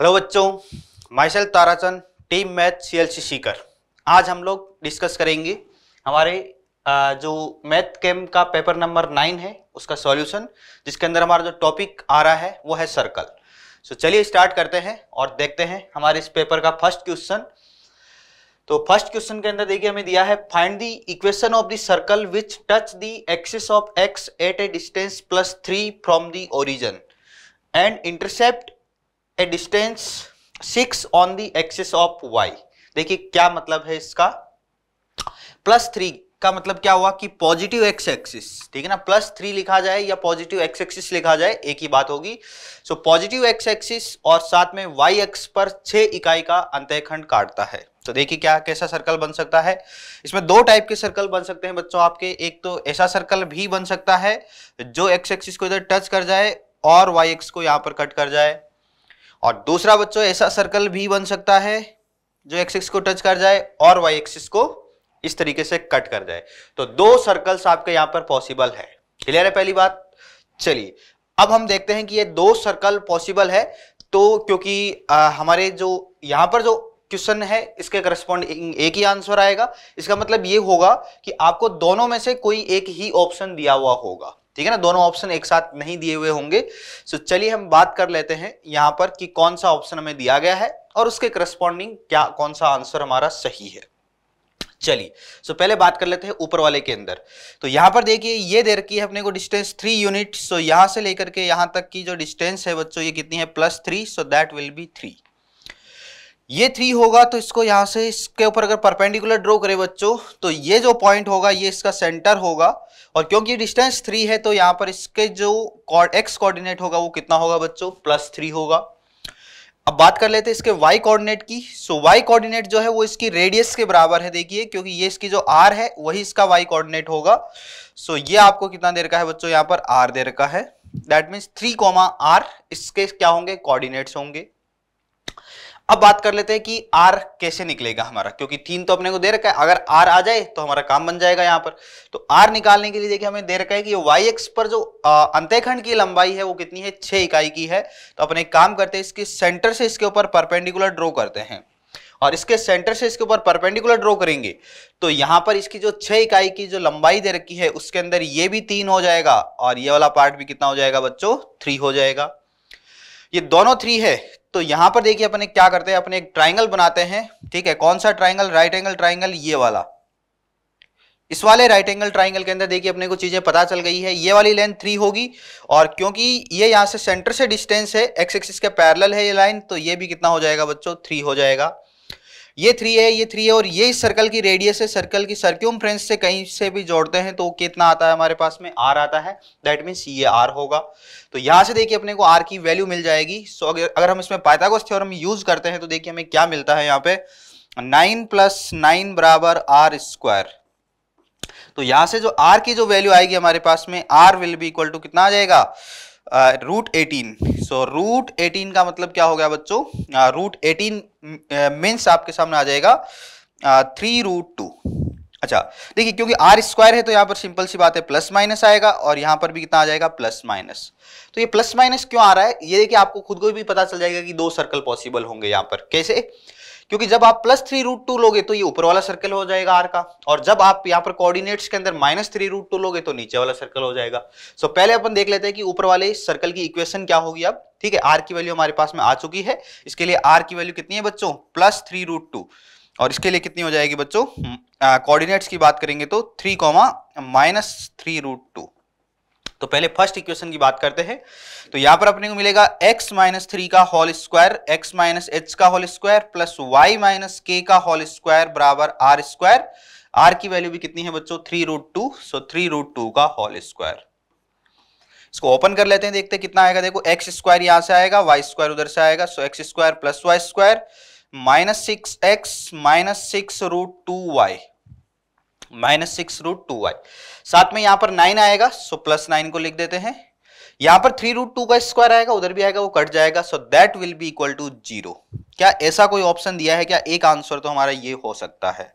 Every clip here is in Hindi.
हेलो बच्चों myself Tarachand team math C L C Sikar आज हम लोग डिस्कस करेंगे हमारे जो मैथ कैम का पेपर नंबर नाइन है उसका सॉल्यूशन जिसके अंदर हमारा जो टॉपिक आ रहा है वो है सर्कल सो चलिए स्टार्ट करते हैं और देखते हैं हमारे इस पेपर का फर्स्ट क्वेश्चन तो फर्स्ट क्वेश्चन के अंदर देखिए हमें दिया है find the equation of the circle which touch the axis of x at a distance plus three from the origin and intercept a distance six on the axis of y देखिए क्या मतलब है इसका प्लस थ्री का मतलब क्या हुआ कि पॉजिटिव एक्स एक्सिस ठीक है ना प्लस थ्री लिखा जाए या पॉजिटिव एक्स एक्सिस लिखा जाए एक ही बात होगी सो पॉजिटिव एक्स एक्सिस और साथ में वाई एक्स पर छह इकाई का अंतःखंड काटता है तो देखिए क्या कैसा सर्कल बन सकता है इसमें दो टाइप के सर्कल बन सकते हैं बच्चों आपके एक तो ऐसा सर्कल भी बन सकता है जो एक्स एक्सिस को इधर टच कर जाए और वाई एक्स को यहां पर कट कर जाए और दूसरा बच्चों ऐसा सर्कल भी बन सकता है जो एक्सिस को टच कर जाए और वाई एक्सिस को इस तरीके से कट कर जाए तो दो सर्कल्स आपके यहां पर पॉसिबल है क्लियर है पहली बात चलिए अब हम देखते हैं कि ये दो सर्कल पॉसिबल है तो क्योंकि आ, हमारे जो यहां पर जो क्वेश्चन है इसके करस्पॉन्ड एक ही आंसर आएगा इसका मतलब ये होगा कि आपको दोनों में से कोई एक ही ऑप्शन दिया हुआ होगा ठीक है ना दोनों ऑप्शन एक साथ नहीं दिए हुए होंगे सो चलिए हम बात कर लेते हैं यहां पर कि कौन सा ऑप्शन हमें दिया गया है और उसके करस्पॉन्डिंग क्या कौन सा आंसर हमारा सही है चलिए सो so, पहले बात कर लेते हैं ऊपर वाले के अंदर तो यहां पर देखिए ये दे रखी है अपने को डिस्टेंस थ्री यूनिट सो यहां से लेकर के यहां तक की जो डिस्टेंस है बच्चों ये कितनी है plus three so that will be three ये थ्री होगा तो इसको यहाँ से इसके ऊपर अगर परपेंडिकुलर ड्रॉ करें बच्चों तो ये जो पॉइंट होगा ये इसका सेंटर होगा और क्योंकि डिस्टेंस थ्री है तो यहाँ पर इसके जो एक्स कोऑर्डिनेट होगा वो कितना होगा बच्चों प्लस थ्री होगा अब बात कर लेते हैं इसके वाई कोऑर्डिनेट की सो वाई कोऑर्डिनेट जो है वो इसकी रेडियस के बराबर है देखिए क्योंकि ये इसकी जो आर है वही इसका वाई कोऑर्डिनेट होगा सो ये आपको कितना देर का है बच्चों यहाँ पर आर दे रखा है that means three comma r इसके क्या होंगे कोऑर्डिनेट्स होंगे अब बात कर लेते हैं कि आर कैसे निकलेगा हमारा क्योंकि तीन तो अपने को दे रखा है अगर आर आ जाए तो हमारा काम बन जाएगा यहाँ पर तो आर निकालने के लिए देखिए हमें दे रखा है कि वाई एक्स पर जो अंत्यखंड की लंबाई है वो कितनी है छः इकाई की है तो अपने काम करते हैं इसके सेंटर से इसके ऊपर परपेंडिकुलर ड्रॉ करते हैं और इसके सेंटर से इसके ऊपर परपेंडिकुलर ड्रॉ करेंगे तो यहाँ पर इसकी जो छः इकाई की जो लंबाई दे रखी है उसके अंदर ये भी तीन हो जाएगा और ये वाला पार्ट भी कितना हो जाएगा बच्चों थ्री हो जाएगा ये दोनों थ्री है तो यहां पर देखिए अपने क्या करते हैं अपने एक ट्राइंगल बनाते हैं ठीक है कौन सा ट्राइंगल राइट एंगल ट्राइंगल ये वाला इस वाले राइट एंगल ट्राइंगल के अंदर देखिए अपने को चीजें पता चल गई है ये वाली लाइन थ्री होगी और क्योंकि ये यहां से सेंटर से डिस्टेंस है एक्स एक्सिस के पैरेलल है ये लाइन तो ये भी कितना हो जाएगा बच्चों थ्री हो जाएगा ये थ्री है ये थ्री है और ये इस सर्कल की रेडियस है सर्कल की सर्क्यूम से कहीं से भी जोड़ते हैं तो कितना आता है हमारे पास में आर आता है दैट मीन्स ये आर होगा तो यहां से देखिए अपने को आर की वैल्यू मिल जाएगी सो अगर हम इसमें पाइथागोरस थ्योरम यूज करते हैं तो देखिए हमें क्या मिलता है यहाँ पे नाइन प्लस नाइन बराबर आर स्क्वायर तो यहां से जो आर की जो वैल्यू आएगी हमारे पास में r will be equal to कितना आ जाएगा root eighteen so root eighteen का मतलब क्या हो गया बच्चों रूट एटीन मीन्स आपके सामने आ जाएगा थ्री रूट टू अच्छा देखिए क्योंकि आर स्क्वायर है तो यहाँ पर सिंपल सी बात है प्लस माइनस आएगा और यहाँ पर भी कितना आ जाएगा प्लस माइनस तो ये प्लस माइनस क्यों आ रहा है ये देखिए आपको खुद को भी पता चल जाएगा कि दो सर्कल पॉसिबल होंगे यहाँ पर कैसे क्योंकि जब आप प्लस थ्री रूट टू लोगे तो ये ऊपर वाला सर्कल हो जाएगा आर का और जब आप यहाँ पर कोऑर्डिनेट्स के अंदर माइनस थ्री रूट टू लोगे तो नीचे वाला सर्कल हो जाएगा सो पहले अपन देख लेते हैं कि ऊपर वाले सर्कल की इक्वेशन क्या होगी अब ठीक है आर की वैल्यू हमारे पास में आ चुकी है इसके लिए आर की वैल्यू कितनी है बच्चों प्लस थ्री रूट टू और इसके लिए कितनी हो जाएगी बच्चों कोऑर्डिनेट्स hmm, की बात करेंगे तो three comma minus three root two तो पहले फर्स्ट इक्वेशन की बात करते हैं तो यहां पर अपने को मिलेगा x माइनस थ्री का whole square x minus h का whole square plus y minus k का होल स्क्वायर बराबर आर स्क्वायर आर की वैल्यू भी कितनी है बच्चों three root two so three root two का होल स्क्वायर इसको ओपन कर लेते हैं देखते हैं कितना आएगा देखो एक्स स्क्वायर यहां से आएगा वाई स्क्वायर उधर से आएगा so x square plus Y square minus six x minus six root two y minus six root two y साथ में यहां पर नाइन आएगा सो प्लस नाइन को लिख देते हैं यहां पर थ्री रूट टू का स्क्वायर आएगा उधर भी आएगा वो कट जाएगा so that will be equal to zero क्या ऐसा कोई ऑप्शन दिया है क्या एक आंसर तो हमारा ये हो सकता है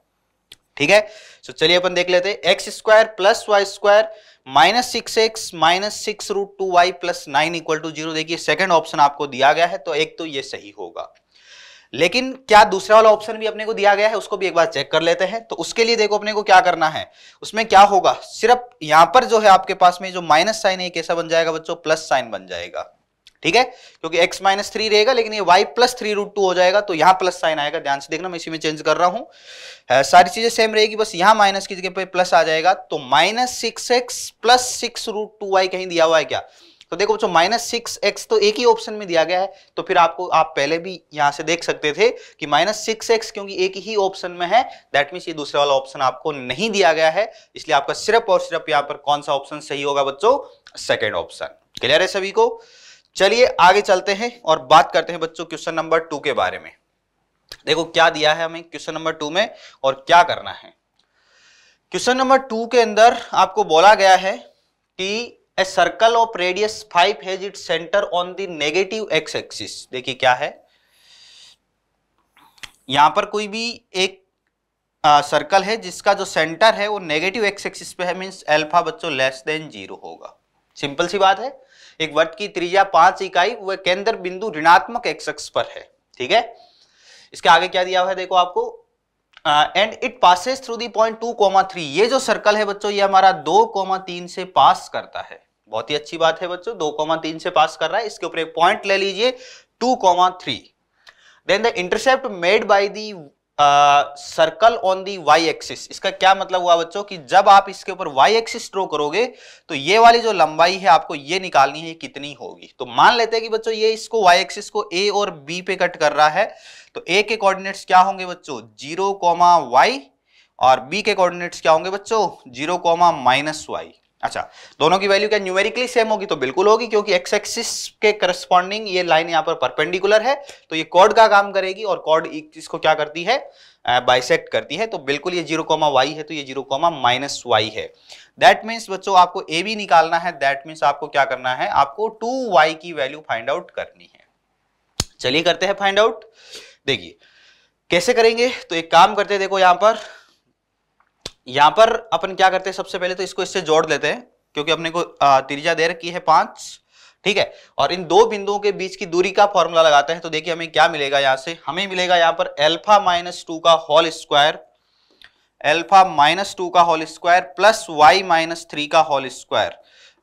ठीक है सो चलिए अपन देख लेते हैं x square plus Y square minus six x minus six root two y plus nine equal to zero देखिए सेकेंड ऑप्शन आपको दिया गया है तो एक तो ये सही होगा लेकिन क्या दूसरा वाला ऑप्शन भी अपने को दिया गया है उसको भी एक बार चेक कर लेते हैं तो उसके लिए देखो अपने को क्या करना है उसमें क्या होगा सिर्फ यहां पर जो है आपके पास में जो माइनस साइन है कैसा बन जाएगा बच्चों प्लस साइन बन जाएगा ठीक है क्योंकि x माइनस थ्री रहेगा लेकिन ये y plus three root two हो जाएगा तो यहाँ प्लस साइन आएगा ध्यान से देखना मैं इसी में चेंज कर रहा है, सारी चीजें सेम रहेगी बस यहाँ माइनस की जगह पे प्लस आ जाएगा तो minus six x plus six root two y कहीं दिया हुआ है क्या तो देखो बच्चों माइनस सिक्स एक्स तो एक ही ऑप्शन में दिया गया है तो फिर आपको आप पहले भी यहां से देख सकते थे कि माइनस सिक्स एक्स क्योंकि एक ही ऑप्शन में है दैट मीन ये दूसरे वाला ऑप्शन आपको नहीं दिया गया है इसलिए आपका सिर्फ और सिर्फ यहां पर कौन सा ऑप्शन सही होगा बच्चों सेकेंड ऑप्शन क्लियर है सभी को चलिए आगे चलते हैं और बात करते हैं बच्चों क्वेश्चन नंबर टू के बारे में देखो क्या दिया है हमें क्वेश्चन नंबर टू में और क्या करना है क्वेश्चन नंबर टू के अंदर आपको बोला गया है कि a circle of radius five has it centre on the negative x axis देखिए क्या है यहां पर कोई भी एक आ, सर्कल है जिसका जो सेंटर है वो नेगेटिव एक्स एक्सिस पे है मीन्स अल्फा बच्चों लेस देन जीरो होगा सिंपल सी बात है एक वट की त्रिज्या पांच इकाई वह केंद्र बिंदु ऋणात्मक एक्स एक्स पर है ठीक है इसके आगे क्या दिया हुआ है देखो आपको and it passes through the point two comma three ये जो सर्कल है बच्चों ये हमारा दो कोमा तीन से पास करता है बहुत ही अच्छी बात है बच्चों दो कॉमा तीन से पास कर रहा है इसके ऊपर एक पॉइंट ले लीजिए two comma three then the intercept made by the circle on the y axis इसका क्या मतलब हुआ बच्चों कि जब आप इसके ऊपर वाई एक्सिस ड्रॉ करोगे तो ये वाली जो लंबाई है आपको ये निकालनी है कितनी होगी तो मान लेते हैं कि बच्चों ये इसको वाई एक्सिस को ए और बी पे कट कर रहा है तो ए के कोऑर्डिनेट्स क्या होंगे बच्चों जीरो कॉमा वाई और बी के कोऑर्डिनेट्स क्या होंगे बच्चों जीरो कॉमा माइनस वाई अच्छा दोनों की वैल्यू क्या न्यूमेरिकली सेम होगी तो बिल्कुल होगी क्योंकि एक्स एक्सिस के करस्पॉन्डिंग ये लाइन यहाँ पर परपेंडिकुलर है तो ये कॉर्ड का काम करेगी और कॉर्ड इसको क्या करती है बाइसेक्ट करती है तो बिल्कुल ये जीरो कॉमा वाई है तो ये जीरो कॉमा माइनस वाई है दैट मीन्स बच्चों आपको ए भी निकालना है दैट मीन्स आपको क्या करना है आपको टू वाई की वैल्यू फाइंड आउट करनी है चलिए करते हैं फाइंड आउट देखिए कैसे करेंगे तो एक काम करते हैं देखो यहाँ पर यहां पर अपन क्या करते हैं सबसे पहले तो इसको इससे जोड़ लेते हैं क्योंकि अपने को त्रिज्या दे रखी है पांच ठीक है और इन दो बिंदुओं के बीच की दूरी का फॉर्मूला लगाते हैं तो देखिए हमें क्या मिलेगा यहां से हमें मिलेगा यहां पर एल्फा माइनस टू का whole square alpha minus two का whole square plus Y minus three का whole square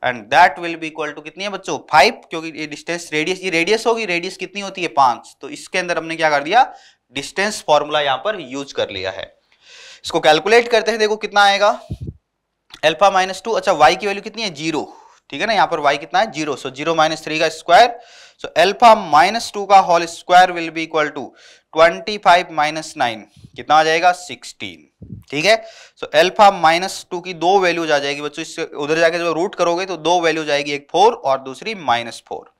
and that will be equal to कितनी है बच्चों फाइव क्योंकि ये डिस्टेंस रेडियस ये रेडियस होगी रेडियस कितनी होती है पांच तो इसके अंदर हमने क्या कर दिया डिस्टेंस फॉर्मूला यहां पर यूज कर लिया है इसको कैलकुलेट करते हैं देखो कितना आएगा एल्फा माइनस टू अच्छा वाई की वैल्यू कितनी है जीरो ठीक है ना यहाँ पर वाई कितना है zero so zero minus three का square so alpha minus two का whole square will be equal to twenty five minus nine कितना आ जाएगा सिक्सटीन ठीक है सो एल्फा माइनस टू की दो वैल्यूज आ जाएगी बच्चों इससे उधर जाके जब रूट करोगे तो दो वैल्यूज आएगी एक फोर और दूसरी माइनस फोर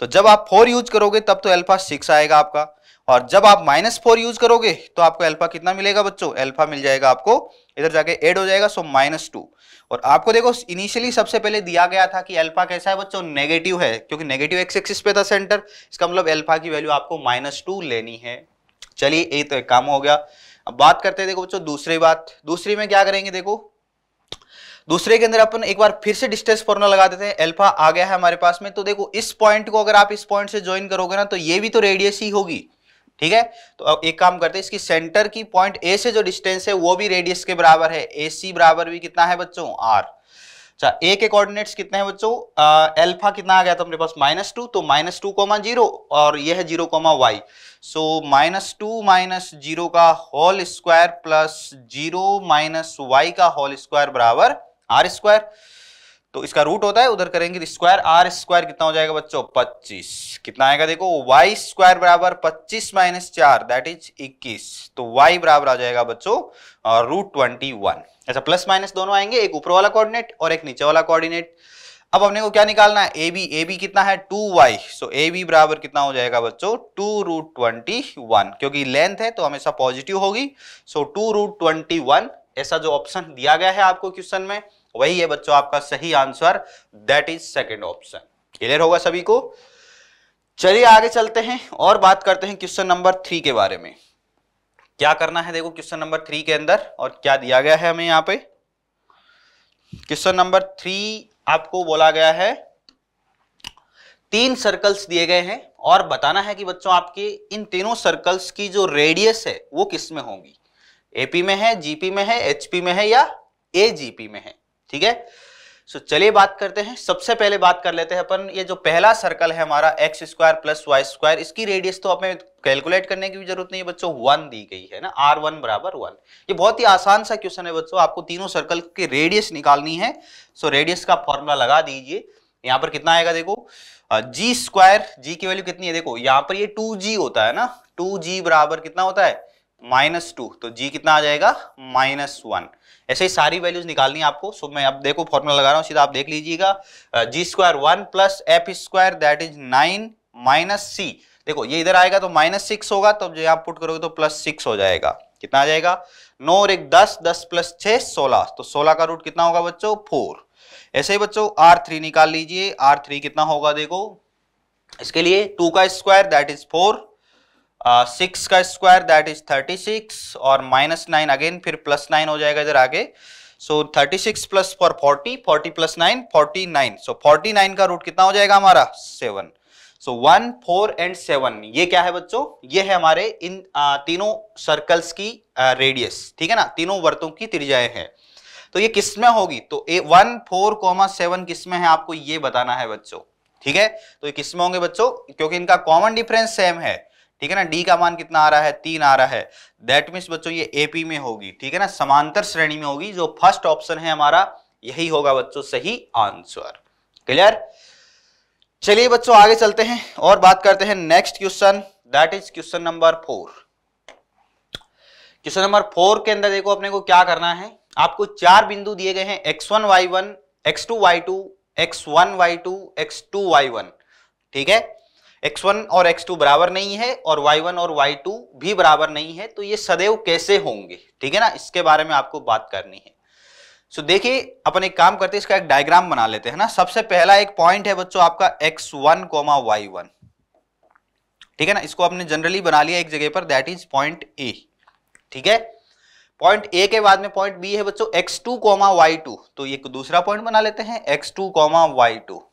तो जब आप फोर यूज करोगे तब तो एल्फा सिक्स आएगा आपका और जब आप माइनस फोर यूज करोगे तो आपको एल्फा कितना मिलेगा बच्चों एल्फा मिल जाएगा आपको इधर जाके एड हो जाएगा सो माइनस टू और आपको देखो इनिशियली सबसे पहले दिया गया था कि एल्फा कैसा है बच्चों नेगेटिव है क्योंकि नेगेटिव एक्स एक्सिस पे था सेंटर इसका मतलब एल्फा की वैल्यू आपको माइनस टू लेनी है चलिए ये तो एक काम हो गया अब बात करते हैं देखो बच्चों दूसरी बात दूसरी में क्या करेंगे देखो दूसरे के अंदर अपन एक बार फिर से डिस्टेंस फॉर्मुला लगा देते हैं एल्फा आ गया है हमारे पास में तो देखो इस पॉइंट को अगर आप इस पॉइंट से ज्वाइन करोगे ना तो ये भी तो रेडियस ही होगी ठीक है तो अब एक काम करते हैं इसकी सेंटर की पॉइंट ए से जो डिस्टेंस है वो भी रेडियस के बराबर है ए सी बराबर भी कितना है बच्चों आर अच्छा ए के कोऑर्डिनेट्स कितने हैं बच्चों अल्फा कितना आ गया था अपने पास माइनस टू तो माइनस टू कोमा जीरो और यह है zero comma y so minus two minus zero का whole square plus zero minus y का होल स्क्वायर बराबर आर स्क्वायर तो इसका रूट होता है उधर करेंगे स्क्वायर आर स्क्वायर कितना हो जाएगा बच्चों 25 कितना आएगा देखो वाई स्क्वायर बराबर पच्चीस माइनस चार दैट इज 21 तो वाई बराबर आ जाएगा बच्चों रूट ट्वेंटी वन अच्छा प्लस माइनस दोनों आएंगे एक ऊपर वाला कोऑर्डिनेट और एक नीचे वाला कोऑर्डिनेट अब अपने को क्या निकालना है ए बी ए बी कितना है two y so A B बराबर कितना हो जाएगा बच्चों टू रूट ट्वेंटी वन क्योंकि लेंथ है तो हमेशा पॉजिटिव होगी so two root twenty one ऐसा जो ऑप्शन दिया गया है आपको क्वेश्चन में वही है बच्चों आपका सही answer that is second option clear होगा सभी को चलिए आगे चलते हैं और बात करते हैं क्वेश्चन नंबर थ्री के बारे में क्या करना है देखो क्वेश्चन नंबर थ्री के अंदर और क्या दिया गया है हमें यहां पे क्वेश्चन नंबर थ्री आपको बोला गया है तीन सर्कल्स दिए गए हैं और बताना है कि बच्चों आपके इन तीनों सर्कल्स की जो रेडियस है वो किस में होगी एपी में है जीपी में है एचपी में है या एजीपी में है ठीक है सो चलिए बात करते हैं सबसे पहले बात कर लेते हैं अपन ये जो पहला सर्कल है हमारा x square plus Y square इसकी रेडियस तो हमें कैलकुलेट करने की भी जरूरत नहीं है बच्चों वन दी गई है ना आर वन बराबर वन ये बहुत ही आसान सा क्वेश्चन है बच्चों आपको तीनों सर्कल की रेडियस निकालनी है सो रेडियस का फॉर्मूला लगा दीजिए यहाँ पर कितना आएगा देखो जी स्क्वायर जी की वैल्यू कितनी है देखो यहाँ पर ये टू जी होता है ना टू जी बराबर कितना होता है माइनस टू तो जी कितना आ जाएगा माइनस वन ऐसे ही सारी वैल्यूज निकालनी है आपको सो मैं अब देखो फॉर्मूला लगा रहा हूँ सीधा आप देख लीजिएगा g square one plus f square that is nine minus c देखो ये इधर आएगा तो माइनस सिक्स होगा तो जो आप पुट करोगे तो प्लस सिक्स हो जाएगा कितना आ जाएगा नौ और एक दस दस प्लस छः सोलह तो सोलह का रूट कितना होगा बच्चों फोर ऐसे ही बच्चों आर थ्री निकाल लीजिए आर थ्री कितना होगा देखो इसके लिए टू का square that is four six uh, का square that is thirty six और माइनस नाइन अगेन फिर प्लस नाइन हो जाएगा इधर आगे so thirty six plus four forty forty plus nine forty nine so forty nine का रूट कितना हो जाएगा हमारा seven so one four and seven ये क्या है बच्चों ये है हमारे इन आ, uh, तीनों सर्कल्स की रेडियस uh, ठीक है ना तीनों वर्तों की त्रिज्याएं हैं तो ये किस में होगी तो A one four comma seven किस में है आपको ये बताना है बच्चों ठीक है तो ये किस में होंगे बच्चों क्योंकि इनका कॉमन डिफरेंस सेम है ठीक है ना डी का मान कितना आ रहा है तीन आ रहा है दैट मीन्स बच्चों ये एपी में होगी ठीक है ना समांतर श्रेणी में होगी जो फर्स्ट ऑप्शन है हमारा यही होगा बच्चों सही आंसर क्लियर चलिए बच्चों आगे चलते हैं और बात करते हैं next question that is question number four question number four के अंदर देखो अपने को क्या करना है आपको चार बिंदु दिए गए हैं x one y one x two y two x one y two x two y one ठीक है x1 और x2 बराबर नहीं है और y1 और y2 भी बराबर नहीं है तो ये सदैव कैसे होंगे ठीक है ना इसके बारे में आपको बात करनी है सो so, देखिए अपन एक काम करते हैं इसका एक डायग्राम बना लेते हैं ना सबसे पहला एक पॉइंट है बच्चों आपका x1 कोमा वन ठीक है ना इसको आपने जनरली बना लिया एक जगह पर दैट इज पॉइंट ए ठीक है पॉइंट ए के बाद में पॉइंट बी है बच्चों x2 two comma Y to तो ये दूसरा पॉइंट बना लेते हैं x2 two comma Y to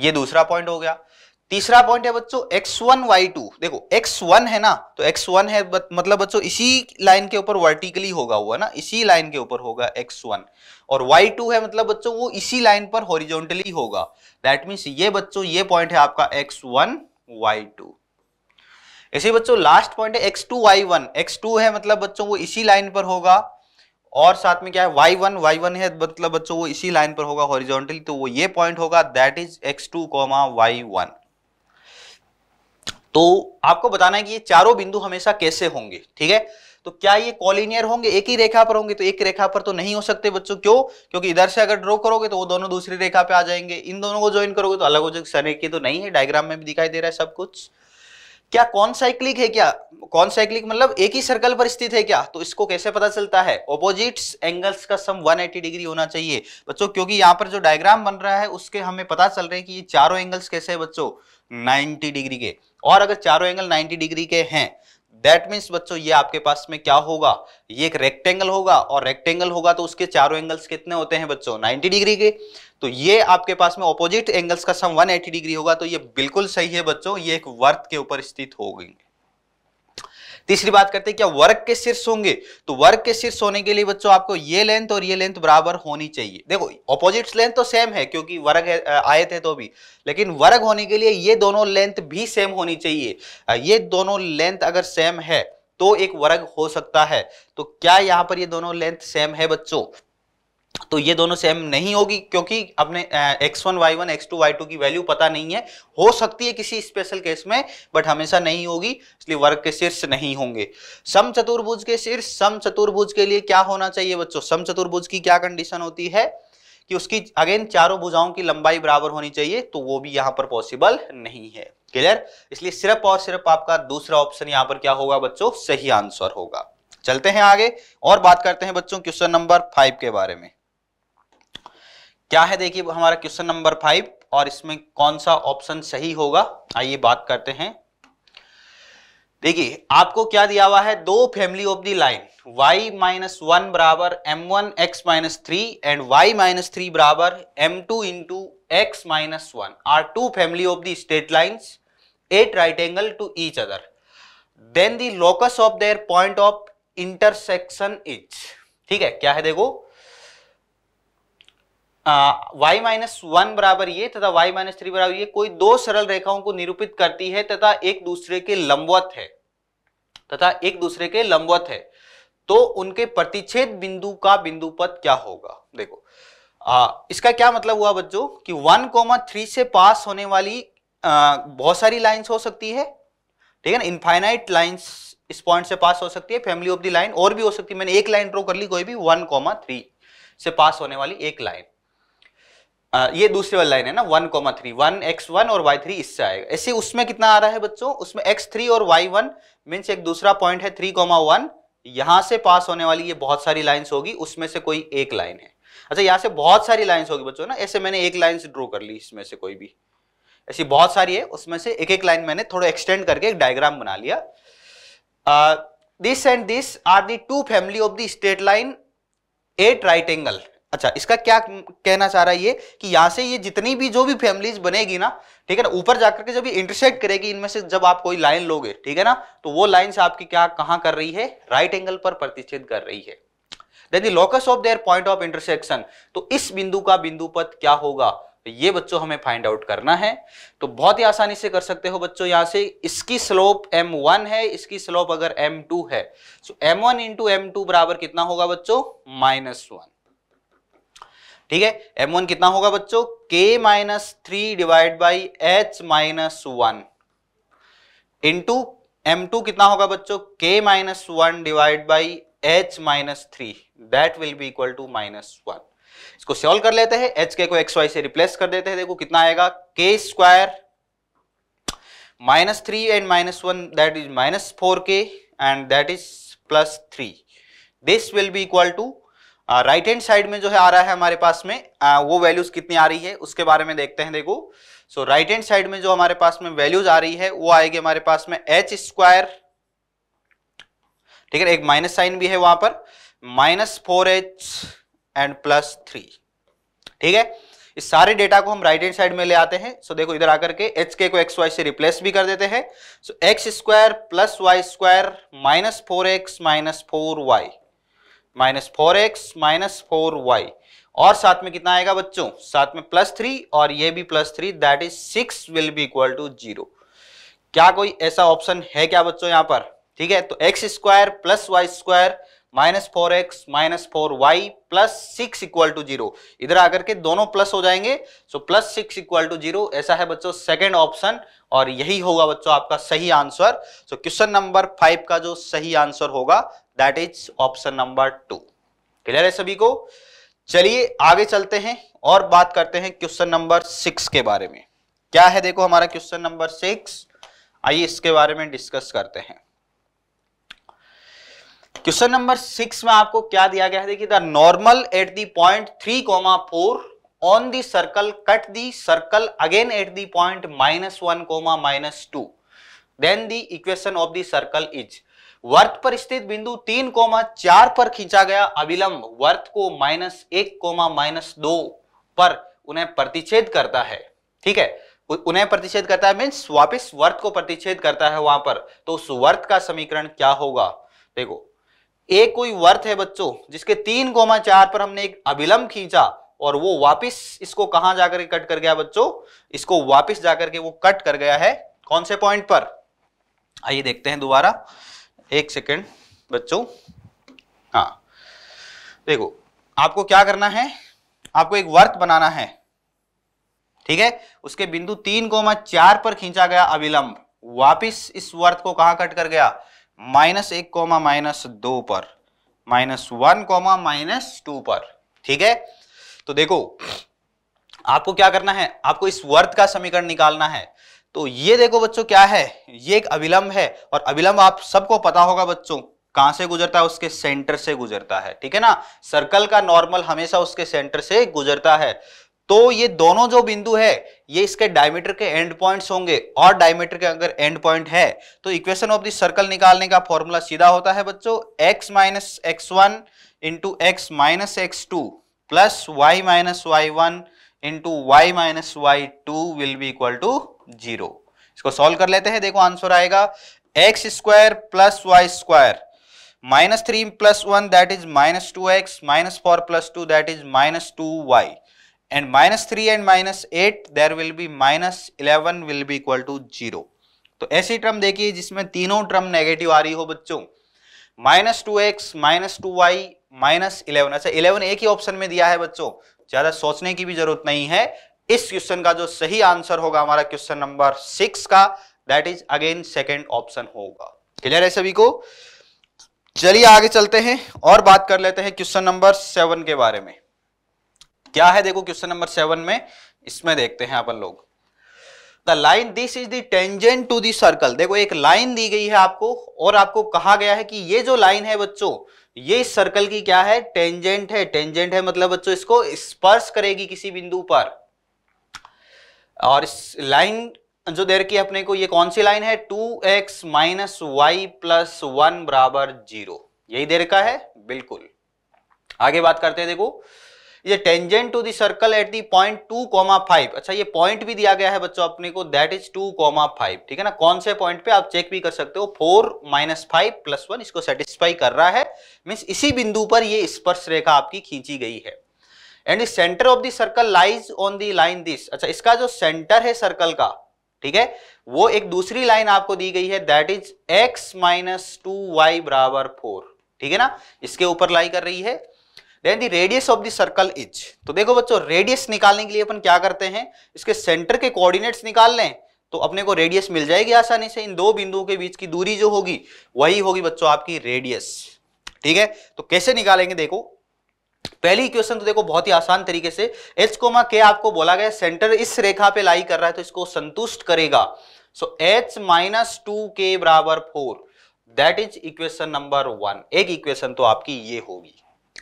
ये दूसरा पॉइंट हो गया तीसरा पॉइंट है बच्चों x1 y2 देखो x1 है ना तो x1 है मतलब बच्चों इसी लाइन के ऊपर वर्टिकली होगा हुआ ना इसी लाइन के ऊपर होगा x1 और y2 है मतलब बच्चों वो इसी लाइन पर हॉरिजॉन्टली होगा दैट मीन्स ये बच्चों ये पॉइंट है आपका x1 y2 इसी बच्चों लास्ट पॉइंट है x2 y1 x2 है मतलब बच्चों वो इसी लाइन पर होगा और साथ में क्या है y1 y1 है मतलब बच्चों वो इसी लाइन पर होगा हॉरिजॉन्टली तो वो ये पॉइंट होगा that is x2 two comma y one तो आपको बताना है कि ये चारों बिंदु हमेशा कैसे होंगे ठीक है तो क्या ये कॉलिनियर होंगे एक ही रेखा पर होंगे तो एक रेखा पर तो नहीं हो सकते बच्चों क्यों क्योंकि इधर से अगर ड्रॉ करोगे तो वो दोनों दूसरी रेखा पे आ जाएंगे इन दोनों को ज्वाइन करोगे तो अलग हो जाएंगे सने की तो नहीं है डायग्राम में भी दिखाई दे रहा है सब कुछ क्या कौन साइक्लिक है क्या कौन साइक्लिक मतलब एक ही सर्कल पर स्थित है क्या तो इसको कैसे पता चलता है ओपोजिट्स एंगल्स का सम 180 डिग्री होना चाहिए बच्चों क्योंकि यहाँ पर जो डायग्राम बन रहा है उसके हमें पता चल रहा है कि ये चारों एंगल्स कैसे है बच्चों 90 डिग्री के और अगर चारों एंगल 90 डिग्री के हैं दैट मीन्स बच्चों ये आपके पास में क्या होगा ये एक रेक्टेंगल होगा और रेक्टेंगल होगा तो उसके चारों एंगल्स कितने होते हैं बच्चों 90 डिग्री के तो ये आपके पास में ऑपोजिट एंगल्स का सम 180 डिग्री होगा तो ये बिल्कुल सही है बच्चों ये एक वर्क के ऊपर स्थित हो गई तीसरी बात करते हैं क्या वर्क के शीर्ष होंगे तो वर्क के शीर्ष होने के लिए बच्चों आपको ये लेंथ और ये लेंथ बराबर होनी चाहिए देखो ऑपोजिट लेंथ तो सेम है क्योंकि वर्ग आयत है तो भी लेकिन वर्ग होने के लिए ये दोनों लेंथ भी सेम होनी चाहिए ये दोनों लेंथ अगर सेम है तो एक वर्ग हो सकता है तो क्या यहां पर ये दोनों लेंथ सेम है बच्चों तो ये दोनों सेम नहीं होगी क्योंकि अपने x one y one x two y two की वैल्यू पता नहीं है हो सकती है किसी स्पेशल केस में बट हमेशा नहीं होगी इसलिए वर्ग के शीर्ष नहीं होंगे सम चतुर्भुज के शीर्ष सम चतुर्भुज के लिए क्या होना चाहिए बच्चों सम चतुर्भुज की क्या कंडीशन होती है कि उसकी अगेन चारों भुजाओं की लंबाई बराबर होनी चाहिए तो वो भी यहाँ पर पॉसिबल नहीं है क्लियर इसलिए सिर्फ और सिर्फ आपका दूसरा ऑप्शन यहाँ पर क्या होगा बच्चों सही आंसर होगा चलते हैं आगे और बात करते हैं बच्चों क्वेश्चन नंबर फाइव के बारे में क्या है देखिए हमारा क्वेश्चन नंबर फाइव और इसमें कौन सा ऑप्शन सही होगा आइए बात करते हैं देखिए आपको क्या दिया हुआ है दो family of the line y minus one बराबर m one x minus three and y minus three बराबर m two into x minus one are two family of the straight lines at right angle to each other then the locus of their point of intersection is ठीक है क्या है देखो वाई माइनस वन बराबर ये तथा वाई माइनस थ्री बराबर ये कोई दो सरल रेखाओं को निरूपित करती है तथा एक दूसरे के लंबवत है तथा एक दूसरे के लंबवत है तो उनके प्रतिच्छेद बिंदु का बिंदु पद क्या होगा देखो आ, इसका क्या मतलब हुआ बच्चों कि वन कोमा थ्री से पास होने वाली बहुत सारी लाइंस हो सकती है ठीक है ना इनफाइनाइट लाइंस इस पॉइंट से पास हो सकती है फैमिली ऑफ द लाइन और भी हो सकती है मैंने एक लाइन ड्रॉ कर ली कोई भी वन कोमा थ्री से पास होने वाली एक लाइन ये दूसरी वाली लाइन है ना one comma three one x one और वाई थ्री इससे आएगा ऐसे उसमें कितना आ रहा है बच्चों उसमें एक्स थ्री और वाई वन मीन्स एक दूसरा पॉइंट है थ्री कोमा वन यहां से पास होने वाली ये बहुत सारी लाइन्स होगी उसमें से कोई एक लाइन है अच्छा यहाँ से बहुत सारी लाइन्स होगी बच्चों ना ऐसे मैंने एक लाइन ड्रॉ कर ली इसमें से कोई भी ऐसी बहुत सारी है उसमें से एक एक लाइन मैंने थोड़ा एक्सटेंड करके एक डायग्राम बना लिया this and this are the two family of the straight line at right angle अच्छा इसका क्या कहना चाह रहा है ये कि यहाँ से ये जितनी भी जो भी फैमिलीज बनेगी ना ठीक है ना ऊपर जाकर के जब ये इंटरसेक्ट करेगी इनमें से जब आप कोई लाइन लोगे ठीक है ना तो वो लाइन से आपकी क्या कहाँ कर रही है राइट एंगल पर प्रतिष्ठित कर रही है then locus of their point of intersection तो इस बिंदु का बिंदु पथ क्या होगा तो ये बच्चों हमें फाइंड आउट करना है तो बहुत ही आसानी से कर सकते हो बच्चों यहाँ से इसकी स्लोप वन है इसकी स्लोप अगर टू है तो एम वन इंटू बराबर कितना होगा बच्चों माइनस वन ठीक है एम वन कितना होगा बच्चों k minus three divide by H minus one into m two कितना होगा बच्चों k minus one divide by H minus three that will be equal to minus one इसको सॉल्व कर लेते हैं एच के को एक्स वाई से रिप्लेस कर देते हैं देखो कितना आएगा k square minus three and minus one that is minus four k and that is plus three this will be equal to right hand side में जो है आ रहा है हमारे पास में आ, वो वैल्यूज कितनी आ रही है उसके बारे में देखते हैं देखो सो राइट हैंड साइड में जो हमारे पास में वैल्यूज आ रही है वो आएगी हमारे पास में एच स्क्वायर ठीक है एक माइनस साइन भी है वहां पर minus four h and plus three ठीक है इस सारे डेटा को हम राइट हैंड साइड में ले आते हैं सो देखो इधर आकर के एच के को एक्स वाई से रिप्लेस भी कर देते हैं so x square plus Y square minus four x minus four Y minus four x minus four y और साथ में कितना आएगा बच्चों साथ में प्लस थ्री और ये भी plus three that is six will be equal to zero क्या कोई ऐसा ऑप्शन है क्या बच्चों यहां पर ठीक है तो x square plus Y square minus four x minus four Y plus six equal to zero इधर आकर के दोनों प्लस हो जाएंगे so plus six equal to zero ऐसा है बच्चों सेकंड ऑप्शन और यही होगा बच्चों आपका सही answer so question number five का जो सही आंसर होगा that is option number two clear है सभी को चलिए आगे चलते हैं और बात करते हैं क्वेश्चन नंबर सिक्स के बारे में क्या है देखो हमारा क्वेश्चन नंबर सिक्स आइए इसके बारे में डिस्कस करते हैं क्वेश्चन नंबर सिक्स में आपको क्या दिया गया है देखिए the normal at the point three comma four on the circle cut the circle again at the point minus one comma minus two then the equation of the circle is वर्थ पर स्थित बिंदु तीन कोमा चार पर खींचा गया अविलंब वर्थ को माइनस एक कोमा माइनस दो पर उन्हें प्रतिच्छेद करता है ठीक है उन्हें प्रतिच्छेद करता है मीन्स वापिस वर्त को प्रतिच्छेद करता है वहां पर तो उस वर्त का समीकरण क्या होगा देखो एक कोई वर्थ है बच्चों जिसके तीन कोमा चार पर हमने एक अभिलंब खींचा और वो वापस इसको कहां जाकर कट कर गया बच्चों इसको वापस जाकर के वो कट कर गया है कौन से पॉइंट पर आइए देखते हैं दोबारा एक सेकेंड बच्चों हाँ देखो आपको क्या करना है आपको एक वर्त बनाना है ठीक है उसके बिंदु तीन कोमा चार पर खींचा गया अविलंब वापिस इस वर्त को कहा कट कर गया माइनस एक कोमा माइनस दो पर minus one comma minus two पर ठीक है तो देखो आपको क्या करना है आपको इस वर्त का समीकरण निकालना है तो ये देखो बच्चों क्या है ये एक अविलंब है और अविलंब आप सबको पता होगा बच्चों कहां से गुजरता है उसके सेंटर से गुजरता है ठीक है ना सर्कल का नॉर्मल हमेशा उसके सेंटर से गुजरता है तो ये दोनों जो बिंदु है ये इसके डायमीटर के एंड पॉइंट्स होंगे और डायमीटर के अगर एंड पॉइंट है तो इक्वेशन ऑफ द सर्कल निकालने का फॉर्मूला सीधा होता है बच्चों x minus x one into x minus x two plus Y minus y one into Y minus y two will be equal to zero इसको सॉल्व कर लेते हैं देखो आंसर आएगा x square plus Y square minus three plus one that is minus two x minus four plus two that is minus two y and minus three and minus eight there will be minus eleven will be equal to zero तो ऐसी टर्म देखिए जिसमें तीनों टर्म नेगेटिव आ रही हो बच्चों minus two x minus two y minus eleven अच्छा इलेवन एक ही ऑप्शन में दिया है बच्चों ज्यादा सोचने की भी जरूरत नहीं है इस क्वेश्चन का जो सही आंसर होगा हमारा क्वेश्चन नंबर सिक्स का that is again second option होगा क्लियर है सभी को चलिए आगे चलते हैं और बात कर लेते हैं क्वेश्चन नंबर सेवन के बारे में क्या है देखो क्वेश्चन नंबर सेवन में इसमें देखते हैं अपन लोग the line this is tangent to the circle देखो एक लाइन दी गई है आपको और आपको कहा गया है कि ये जो लाइन है बच्चों ये सर्कल की क्या है टेंजेंट है टेंजेंट है मतलब बच्चों इसको स्पर्श करेगी किसी बिंदु पर और इस लाइन जो दे रखी है अपने को ये कौन सी लाइन है two x minus Y plus one बराबर जीरो यही दे रखा है बिल्कुल आगे बात करते हैं देखो ये टेंजेंट टू दर्कल circle at the point two comma five अच्छा ये पॉइंट भी दिया गया है बच्चों अपने को that is two comma five ठीक है ना कौन से पॉइंट पे आप चेक भी कर सकते हो four minus five plus one इसको सेटिस्फाई कर रहा है मीन्स इसी बिंदु पर ये स्पर्श रेखा आपकी खींची गई है and centre of the circle lies on the line this अच्छा इसका जो सेंटर है सर्कल का ठीक है वो एक दूसरी लाइन आपको दी गई है that is x minus two Y बराबर फोर ठीक है ना इसके ऊपर लाई कर रही है then the radius of the circle is तो देखो बच्चों रेडियस निकालने के लिए अपन क्या करते हैं इसके सेंटर के कोऑर्डिनेट्स निकाल लें तो अपने को रेडियस मिल जाएगी आसानी से इन दो बिंदुओं के बीच की दूरी जो होगी वही होगी बच्चों आपकी रेडियस ठीक है तो कैसे निकालेंगे देखो पहली इक्वेशन तो देखो बहुत ही आसान तरीके से एच कोमा के आपको बोला गया सेंटर इस रेखा पे लाई कर रहा है तो इसको संतुष्ट करेगा सो एच माइनस टू के बराबर four that is equation number one एक इक्वेशन तो आपकी ये होगी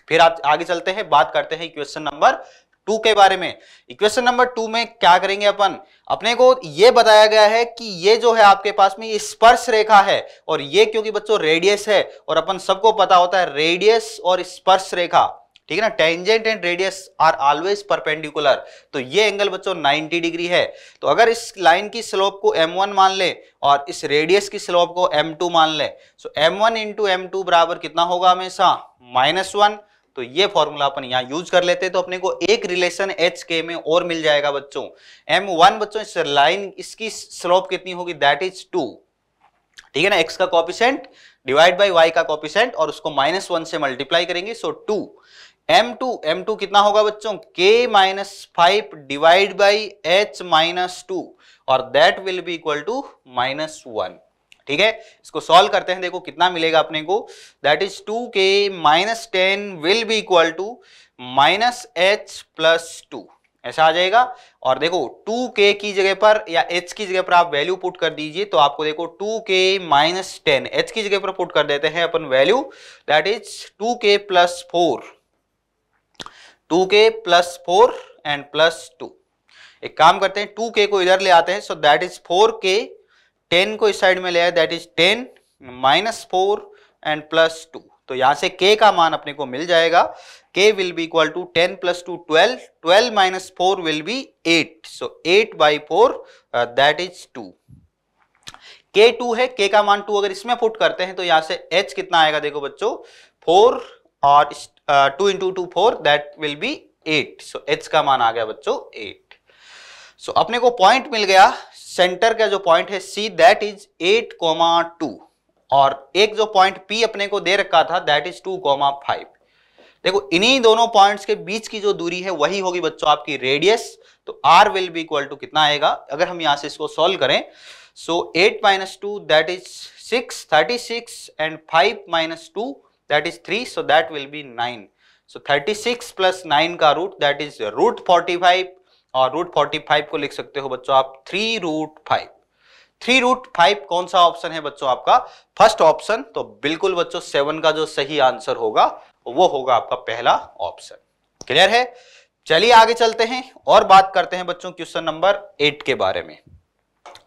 फिर आप आगे चलते हैं बात करते हैं इक्वेशन नंबर टू के बारे में इक्वेशन नंबर टू में क्या करेंगे अपन अपने को ये बताया गया है कि ये जो है आपके पास में ये स्पर्श रेखा है और ये क्योंकि बच्चों रेडियस है और अपन सबको पता होता है रेडियस और स्पर्श रेखा ठीक है ना tangent and radius are always perpendicular तो ये एंगल बच्चों 90 डिग्री है तो अगर इस लाइन की स्लोप को m1 मान ले और इस रेडियस की स्लोप को m2 मान ले so so one into M बराबर कितना होगा हमेशा माइनस वन तो ये फॉर्मूला अपन यहाँ यूज कर लेते हैं तो अपने को एक रिलेशन एच के में और मिल जाएगा बच्चों एम वन बच्चों इस लाइन इसकी स्लोप कितनी होगी दैट इज टू ठीक है ना एक्स का कॉपिशेंट डिवाइड बाई वाई का कॉपिशेंट और उसको माइनस वन से मल्टीप्लाई करेंगे सो टू M2 M2 कितना होगा बच्चों K minus five divide by H minus two और that will be equal to minus one ठीक है इसको सॉल्व करते हैं देखो कितना मिलेगा अपने को दैट इज टू के minus ten will be equal to minus H plus two ऐसा आ जाएगा और देखो 2k की जगह पर या h की जगह पर आप वैल्यू पुट कर दीजिए तो आपको देखो 2k के माइनस टेन एच की जगह पर पुट कर देते हैं अपन value that is 2k K plus four two K plus four and plus two एक काम करते हैं टू के को इधर ले आते हैं so that is four K ten को इस साइड में ले आए that is ten minus four and plus two तो यहां से k का मान अपने को मिल जाएगा k will be equal to ten plus two twelve twelve minus four will be eight so eight by four that is two K two है k का मान टू अगर इसमें पुट करते हैं तो यहां से h कितना आएगा देखो बच्चों फोर और two into two four that will be eight so H का मान आ गया बच्चों एट सो अपने को पॉइंट मिल गया सेंटर का जो पॉइंट है C that is eight comma two और एक जो पॉइंट पी अपने को दे रखा था that is two comma five देखो इन्हीं दोनों पॉइंट्स के बीच की जो दूरी है वही होगी बच्चों आपकी रेडियस तो R will be equal to कितना आएगा अगर हम यहां से इसको सॉल्व करें so eight minus two that is six thirty six and five minus two that is 3 so that will be 9 so 36 plus 9 का रूट दैट इज रूट 45 और रूट 45 को लिख सकते हो बच्चों आप 3 रूट 5 3 रूट 5 कौन सा ऑप्शन है बच्चों आपका फर्स्ट ऑप्शन तो बिल्कुल बच्चों 7 का जो सही आंसर होगा वो होगा आपका पहला ऑप्शन क्लियर है चलिए आगे चलते हैं और बात करते हैं बच्चों क्वेश्चन नंबर एट के बारे में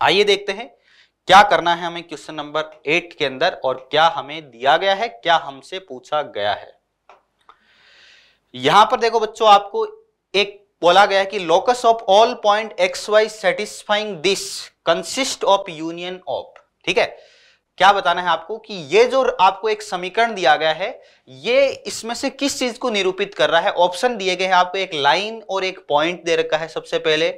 आइए देखते हैं क्या करना है हमें क्वेश्चन नंबर एट के अंदर और क्या हमें दिया गया है क्या हमसे पूछा गया है यहां पर देखो बच्चों आपको एक बोला गया कि locus of all point X Y satisfying this consist of union of ठीक है क्या बताना है आपको कि ये जो आपको एक समीकरण दिया गया है ये इसमें से किस चीज को निरूपित कर रहा है ऑप्शन दिए गए हैं आपको एक लाइन और एक पॉइंट दे रखा है सबसे पहले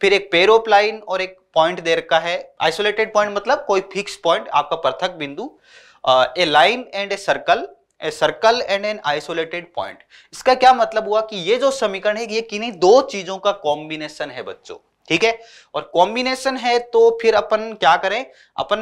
फिर एक पेरोप लाइन और एक पॉइंट दे रखा है आइसोलेटेड पॉइंट मतलब कोई फिक्स पॉइंट आपका पृथक बिंदु a line and a circle a circle and an isolated point इसका क्या मतलब हुआ कि ये जो समीकरण है ये किन्हीं दो चीजों का कॉम्बिनेशन है बच्चों ठीक है और कॉम्बिनेशन है तो फिर अपन क्या करें अपन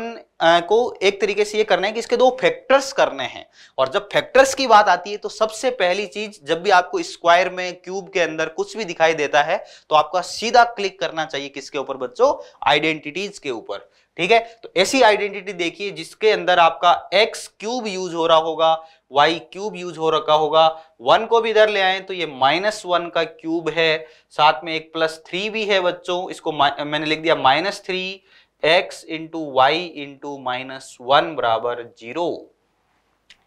को एक तरीके से ये करना है कि इसके दो फैक्टर्स करने हैं और जब फैक्टर्स की बात आती है तो सबसे पहली चीज जब भी आपको स्क्वायर में क्यूब के अंदर कुछ भी दिखाई देता है तो आपका सीधा क्लिक करना चाहिए किसके ऊपर बच्चों आइडेंटिटीज के ऊपर ठीक है तो ऐसी आइडेंटिटी देखिए जिसके अंदर आपका एक्स क्यूब यूज हो रहा होगा वाई क्यूब यूज हो रखा होगा वन को भी इधर ले आए तो ये माइनस वन का क्यूब है साथ में एक प्लस थ्री भी है बच्चों इसको मैंने लिख दिया minus three X into Y into minus one बराबर जीरो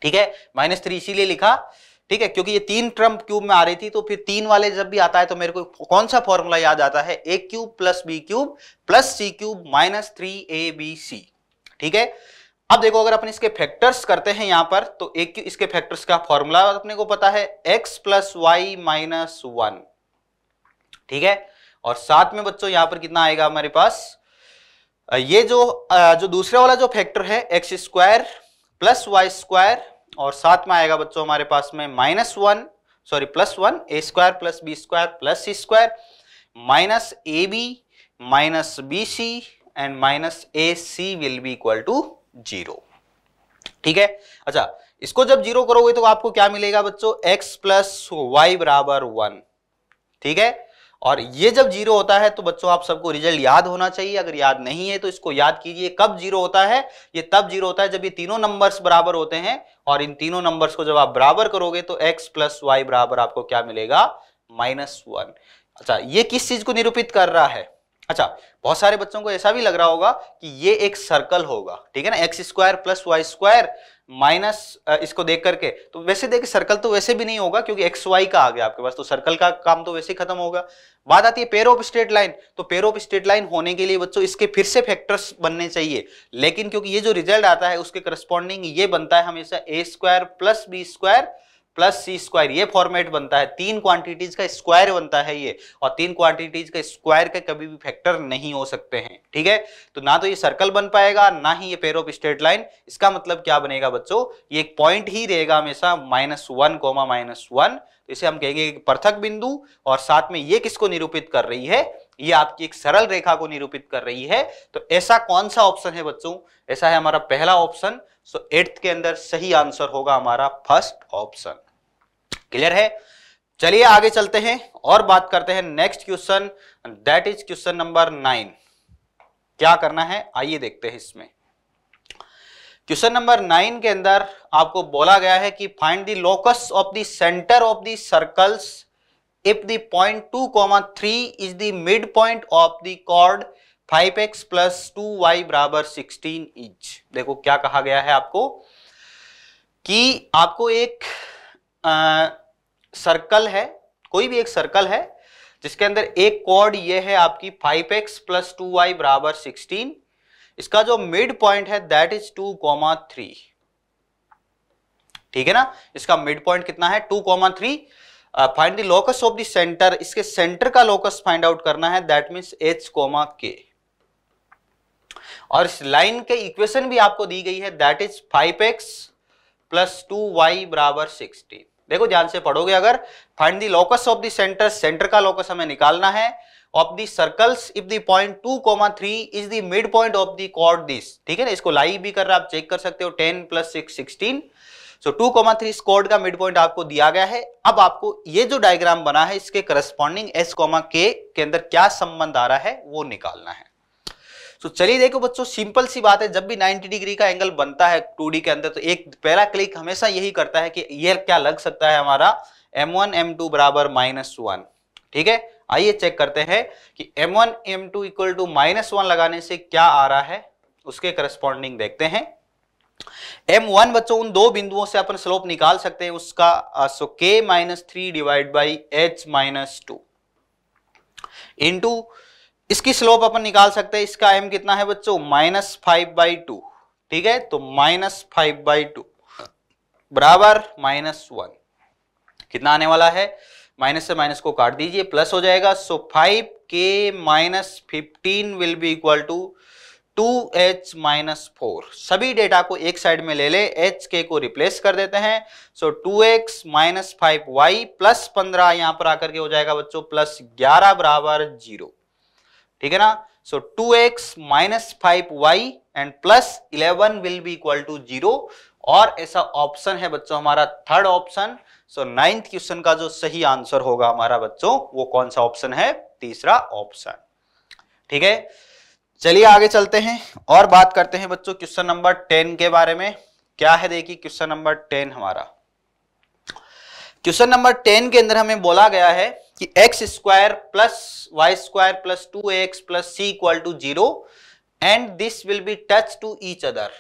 ठीक है माइनस थ्री इसीलिए लिखा ठीक है क्योंकि ये तीन ट्रम्प क्यूब में आ रही थी तो फिर तीन वाले जब भी आता है तो मेरे को कौन सा फॉर्मूला याद आता है A cube plus B cube plus C cube minus three A B C ठीक है अब देखो अगर अपन इसके फैक्टर्स करते हैं यहां पर तो एक इसके फैक्टर्स का फॉर्मूला अपने को पता है X plus Y minus one ठीक है और साथ में बच्चों यहां पर कितना आएगा हमारे पास ये जो जो दूसरा वाला जो फैक्टर है X square plus Y square और साथ में आएगा बच्चों हमारे पास में minus one sorry plus one A square plus B square plus C square minus A B minus B C and minus A C will be equal to zero ठीक है अच्छा इसको जब जीरो करोगे तो आपको क्या मिलेगा बच्चों x प्लस वाई बराबर वन ठीक है और ये जब जीरो होता है तो बच्चों आप सबको रिजल्ट याद होना चाहिए अगर याद नहीं है तो इसको याद कीजिए कब जीरो होता है ये तब जीरो होता है जब ये तीनों नंबर्स बराबर होते हैं और इन तीनों नंबर्स को जब आप बराबर करोगे तो एक्स प्लस वाई बराबर आपको क्या मिलेगा माइनस वन अच्छा ये किस चीज को निरूपित कर रहा है अच्छा बहुत सारे बच्चों को ऐसा भी लग रहा होगा कि ये एक सर्कल होगा ठीक है ना X square plus Y square minus इसको देख करके तो वैसे देखिए सर्कल तो वैसे भी नहीं होगा क्योंकि एक्स वाई का आ गया आपके पास तो सर्कल का काम तो वैसे ही खत्म होगा बात आती है पेयर ऑफ स्ट्रेट लाइन तो पेयर ऑफ स्ट्रेट लाइन होने के लिए बच्चों इसके फिर से फैक्टर्स बनने चाहिए लेकिन क्योंकि ये जो रिजल्ट आता है उसके करस्पॉन्डिंग ये बनता है हमेशा A square plus B square plus C square ये फॉर्मेट बनता है तीन क्वांटिटीज का स्क्वायर बनता है ये और तीन क्वांटिटीज का स्क्वायर के कभी भी फैक्टर नहीं हो सकते हैं ठीक है तो ना तो ये सर्कल बन पाएगा ना ही ये पेयर ऑफ स्ट्रेट लाइन इसका मतलब क्या बनेगा बच्चों ये एक पॉइंट ही रहेगा हमेशा minus one comma minus one तो इसे हम कहेंगे पृथक बिंदु और साथ में ये किसको निरूपित कर रही है ये आपकी एक सरल रेखा को निरूपित कर रही है तो ऐसा कौन सा ऑप्शन है बच्चों ऐसा है हमारा पहला ऑप्शन सो एट्थ के अंदर सही आंसर होगा हमारा फर्स्ट ऑप्शन क्लियर है चलिए आगे चलते हैं और बात करते हैं next question that is question number nine क्या करना है आइए देखते हैं इसमें क्वेश्चन नंबर नाइन के अंदर आपको बोला गया है कि find the locus of the centre of the circles if the point two comma three is the mid point of the chord five X plus two Y बराबर सिक्सटीन इंच देखो क्या कहा गया है आपको कि आपको एक आ, सर्कल है कोई भी एक सर्कल है जिसके अंदर एक कॉर्ड ये है आपकी 5x X plus two Y बराबर सिक्सटीन इसका जो मिड पॉइंट है that is two comma three ठीक है ना इसका मिड पॉइंट कितना है two comma three find the locus of the centre इसके सेंटर का लोकस फाइंड आउट करना है दैट मीन्स एच कोमा के और इस लाइन के इक्वेशन भी आपको दी गई है that is five X plus two Y बराबर सिक्सटीन देखो ध्यान से पढ़ोगे अगर find the locus of the centre centre का लोकस हमें निकालना है of the circles if the point two comma three is the mid point of the chord this ठीक है ना इसको लाइव भी कर रहा है आप चेक कर सकते हो ten plus six sixteen so two comma three स्कॉर्ड कॉर्ड का मिड पॉइंट आपको दिया गया है अब आपको ये जो डायग्राम बना है इसके करस्पॉन्डिंग एस कॉमा के अंदर क्या संबंध आ रहा है वो निकालना है तो चलिए देखो बच्चों सिंपल सी बात है जब भी 90 डिग्री का एंगल बनता है टू के अंदर तो एक पहला क्लिक हमेशा यही करता है कि ये क्या लग सकता है हमारा एम वन एम टू बराबर माइनस वन ठीक है आइए चेक करते हैं कि M one M two equal to minus one लगाने से क्या आ रहा है उसके करस्पॉन्डिंग देखते हैं M1 बच्चों उन दो बिंदुओं से अपन स्लोप निकाल सकते हैं उसका so uh, k minus three divide by H minus two into इसकी स्लोप अपन निकाल सकते हैं इसका एम कितना है बच्चों माइनस फाइव बाई टू ठीक है तो माइनस फाइव बाई टू बराबर माइनस वन कितना आने वाला है माइनस से माइनस को काट दीजिए प्लस हो जाएगा so five k minus fifteen will be equal to two h minus four सभी डेटा को एक साइड में ले ले एच के को रिप्लेस कर देते हैं so two x minus five Y plus पंद्रह यहां पर आकर के हो जाएगा बच्चों प्लस ग्यारह बराबर जीरो ठीक है ना so two x minus five Y and plus eleven will be equal to zero और ऐसा ऑप्शन है बच्चों हमारा third option so ninth question का जो सही आंसर होगा हमारा बच्चों वो कौन सा ऑप्शन है तीसरा ऑप्शन ठीक है चलिए आगे चलते हैं और बात करते हैं बच्चों क्वेश्चन नंबर टेन के बारे में क्या है देखिए क्वेश्चन नंबर टेन हमारा क्वेश्चन नंबर टेन के अंदर हमें बोला गया है कि X square plus Y square plus two x plus C equal to zero and this will be touch to each other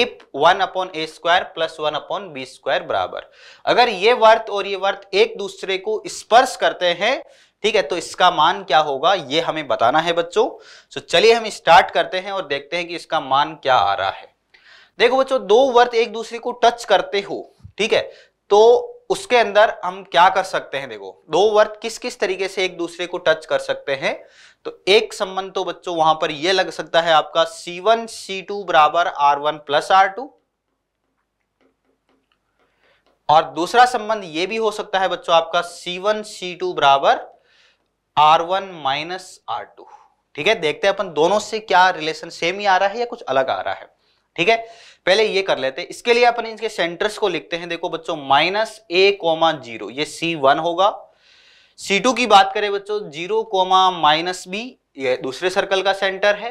if one upon A square plus one upon B square बराबर अगर ये वर्त और ये वर्त एक दूसरे को स्पर्श करते हैं ठीक है तो इसका मान क्या होगा ये हमें बताना है बच्चों सो चलिए हम स्टार्ट करते हैं और देखते हैं कि इसका मान क्या आ रहा है देखो बच्चों दो वर्त एक दूसरे को टच करते हो ठीक है तो उसके अंदर हम क्या कर सकते हैं देखो दो वर्ग किस किस तरीके से एक दूसरे को टच कर सकते हैं तो एक संबंध तो बच्चों वहां पर यह लग सकता है आपका C1 C2 बराबर R1 प्लस R2 और दूसरा संबंध यह भी हो सकता है बच्चों आपका C1 C2 बराबर R1 माइनस R2 ठीक है देखते हैं अपन दोनों से क्या रिलेशन सेम ही आ रहा है या कुछ अलग आ रहा है ठीक है पहले ये कर लेते हैं इसके लिए अपन इनके सेंटर्स को लिखते हैं देखो बच्चों माइनस ए कोमा जीरो ये सी वन होगा सी टू की बात करें बच्चों जीरो कोमा माइनस बी ये दूसरे सर्कल का सेंटर है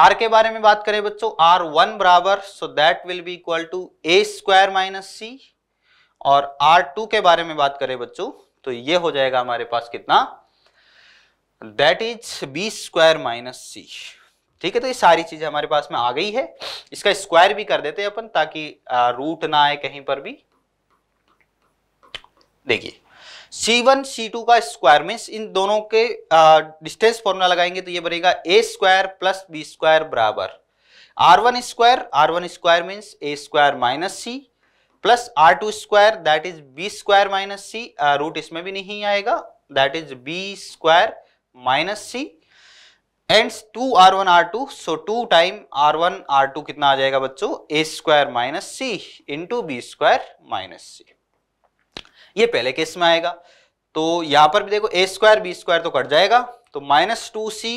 आर के बारे में बात करें बच्चों आर वन बराबर so that will be equal to A square minus C और आर टू के बारे में बात करें बच्चों तो ये हो जाएगा हमारे पास कितना that is B square minus सी ठीक है तो ये सारी चीजें हमारे पास में आ गई है इसका स्क्वायर भी कर देते हैं अपन ताकि रूट ना आए कहीं पर भी देखिए C1 C2 का स्क्वायर मीन इन दोनों के डिस्टेंस फॉर्मूला लगाएंगे तो ये बनेगा A square plus B square बराबर R one square R one square means A square minus C plus are two square that is B square minus C root इसमें भी नहीं आएगा that is B square minus C and two R one are two so two time R one are two कितना आ जाएगा बच्चों A square minus C into B square minus C ये पहले केस में आएगा तो यहां पर भी देखो ए स्क्वायर बी स्क्वायर तो कट जाएगा तो माइनस टू सी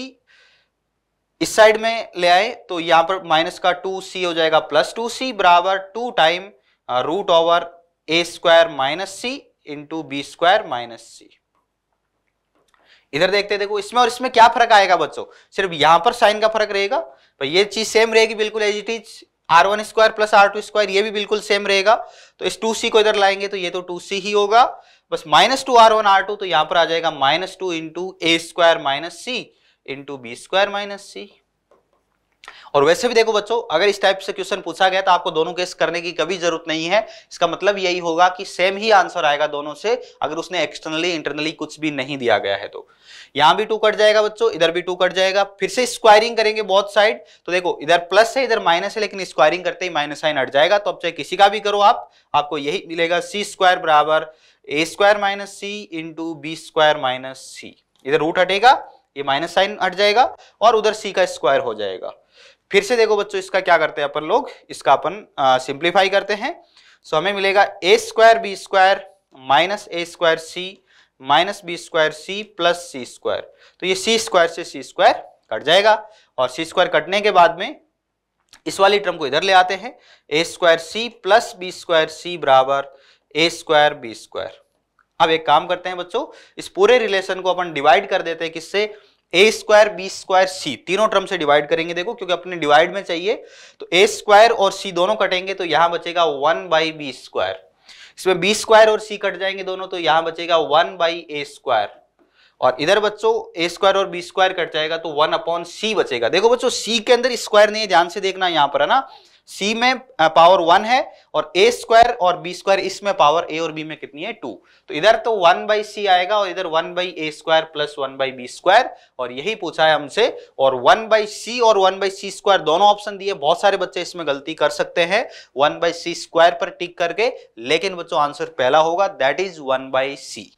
इस साइड में ले आए तो यहां पर माइनस का टू सी हो जाएगा प्लस टू सी बराबर two time root over A square minus C into B square minus C इधर देखते देखो इसमें और इसमें क्या फर्क आएगा बच्चों सिर्फ यहाँ पर साइन का फर्क रहेगा पर ये चीज सेम रहेगी बिल्कुल as it is R one square plus are two square ये भी बिल्कुल सेम रहेगा तो इस टू सी को इधर लाएंगे तो ये तो टू सी ही होगा बस minus two R one are two तो यहाँ पर आ जाएगा minus two into A square minus C into B square minus C और वैसे भी देखो बच्चों अगर इस टाइप से क्वेश्चन पूछा गया तो आपको दोनों केस करने की कभी जरूरत नहीं है इसका मतलब यही होगा कि सेम ही आंसर आएगा दोनों से अगर उसने एक्सटर्नली इंटरनली कुछ भी नहीं दिया गया है तो यहां भी टू कट जाएगा बच्चों इधर भी टू कट जाएगा फिर से स्क्वायरिंग करेंगे बहुत साइड तो देखो इधर प्लस है इधर माइनस है लेकिन स्क्वायरिंग करते ही माइनस साइन हट जाएगा तो अब चाहे किसी का भी करो आप आपको यही मिलेगा सी स्क्वायर बराबर A square minus C into B square minus C इधर रूट हटेगा ये माइनस साइन हट जाएगा और उधर सी का स्क्वायर हो जाएगा फिर से देखो बच्चों इसका क्या करते हैं अपन लोग इसका अपन सिंप्लीफाई करते हैं सो हमें मिलेगा A square B square minus A square C minus B square C plus C square तो ये सी स्क्वायर से सी स्क्वायर कट जाएगा और सी स्क्वायर कटने के बाद में इस वाली टर्म को इधर ले आते हैं A square C plus B square C बराबर ए स्क्वायर बी स्क्वायर अब एक काम करते हैं बच्चों इस पूरे रिलेशन को अपन डिवाइड कर देते हैं किससे A square B square C तीनों टर्म से डिवाइड करेंगे देखो क्योंकि अपने डिवाइड में चाहिए तो ए स्क्वायर और सी दोनों कटेंगे तो यहां बचेगा वन बाई बी स्क्वायर इसमें बी स्क्वायर और सी कट जाएंगे दोनों तो यहां बचेगा वन बाई ए स्क्वायर और इधर बच्चों ए स्क्वायर और बी स्क्वायर कट जाएगा तो वन अपॉन सी बचेगा देखो बच्चों सी के अंदर स्क्वायर नहीं है ध्यान से देखना यहां पर है ना सी में पावर वन है और ए स्क्वायर और बी स्क्वायर इसमें पावर ए और बी में कितनी है टू तो इधर तो वन बाई सी आएगा और इधर one by A square plus one by B square और यही पूछा है हमसे और वन बाई सी और वन बाई सी स्क्वायर दोनों ऑप्शन दिए बहुत सारे बच्चे इसमें गलती कर सकते हैं वन बाई सी स्क्वायर पर टिक करके लेकिन बच्चों आंसर पहला होगा that is one by C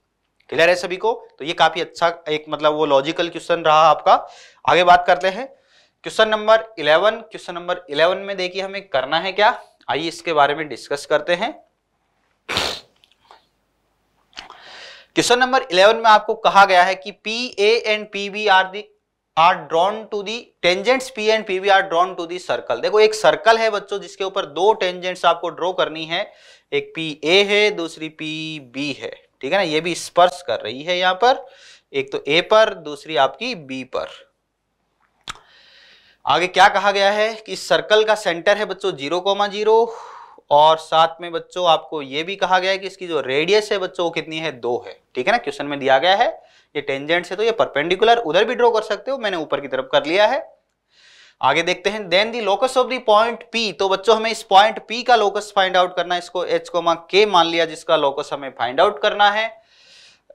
clear है सभी को तो ये काफी अच्छा एक मतलब वो लॉजिकल क्वेश्चन रहा आपका आगे बात करते हैं question number eleven question number eleven में देखिए हमें करना है क्या आइए इसके बारे में डिस्कस करते हैं क्वेश्चन नंबर इलेवन में आपको कहा गया है कि P A and P B are the are drawn to the tangents P and P B are drawn to the circle देखो एक सर्कल है बच्चों जिसके ऊपर दो टेंजेंट्स आपको ड्रॉ करनी है एक पी ए है दूसरी पी बी है ठीक है ना ये भी स्पर्श कर रही है यहां पर एक तो ए पर दूसरी आपकी बी पर आगे क्या कहा गया है कि सर्कल का सेंटर है बच्चों जीरो कोमा जीरो और साथ में बच्चों आपको ये भी कहा गया है कि इसकी जो रेडियस है बच्चों वो कितनी है दो है ठीक है ना क्वेश्चन में दिया गया है ये टेंजेंट से तो ये परपेंडिकुलर उधर भी ड्रॉ कर सकते हो मैंने ऊपर की तरफ कर लिया है आगे देखते हैं then the locus of the point P तो बच्चों हमें इस पॉइंट पी का लोकस फाइंड आउट करना है इसको एच कोमा के मान लिया जिसका लोकस हमें फाइंड आउट करना है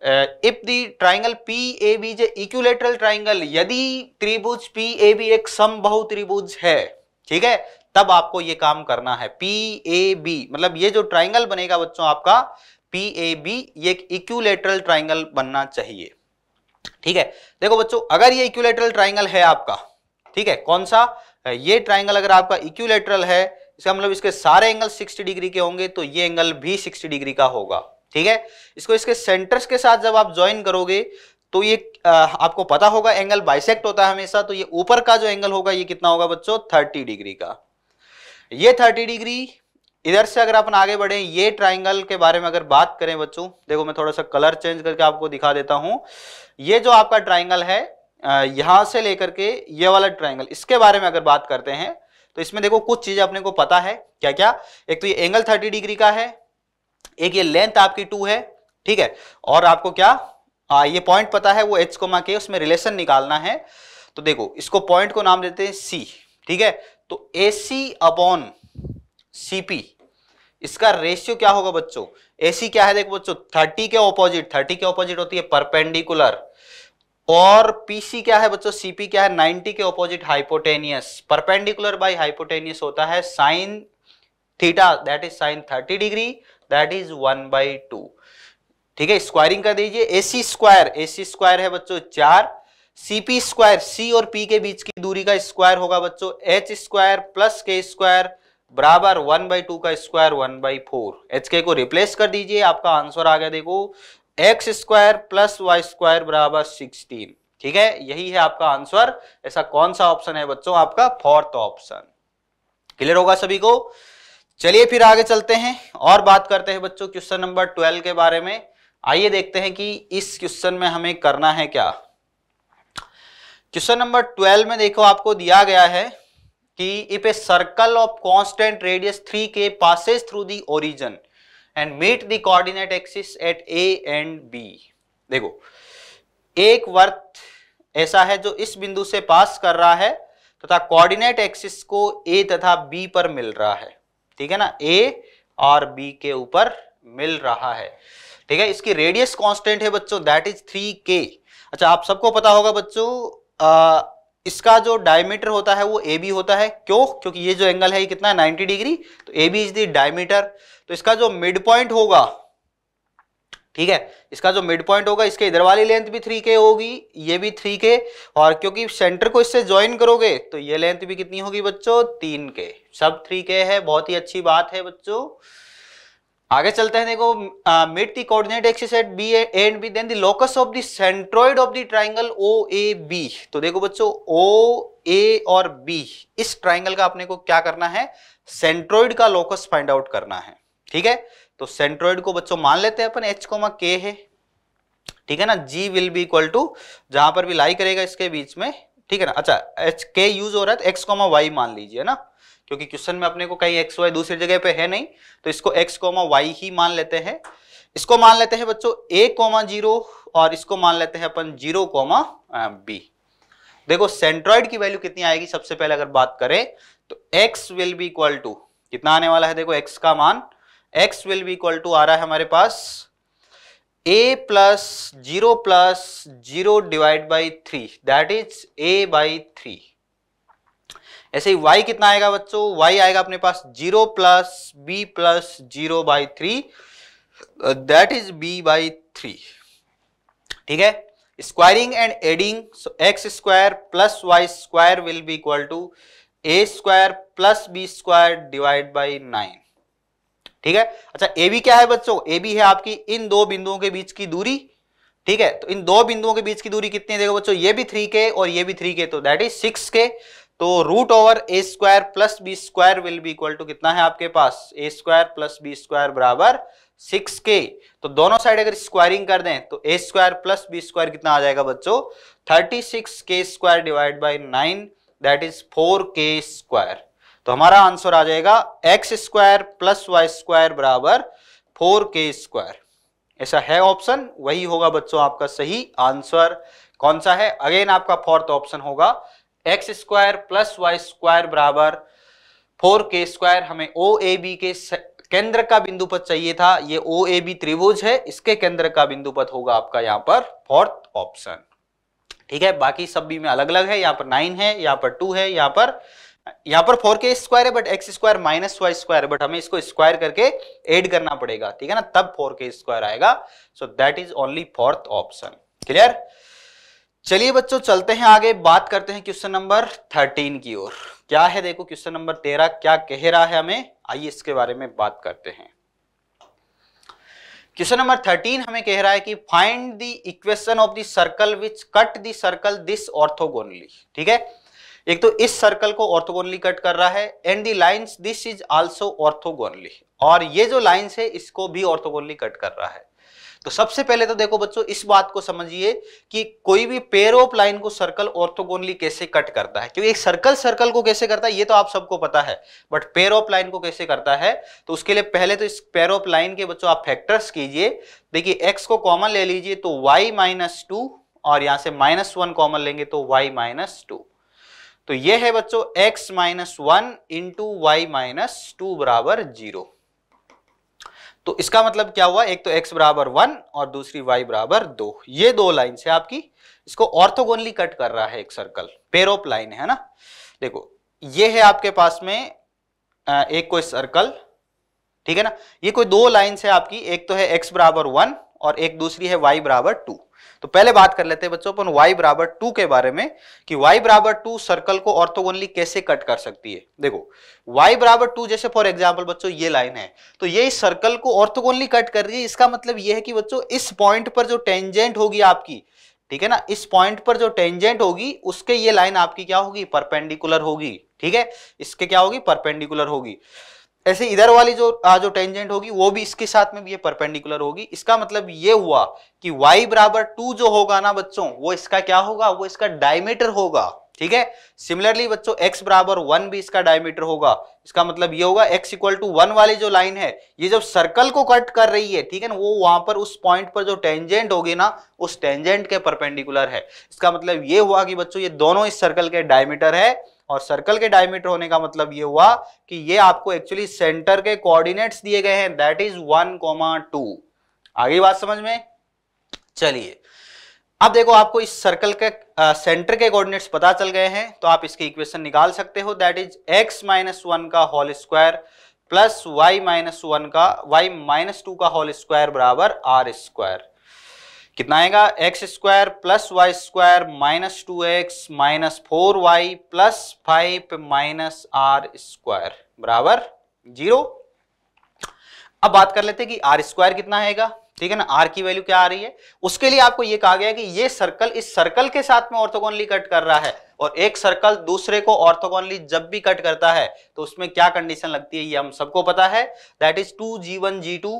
if the triangle P A B J equilateral triangle यदि त्रिभुज पी ए बी एक समबाहु त्रिभुज है ठीक है तब आपको ये काम करना है पी ए बी मतलब ये जो ट्राइंगल बनेगा बच्चों आपका पी ए बी ये इक्यूलेटरल ट्राइंगल बनना चाहिए ठीक है देखो बच्चों अगर ये इक्यूलेटरल ट्राइंगल है आपका ठीक है कौन सा uh, ये ट्राइंगल अगर आपका इक्यूलेटरल है इसका मतलब इसके सारे एंगल 60 डिग्री के होंगे तो ये एंगल भी 60 डिग्री का होगा ठीक है इसको इसके सेंटर्स के साथ जब आप ज्वाइन करोगे तो ये आपको पता होगा एंगल बाइसेक्ट होता है हमेशा तो ये ऊपर का जो एंगल होगा ये कितना होगा बच्चों थर्टी डिग्री का ये थर्टी डिग्री इधर से अगर अपन आगे बढ़े ये ट्राइंगल के बारे में अगर बात करें बच्चों देखो मैं थोड़ा सा कलर चेंज करके आपको दिखा देता हूं ये जो आपका ट्राइंगल है यहां से लेकर के ये वाला ट्राइंगल इसके बारे में अगर बात करते हैं तो इसमें देखो कुछ चीजें अपने को पता है क्या क्या एक तो ये एंगल थर्टी डिग्री का है एक ये लेंथ आपकी टू है ठीक है और आपको क्या आ, हाँ, ये पॉइंट पता है वो एच कोमा के उसमें रिलेशन निकालना है तो देखो इसको पॉइंट को नाम देते हैं सी ठीक है तो A C upon C P इसका रेशियो क्या होगा बच्चों एसी क्या है देखो बच्चों थर्टी के ऑपोजिट थर्टी के ऑपोजिट होती है परपेंडिकुलर और पीसी क्या है बच्चों सीपी क्या है 90 के opposite hypotenuse perpendicular by hypotenuse होता है sine theta that is sine 30 degree that is one by two ठीक है स्क्वायरिंग कर दीजिए ए सी स्क्वायर ए सी स्क्वायर है बच्चों चार सीपी स्क्वायर सी और पी के बीच की दूरी का स्क्वायर होगा बच्चों एच स्क्वायर प्लस के स्क्वायर बराबर वन बाई टू का square one by four H K को रिप्लेस कर दीजिए आपका आंसर आ गया देखो X square plus Y square बराबर सिक्सटीन ठीक है यही है आपका आंसर ऐसा कौन सा ऑप्शन है बच्चों आपका फोर्थ ऑप्शन क्लियर होगा सभी को चलिए फिर आगे चलते हैं और बात करते हैं बच्चों क्वेश्चन नंबर ट्वेल्व के बारे में आइए देखते हैं कि इस क्वेश्चन में हमें करना है क्या क्वेश्चन नंबर ट्वेल्व में देखो आपको दिया गया है कि if a circle of constant radius three K passes through the origin and meet the coordinate axis at A and B देखो एक वर्त ऐसा है जो इस बिंदु से पास कर रहा है तथा कोऑर्डिनेट एक्सिस को ए तथा बी पर मिल रहा है ठीक है ना ए और बी के ऊपर मिल रहा है ठीक है इसकी रेडियस कांस्टेंट है बच्चों दैट इज थ्री के अच्छा आप सबको पता होगा बच्चों इसका जो डायमीटर होता है वो ए बी होता है क्यों क्योंकि ये जो एंगल है ये कितना है नाइनटी डिग्री तो A B is the diameter तो इसका जो मिड पॉइंट होगा ठीक है इसका जो मिड पॉइंट होगा इसके इधर वाली लेंथ भी थ्री के होगी ये भी थ्री के और क्योंकि सेंटर को इससे ज्वाइन करोगे तो ये लेंथ भी कितनी होगी बच्चों तीन के सब थ्री के है बहुत ही अच्छी बात है बच्चों आगे चलते हैं देखो meet the coordinate axis at B and B then the locus of the centroid of the triangle O A B तो देखो बच्चों ओ ए और बी इस ट्राइंगल का अपने को क्या करना है सेंट्रोइड का लोकस फाइंड आउट करना है ठीक है तो सेंट्रोइड को बच्चों मान लेते हैं अपन एच कोमा के है ठीक है ना G will be equal to जहां पर भी लाई करेगा इसके बीच में ठीक है ना अच्छा एच के यूज हो रहा है तो एक्स कोमा वाई मान लीजिए ना क्योंकि क्वेश्चन में अपने को कहीं एक्स वाई दूसरी जगह पे है नहीं तो इसको एक्स कोमा वाई ही मान लेते हैं इसको मान लेते हैं बच्चों ए कोमा जीरो और इसको मान लेते हैं अपन जीरो कोमा बी देखो सेंट्रॉइड की वैल्यू कितनी आएगी सबसे पहले अगर बात करें तो X will be equal to कितना आने वाला है देखो एक्स का मान X will be equal to आ रहा है हमारे पास A plus zero plus zero divide by three that is A by three ऐसे ही y कितना आएगा बच्चों y आएगा अपने पास zero plus B plus zero by three that is B by three ठीक है squaring and adding X square plus Y square will be equal to A square plus B square divide by nine ठीक है अच्छा ए बी क्या है बच्चों ए बी है आपकी इन दो बिंदुओं के बीच की दूरी ठीक है तो इन दो बिंदुओं के बीच की दूरी कितनी है देखो बच्चों ये भी थ्री के और ये भी थ्री के तो दैट इज सिक्स के तो root over A square plus B square will be equal to कितना है आपके पास A square plus B square बराबर सिक्स के तो दोनों साइड अगर स्क्वायरिंग कर दें तो A square plus B square कितना आ जाएगा बच्चों thirty six K square divide by nine that is four K square तो हमारा आंसर आ जाएगा X square plus Y square बराबर फोर के स्क्वायर ऐसा है ऑप्शन वही होगा बच्चों आपका सही आंसर कौन सा है अगेन आपका फोर्थ ऑप्शन होगा X square plus Y square बराबर फोर के स्क्वायर हमें ओ ए बी के केंद्र का बिंदु पद चाहिए था ये ओ ए बी त्रिभुज है इसके केंद्र का बिंदु पद होगा आपका यहाँ पर फोर्थ ऑप्शन ठीक है बाकी सब भी में अलग अलग है यहाँ पर नाइन है यहाँ पर टू है यहाँ पर यहाँ पर फोर के स्क्वायर है but X square minus Y square but हमें इसको स्क्वायर करके एड करना पड़ेगा ठीक है ना तब फोर के स्क्वायर आएगा so that is only fourth option clear चलिए बच्चों चलते हैं आगे बात करते हैं क्वेश्चन नंबर थर्टीन की ओर क्या है देखो क्वेश्चन नंबर तेरह क्या कह रहा है हमें आइए इसके बारे में बात करते हैं क्वेश्चन नंबर थर्टीन हमें कह रहा है कि find the equation of the circle which cut the circle this orthogonally ठीक है एक तो इस सर्कल को ऑर्थोगोनली कट कर रहा है and the lines this is also orthogonally और ये जो लाइंस है इसको भी ऑर्थोगोनली कट कर रहा है तो सबसे पहले तो देखो बच्चों इस बात को समझिए कि कोई भी पेयर ऑफ लाइन को सर्कल ऑर्थोगोनली कैसे कट करता है क्योंकि एक सर्कल सर्कल को कैसे करता है ये तो आप सबको पता है बट पेयर ऑफ लाइन को कैसे करता है तो उसके लिए पहले तो इस पेयर ऑफ लाइन के बच्चों आप फैक्टर्स कीजिए देखिए x को कॉमन ले लीजिए तो y माइनस टू और यहां से माइनस वन कॉमन लेंगे तो वाई माइनस टू तो ये है बच्चों x minus one into Y minus two बराबर जीरो तो इसका मतलब क्या हुआ एक तो x बराबर वन और दूसरी y बराबर दो ये दो लाइन है आपकी इसको ऑर्थोगोनली कट कर रहा है एक सर्कल पेरोप लाइन है ना देखो ये है आपके पास में एक कोई सर्कल ठीक है ना ये कोई दो लाइन है आपकी एक तो है x बराबर वन और एक दूसरी है y बराबर टू तो पहले बात कर लेते हैं बच्चों अपन वाई बराबर टू के बारे में कि वाई बराबर टू सर्कल को ऑर्थोगोनली कैसे कट कर सकती है देखो वाई बराबर टू जैसे फॉर एग्जाम्पल बच्चों ये लाइन है तो ये इस सर्कल को ऑर्थोगोनली कट कर रही है इसका मतलब ये है कि बच्चों इस पॉइंट पर जो टेंजेंट होगी आपकी ठीक है ना इस पॉइंट पर जो टेंजेंट होगी उसके ये लाइन आपकी क्या होगी परपेंडिकुलर होगी ठीक है इसके क्या होगी परपेंडिकुलर होगी ऐसे इधर वाली जो जो टेंजेंट होगी वो भी इसके साथ में भी ये परपेंडिकुलर होगी इसका मतलब ये हुआ कि y बराबर टू जो होगा ना बच्चों वो इसका क्या होगा वो इसका डायमीटर होगा ठीक है सिमिलरली बच्चों x बराबर वन भी इसका डायमीटर होगा इसका मतलब ये होगा x इक्वल टू वन वाली जो लाइन है ये जब सर्कल को कट कर रही है ठीक है ना वो वहां पर उस पॉइंट पर जो टेंजेंट होगी ना उस टेंजेंट के परपेंडिकुलर है इसका मतलब ये हुआ कि बच्चों ये दोनों इस सर्कल के डायमीटर है और सर्कल के डायमीटर होने का मतलब ये हुआ कि ये आपको एक्चुअली सेंटर के कोऑर्डिनेट्स दिए गए हैं that is one comma two आगे बात समझ में चलिए अब देखो आपको इस सर्कल के सेंटर के कोऑर्डिनेट्स पता चल गए हैं तो आप इसकी इक्वेशन निकाल सकते हो that is x minus one का whole square plus Y minus one का वाई माइनस टू का होल स्क्वायर बराबर आर स्क्वायर कितना आएगा x square plus Y square minus two x minus four Y plus five minus R square बराबर जीरो अब बात कर लेते हैं कि आर स्क्वायर कितना आएगा ठीक है ना आर की वैल्यू क्या आ रही है उसके लिए आपको ये कहा गया कि ये सर्कल इस सर्कल के साथ में ऑर्थोगोनली कट कर रहा है और एक सर्कल दूसरे को ऑर्थोगोनली जब भी कट करता है तो उसमें क्या कंडीशन लगती है ये हम सबको पता है that is two G one G two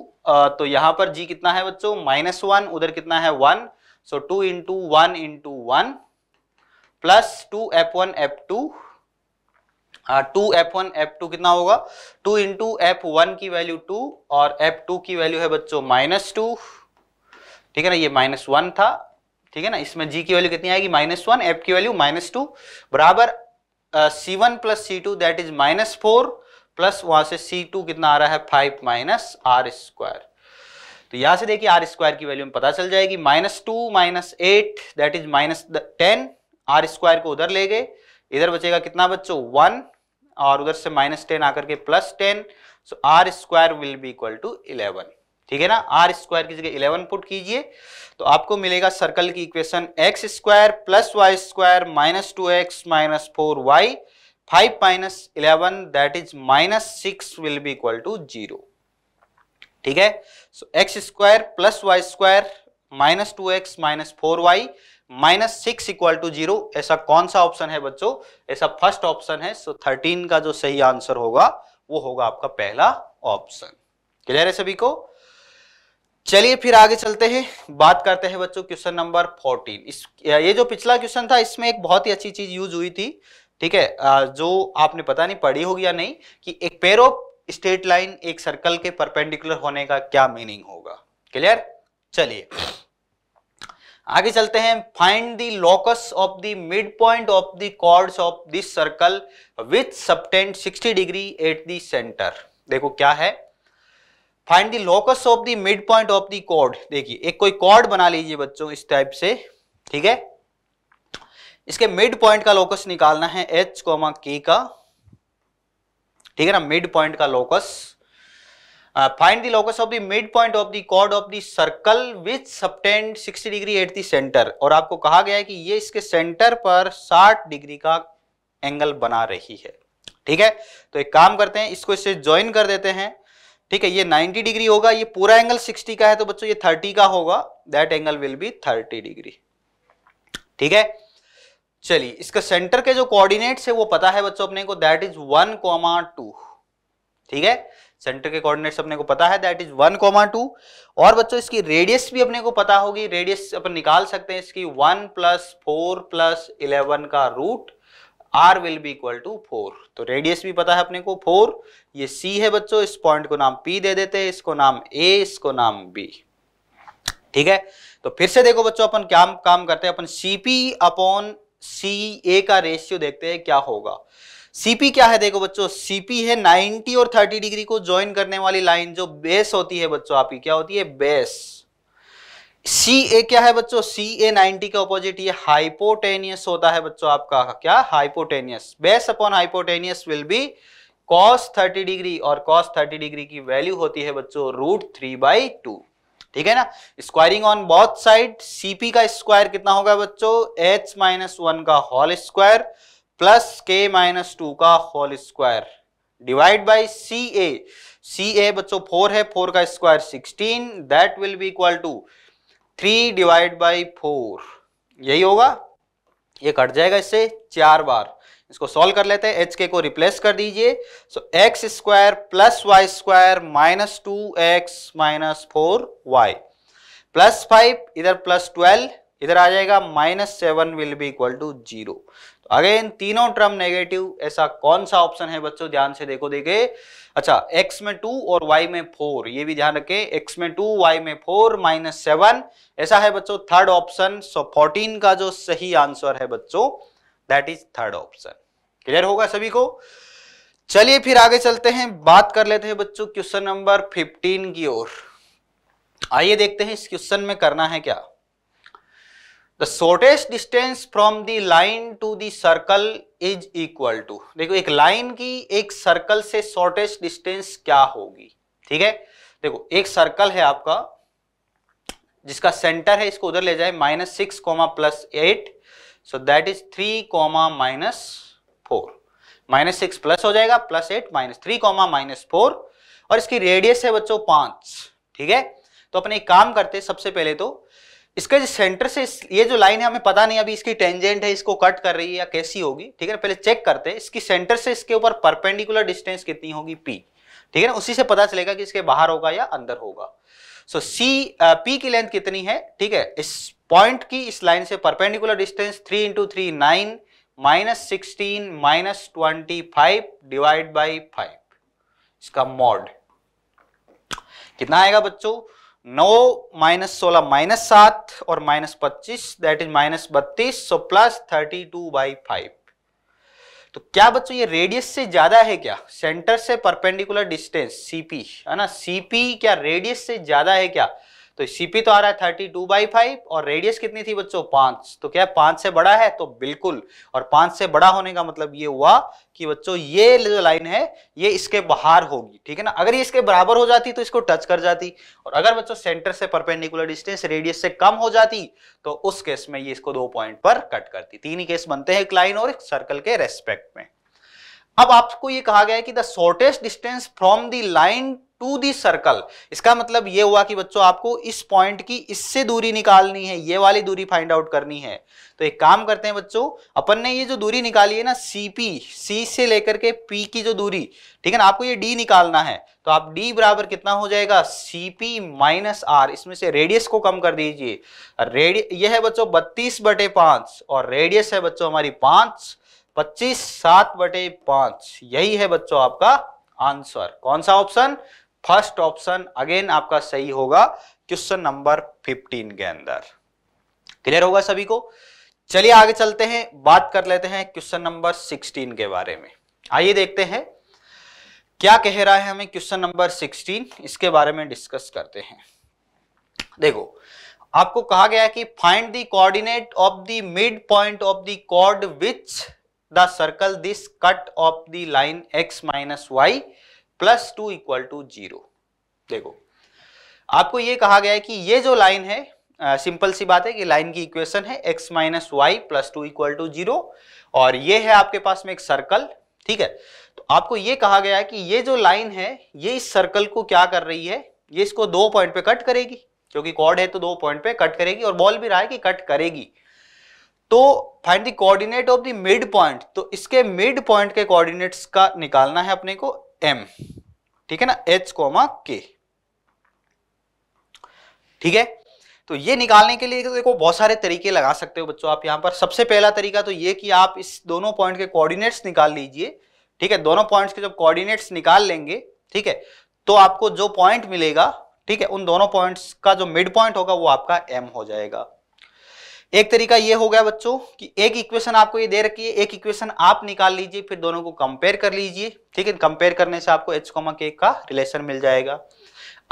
तो यहां पर जी कितना है बच्चों माइनस वन उधर कितना है one so two into one into one plus two F one F two two F one F two कितना होगा टू इंटू एफ वन की वैल्यू टू और एफ टू की वैल्यू है बच्चों माइनस टू ठीक है ना ये माइनस वन था ठीक है ना इसमें जी की वैल्यू कितनी आएगी माइनस वन एफ की वैल्यू माइनस टू बराबर C one plus C two that is minus four plus वहां से सी टू कितना आ रहा है फाइव माइनस आर स्क्वायर तो यहां से देखिए आर स्क्वायर की वैल्यू में पता चल जाएगी minus two minus eight that is minus ten R square को उधर ले गए इधर बचेगा कितना बच्चों वन और उधर से माइनस टेन आकर के plus ten so R square will be equal to eleven ठीक है ना आर स्क्वायर की जगह इलेवन पुट कीजिए तो आपको मिलेगा सर्कल की equation X square plus Y square minus two x minus four Y five minus eleven that is minus six will be equal to zero ठीक है so x square plus Y square minus two x minus four Y minus six equal to zero ऐसा कौन सा ऑप्शन है बच्चों ऐसा फर्स्ट ऑप्शन है सो थर्टीन का जो सही आंसर होगा वो होगा आपका पहला ऑप्शन क्लियर है सभी को चलिए फिर आगे चलते हैं बात करते हैं बच्चों क्वेश्चन नंबर फोर्टीन इस ये जो पिछला क्वेश्चन था इसमें एक बहुत ही अच्छी चीज यूज हुई थी ठीक है जो आपने पता नहीं पढ़ी होगी या नहीं कि एक पेरो स्ट्रेट लाइन एक सर्कल के परपेंडिकुलर होने का क्या मीनिंग होगा क्लियर चलिए आगे चलते हैं find the locus of the mid point of the chords of this circle with subtend 60 degree at the centre देखो क्या है find the locus of the mid point of the chord देखिए एक कोई कॉर्ड बना लीजिए बच्चों इस टाइप से ठीक है इसके मिड पॉइंट का लोकस निकालना है एच कोमा के का ठीक है ना मिड पॉइंट का locus find find locus of the mid point of the chord of the circle which subtend 60 degree at the centre और आपको कहा गया है कि ये इसके सेंटर पर 60 डिग्री का एंगल बना रही है ठीक है तो एक काम करते हैं इसको इससे ज्वाइन कर देते हैं ठीक है ये 90 डिग्री होगा ये पूरा एंगल 60 का है तो बच्चों ये 30 का होगा that angle will be 30 degree ठीक है चलिए इसका सेंटर के जो कोऑर्डिनेट्स है वो पता है बच्चों अपने को दैट इज वन कोमा ठीक है सेंटर के कोऑर्डिनेट्स अपने को पता है that is one comma two और बच्चों इसकी रेडियस भी अपने को पता होगी रेडियस अपन निकाल सकते हैं इसकी one plus four plus eleven का root R will be equal to four तो रेडियस भी पता है अपने को फोर ये सी है बच्चों इस पॉइंट को नाम पी दे देते हैं इसको नाम ए इसको नाम बी ठीक है तो फिर से देखो बच्चों अपन क्या काम करते हैं अपन सीपी अपॉन सी ए का रेशियो देखते हैं क्या होगा सीपी क्या है देखो बच्चों सीपी है 90 और 30 डिग्री को ज्वाइन करने वाली लाइन जो बेस होती है बच्चों आपकी क्या होती है बेस सी ए क्या है बच्चों सी ए नाइनटी का ऑपोजिट ये हाइपोटेनियस होता है बच्चों आपका क्या hypotenuse base upon hypotenuse will be cos 30 degree और कॉस 30 डिग्री की वैल्यू होती है बच्चों रूट थ्री बाई टू ठीक है ना squaring on both side CP का स्क्वायर कितना होगा बच्चों एच माइनस वन का होल स्क्वायर प्लस के माइनस टू का whole square divide by C A C A बच्चों फोर है फोर का square sixteen that will be equal to three divide by four यही होगा ये कट जाएगा इससे चार बार इसको सॉल्व कर लेते हैं एच के को रिप्लेस कर दीजिए so x square plus Y square minus two x minus four Y plus five इधर प्लस ट्वेल्व इधर आ जाएगा minus seven will be equal to zero again तो तीनों टर्म नेगेटिव ऐसा कौन सा ऑप्शन है बच्चों ध्यान से देखो देखे अच्छा x में टू और y में फोर ये भी ध्यान रखें x में टू y में फोर माइनस सेवन ऐसा है बच्चों थर्ड ऑप्शन सो फोर्टीन का जो सही आंसर है बच्चों that is third option clear होगा सभी को चलिए फिर आगे चलते हैं बात कर लेते हैं बच्चों क्वेश्चन नंबर फिफ्टीन की ओर आइए देखते हैं इस क्वेश्चन में करना है क्या the shortest distance from the line to the circle is equal to देखो एक लाइन की एक सर्कल से शॉर्टेस्ट डिस्टेंस क्या होगी ठीक है देखो एक सर्कल है आपका जिसका सेंटर है इसको उधर ले जाए minus six comma plus eight so that is three comma minus four minus six plus हो जाएगा plus eight minus three comma minus four और इसकी रेडियस है बच्चों पांच ठीक है तो अपने काम करते सबसे पहले तो इसके जो सेंटर से ये जो लाइन है हमें पता नहीं अभी इसकी टेंजेंट है इसको कट कर रही है या कैसी होगी ठीक है पहले चेक करते हैं इसकी सेंटर से इसके ऊपर परपेंडिकुलर डिस्टेंस कितनी होगी पी ठीक है ना उसी से पता चलेगा कि इसके बाहर होगा या अंदर होगा सो सी पी की लेंथ कितनी है ठीक है इस पॉइंट की इस लाइन से perpendicular distance three into three nine minus sixteen minus twenty five divide by five इसका मॉड कितना आएगा बच्चों नौ माइनस सोलह माइनस सात और माइनस पच्चीस दैट इज माइनस बत्तीस so plus thirty two by five तो क्या बच्चों ये रेडियस से ज्यादा है क्या सेंटर से परपेंडिकुलर डिस्टेंस सीपी है ना सीपी क्या रेडियस से ज्यादा है क्या तो सीपी तो आ रहा है थर्टी टू बाई फाइव और रेडियस कितनी थी बच्चों पांच तो क्या है पांच से बड़ा है तो बिल्कुल और पांच से बड़ा होने का मतलब ये हुआ कि बच्चों ये जो लाइन है ये इसके बाहर होगी ठीक है ना अगर ये इसके बराबर हो जाती तो इसको टच कर जाती और अगर बच्चों सेंटर से परपेंडिकुलर डिस्टेंस रेडियस से कम हो जाती तो उस केस में ये इसको दो पॉइंट पर कट करती तीन ही केस बनते हैं एक लाइन और एक सर्कल के रेस्पेक्ट में अब आपको ये कहा गया है कि the shortest distance from the line to the circle इसका मतलब ये हुआ कि बच्चों आपको इस पॉइंट की इससे दूरी निकालनी है ये वाली दूरी फाइंड आउट करनी है तो एक काम करते हैं बच्चों अपन ने ये जो दूरी निकाली है ना सी पी सी से लेकर के पी की जो दूरी ठीक है ना आपको ये डी निकालना है तो आप डी बराबर कितना हो जाएगा सी पी माइनस आर इसमें से रेडियस को कम कर दीजिए रेडिय ये है बच्चों बत्तीस बटे पांच और रेडियस है बच्चों हमारी पांच पच्चीस सात बटे पांच यही है बच्चों आपका आंसर कौन सा ऑप्शन फर्स्ट ऑप्शन अगेन आपका सही होगा क्वेश्चन नंबर 15 के अंदर क्लियर होगा सभी को चलिए आगे चलते हैं बात कर लेते हैं क्वेश्चन नंबर 16 के बारे में आइए देखते हैं क्या कह रहा है हमें क्वेश्चन नंबर 16 इसके बारे में डिस्कस करते हैं देखो आपको कहा गया कि find the coordinate of the mid point of the chord which the circle this cut of the line X minus Y plus two equal to zero देखो आपको ये कहा गया है कि ये जो लाइन है सिंपल सी बात है कि लाइन की इक्वेशन है X minus Y plus two equal to zero और ये है आपके पास में एक सर्कल ठीक है तो आपको ये कहा गया है कि ये जो लाइन है ये इस सर्कल को क्या कर रही है ये इसको दो पॉइंट पे कट करेगी क्योंकि कॉर्ड है तो दो पॉइंट पे कट करेगी और बॉल भी रहा है कि कट करेगी तो find the coordinate of the mid point तो इसके मिड पॉइंट के कोऑर्डिनेट्स का निकालना है अपने को एम ठीक है ना एच कोमा के ठीक है तो ये निकालने के लिए तो देखो बहुत सारे तरीके लगा सकते हो बच्चों आप यहां पर सबसे पहला तरीका तो ये कि आप इस दोनों पॉइंट के कोऑर्डिनेट्स निकाल लीजिए ठीक है दोनों पॉइंट्स के जब कोऑर्डिनेट्स निकाल लेंगे ठीक है तो आपको जो पॉइंट मिलेगा ठीक है उन दोनों पॉइंट्स का जो मिड पॉइंट होगा वो आपका एम हो जाएगा एक तरीका ये हो गया बच्चों कि एक इक्वेशन आपको ये दे रखी है एक इक्वेशन आप निकाल लीजिए फिर दोनों को कंपेयर कर लीजिए ठीक है कंपेयर करने से आपको एच कॉमा के का रिलेशन मिल जाएगा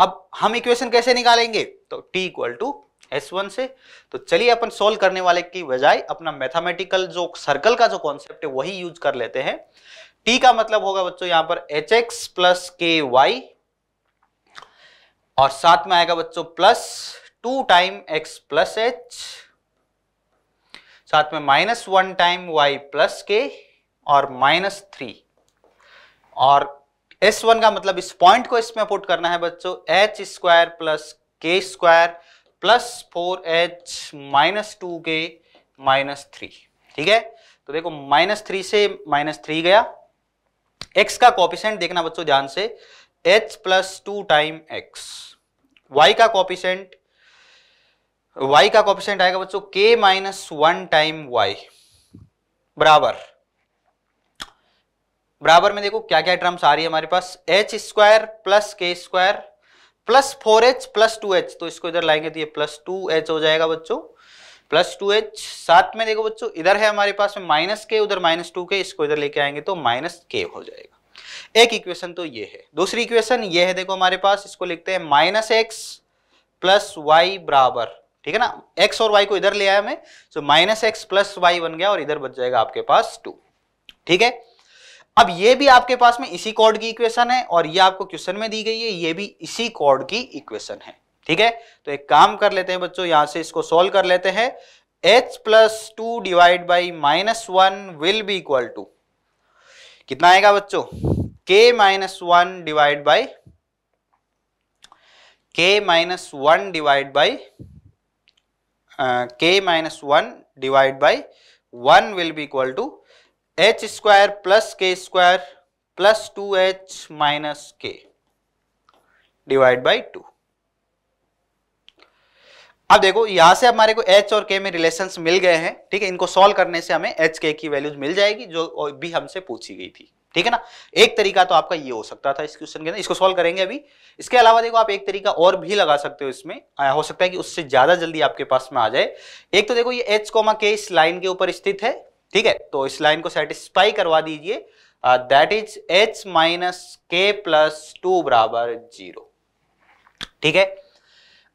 अब हम इक्वेशन कैसे निकालेंगे तो t equal to S one से तो चलिए अपन सोल्व करने वाले की बजाय अपना मैथामेटिकल जो सर्कल का जो कॉन्सेप्ट है वही यूज कर लेते हैं टी का मतलब होगा बच्चों यहां पर h x plus k y और साथ में आएगा बच्चों plus two time x plus h साथ में minus one time y plus k और माइनस थ्री और एस वन का मतलब इस पॉइंट को इसमें पुट करना है बच्चों एच स्क्वायर प्लस के square plus four h minus two के माइनस थ्री ठीक है तो देखो माइनस थ्री से माइनस थ्री गया एक्स का कॉपिशेंट देखना बच्चों ध्यान से h plus two time x y का कॉपिशेंट वाई का कॉपिशेंट आएगा बच्चों k minus one time Y बराबर बराबर में देखो क्या क्या टर्म्स आ रही है हमारे पास एच स्क्वायर प्लस के square plus four h plus two h तो इसको इधर लाएंगे तो ये प्लस टू एच हो जाएगा बच्चों प्लस टू एच साथ में देखो बच्चों इधर है हमारे पास में माइनस के उधर माइनस टू के इसको इधर लेके आएंगे तो माइनस के हो जाएगा एक इक्वेशन तो ये है दूसरी इक्वेशन ये है देखो हमारे पास इसको लिखते हैं माइनस एक्स प्लस वाई बराबर ठीक है ना एक्स और वाई को इधर ले आया मैं so minus x plus y बन गया और इधर बच जाएगा आपके पास टू ठीक है अब ये भी आपके पास में इसी कॉर्ड की इक्वेशन है और ये आपको क्वेश्चन में दी गई है ये भी इसी कॉर्ड की इक्वेशन है ठीक है तो एक काम कर लेते हैं बच्चों यहां से इसको सोल्व कर लेते हैं h plus two divide by minus one will be equal to कितना आएगा बच्चों k minus one divide by k minus one divide by k minus 1 divided by 1 will be equal to h square plus k square plus 2h minus k divided by 2. अब देखो यहां से हमारे को h और k में रिलेशंस मिल गए हैं ठीक है इनको सॉल्व करने से हमें h k की वैल्यूज मिल जाएगी जो भी हमसे पूछी गई थी ठीक है ना एक तरीका तो आपका ये हो सकता था इस क्वेश्चन के अंदर इसको सॉल्व करेंगे अभी इसके अलावा देखो आप एक तरीका और भी लगा सकते हो इसमें हो सकता है कि उससे ज्यादा जल्दी आपके पास में आ जाए एक तो देखो ये एच कोमा के इस लाइन के ऊपर स्थित है ठीक है तो इस लाइन को सेटिस्फाई करवा दीजिए that is h minus k plus two बराबर जीरो ठीक है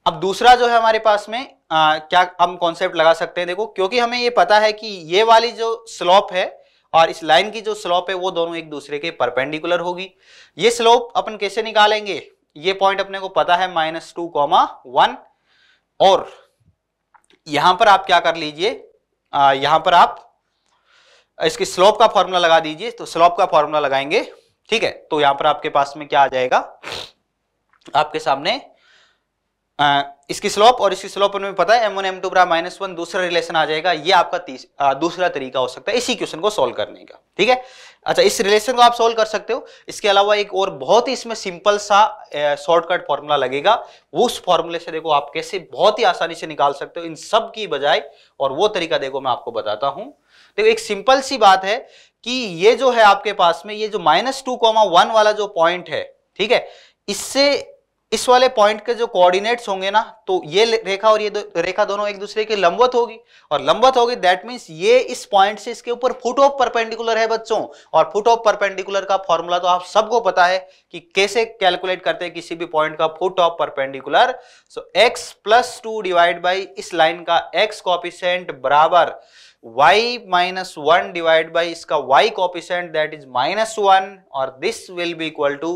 अब दूसरा जो है हमारे पास में आ, क्या हम कॉन्सेप्ट लगा सकते हैं देखो क्योंकि हमें ये पता है कि ये वाली जो स्लोप है और इस लाइन की जो स्लोप है वो दोनों एक दूसरे के परपेंडिकुलर होगी ये स्लोप अपन कैसे निकालेंगे ये पॉइंट अपने को पता है माइनस टू कॉमा वन और यहां पर आप क्या कर लीजिए यहां पर आप इसकी स्लोप का फॉर्मूला लगा दीजिए तो स्लोप का फॉर्मूला लगाएंगे ठीक है तो यहां पर आपके पास में क्या आ जाएगा आपके सामने इसकी स्लोप और इसकी स्लोप में पता है एम वन एम टू बरा माइनस वन दूसरा रिलेशन आ जाएगा ये आपका तीस, आ, दूसरा तरीका हो सकता है इसी क्वेश्चन को सोल्व करने का ठीक है अच्छा इस रिलेशन को आप सोल्व कर सकते हो इसके अलावा एक और बहुत ही इसमें सिंपल सा शॉर्टकट फॉर्मूला लगेगा उस फॉर्मूले से देखो आप कैसे बहुत ही आसानी से निकाल सकते हो इन सब की बजाय और वो तरीका देखो मैं आपको बताता हूं देखो एक सिंपल सी बात है कि ये जो है आपके पास में ये जो माइनस टू कॉमा वन वाला जो पॉइंट है ठीक है इससे इस वाले पॉइंट के जो कोऑर्डिनेट्स होंगे ना तो ये रेखा और ये दो, रेखा दोनों एक दूसरे के लंबवत होगी और लंबवत होगी दैट मीन्स ये इस पॉइंट से इसके ऊपर फुट ऑफ परपेंडिकुलर है बच्चों और फुट ऑफ परपेंडिकुलर का फॉर्मूला तो आप सबको पता है कि कैसे कैलकुलेट करते हैं किसी भी पॉइंट का foot of perpendicular so x plus two divide by इस लाइन का एक्स कॉपिशेंट बराबर y minus 1 divided by इसका y coefficient that is minus 1 और this will be equal to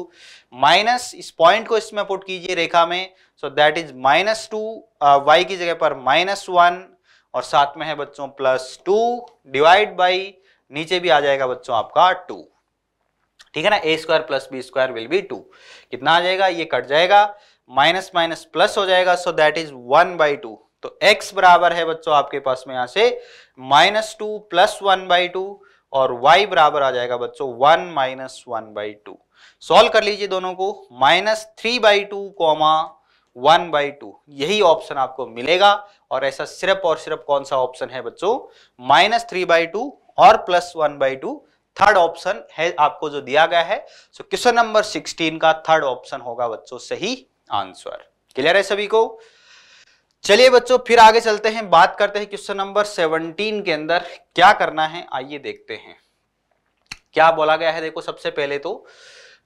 minus इस point को इसमें put कीजिए रेखा में so that is minus 2 uh, y की जगह पर minus 1 और साथ में है बच्चों plus 2 divided by नीचे भी आ जाएगा बच्चों आपका 2 ठीक है ना a square plus B square will be two कितना आ जाएगा ये कट जाएगा माइनस माइनस प्लस हो जाएगा so that is one by two तो x बराबर है बच्चों आपके पास में यहां से minus two plus one by two और y बराबर आ जाएगा बच्चों one minus one by two solve कर लीजिए दोनों को minus three by two comma one by two यही ऑप्शन आपको मिलेगा और ऐसा सिर्फ और सिर्फ कौन सा ऑप्शन है बच्चों माइनस थ्री बाई टू और plus one by two third option है आपको जो दिया गया है सो क्वेश्चन नंबर सिक्सटीन का थर्ड ऑप्शन होगा बच्चों सही आंसर क्लियर है सभी को चलिए बच्चों फिर आगे चलते हैं बात करते हैं क्वेश्चन नंबर सेवनटीन के अंदर क्या करना है आइए देखते हैं क्या बोला गया है देखो सबसे पहले तो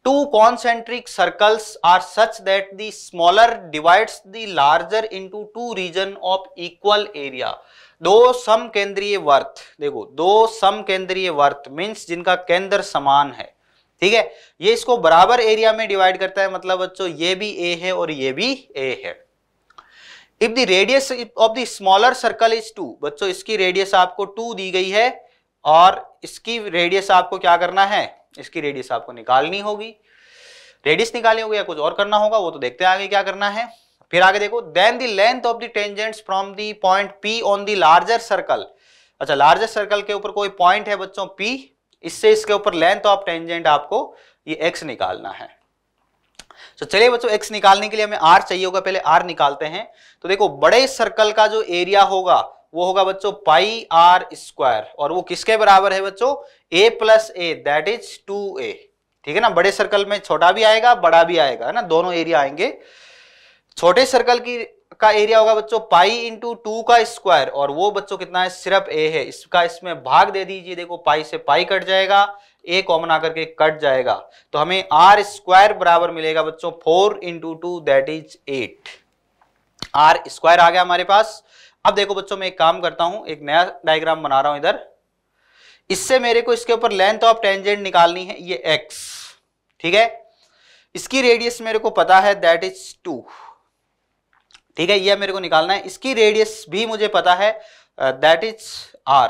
two concentric circles are such that the smaller divides the larger into two region of equal area दो सम केंद्रीय वर्त देखो दो सम केंद्रीय वर्त मीन्स जिनका केंद्र समान है ठीक है ये इसको बराबर एरिया में डिवाइड करता है मतलब बच्चों ये भी ए है और ये भी ए है if the radius of the smaller circle is two बच्चों इसकी रेडियस आपको टू दी गई है और इसकी रेडियस आपको क्या करना है इसकी रेडियस आपको निकालनी होगी रेडियस निकालनी होगी या कुछ और करना होगा वो तो देखते हैं आगे क्या करना है फिर आगे देखो then the length of the tangents from the point p on the larger circle अच्छा लार्जर सर्कल के ऊपर कोई पॉइंट है बच्चों पी इससे इसके ऊपर लेंथ ऑफ टेंजेंट आपको ये एक्स निकालना है तो चलिए बच्चों एक्स निकालने के लिए हमें आर चाहिए होगा पहले आर निकालते हैं तो देखो बड़े सर्कल का जो एरिया होगा वो होगा बच्चों पाई आर स्क्वायर और वो किसके बराबर है बच्चों a plus a that is two a ठीक है ना बड़े सर्कल में छोटा भी आएगा बड़ा भी आएगा है ना दोनों एरिया आएंगे छोटे सर्कल की का एरिया होगा बच्चों पाई इंटू टू का स्क्वायर और वो बच्चों कितना है सिर्फ ए है इसका इसमें भाग दे दीजिए देखो पाई से पाई कट जाएगा ए कॉमन आकर के कट जाएगा तो हमें आर स्क्वायर बराबर मिलेगा बच्चों four into two that is eight r square आ गया हमारे पास अब देखो बच्चों मैं एक काम करता हूं एक नया डायग्राम बना रहा हूं इधर इससे मेरे को इसके ऊपर लेंथ ऑफ टेंजेंट निकालनी है ये एक्स ठीक है इसकी रेडियस मेरे को पता है दैट इज टू ठीक है यह मेरे को निकालना है इसकी रेडियस भी मुझे पता है दैट इज आर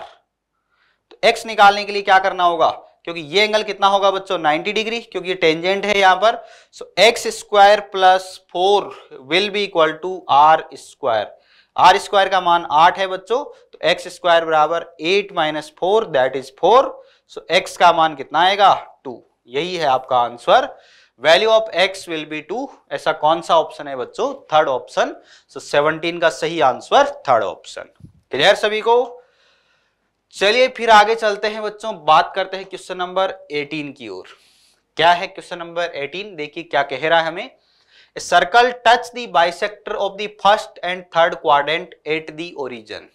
तो एक्स निकालने के लिए क्या करना होगा क्योंकि ये एंगल कितना होगा बच्चों 90 डिग्री क्योंकि ये टेंजेंट है यहां पर so x square plus four will be equal to r square r square का मान 8 है बच्चों तो एक्स स्क्वायर बराबर eight minus four that is four so x का मान कितना आएगा 2 यही है आपका answer value of x will be two ऐसा कौन सा ऑप्शन है बच्चों थर्ड ऑप्शन सो सेवनटीन का सही आंसर थर्ड ऑप्शन क्लियर सभी को चलिए फिर आगे चलते हैं बच्चों बात करते हैं क्वेश्चन नंबर 18 की ओर क्या है क्वेश्चन नंबर 18 देखिए क्या कह रहा है हमें circle touch the bisector of the first and third quadrant at the origin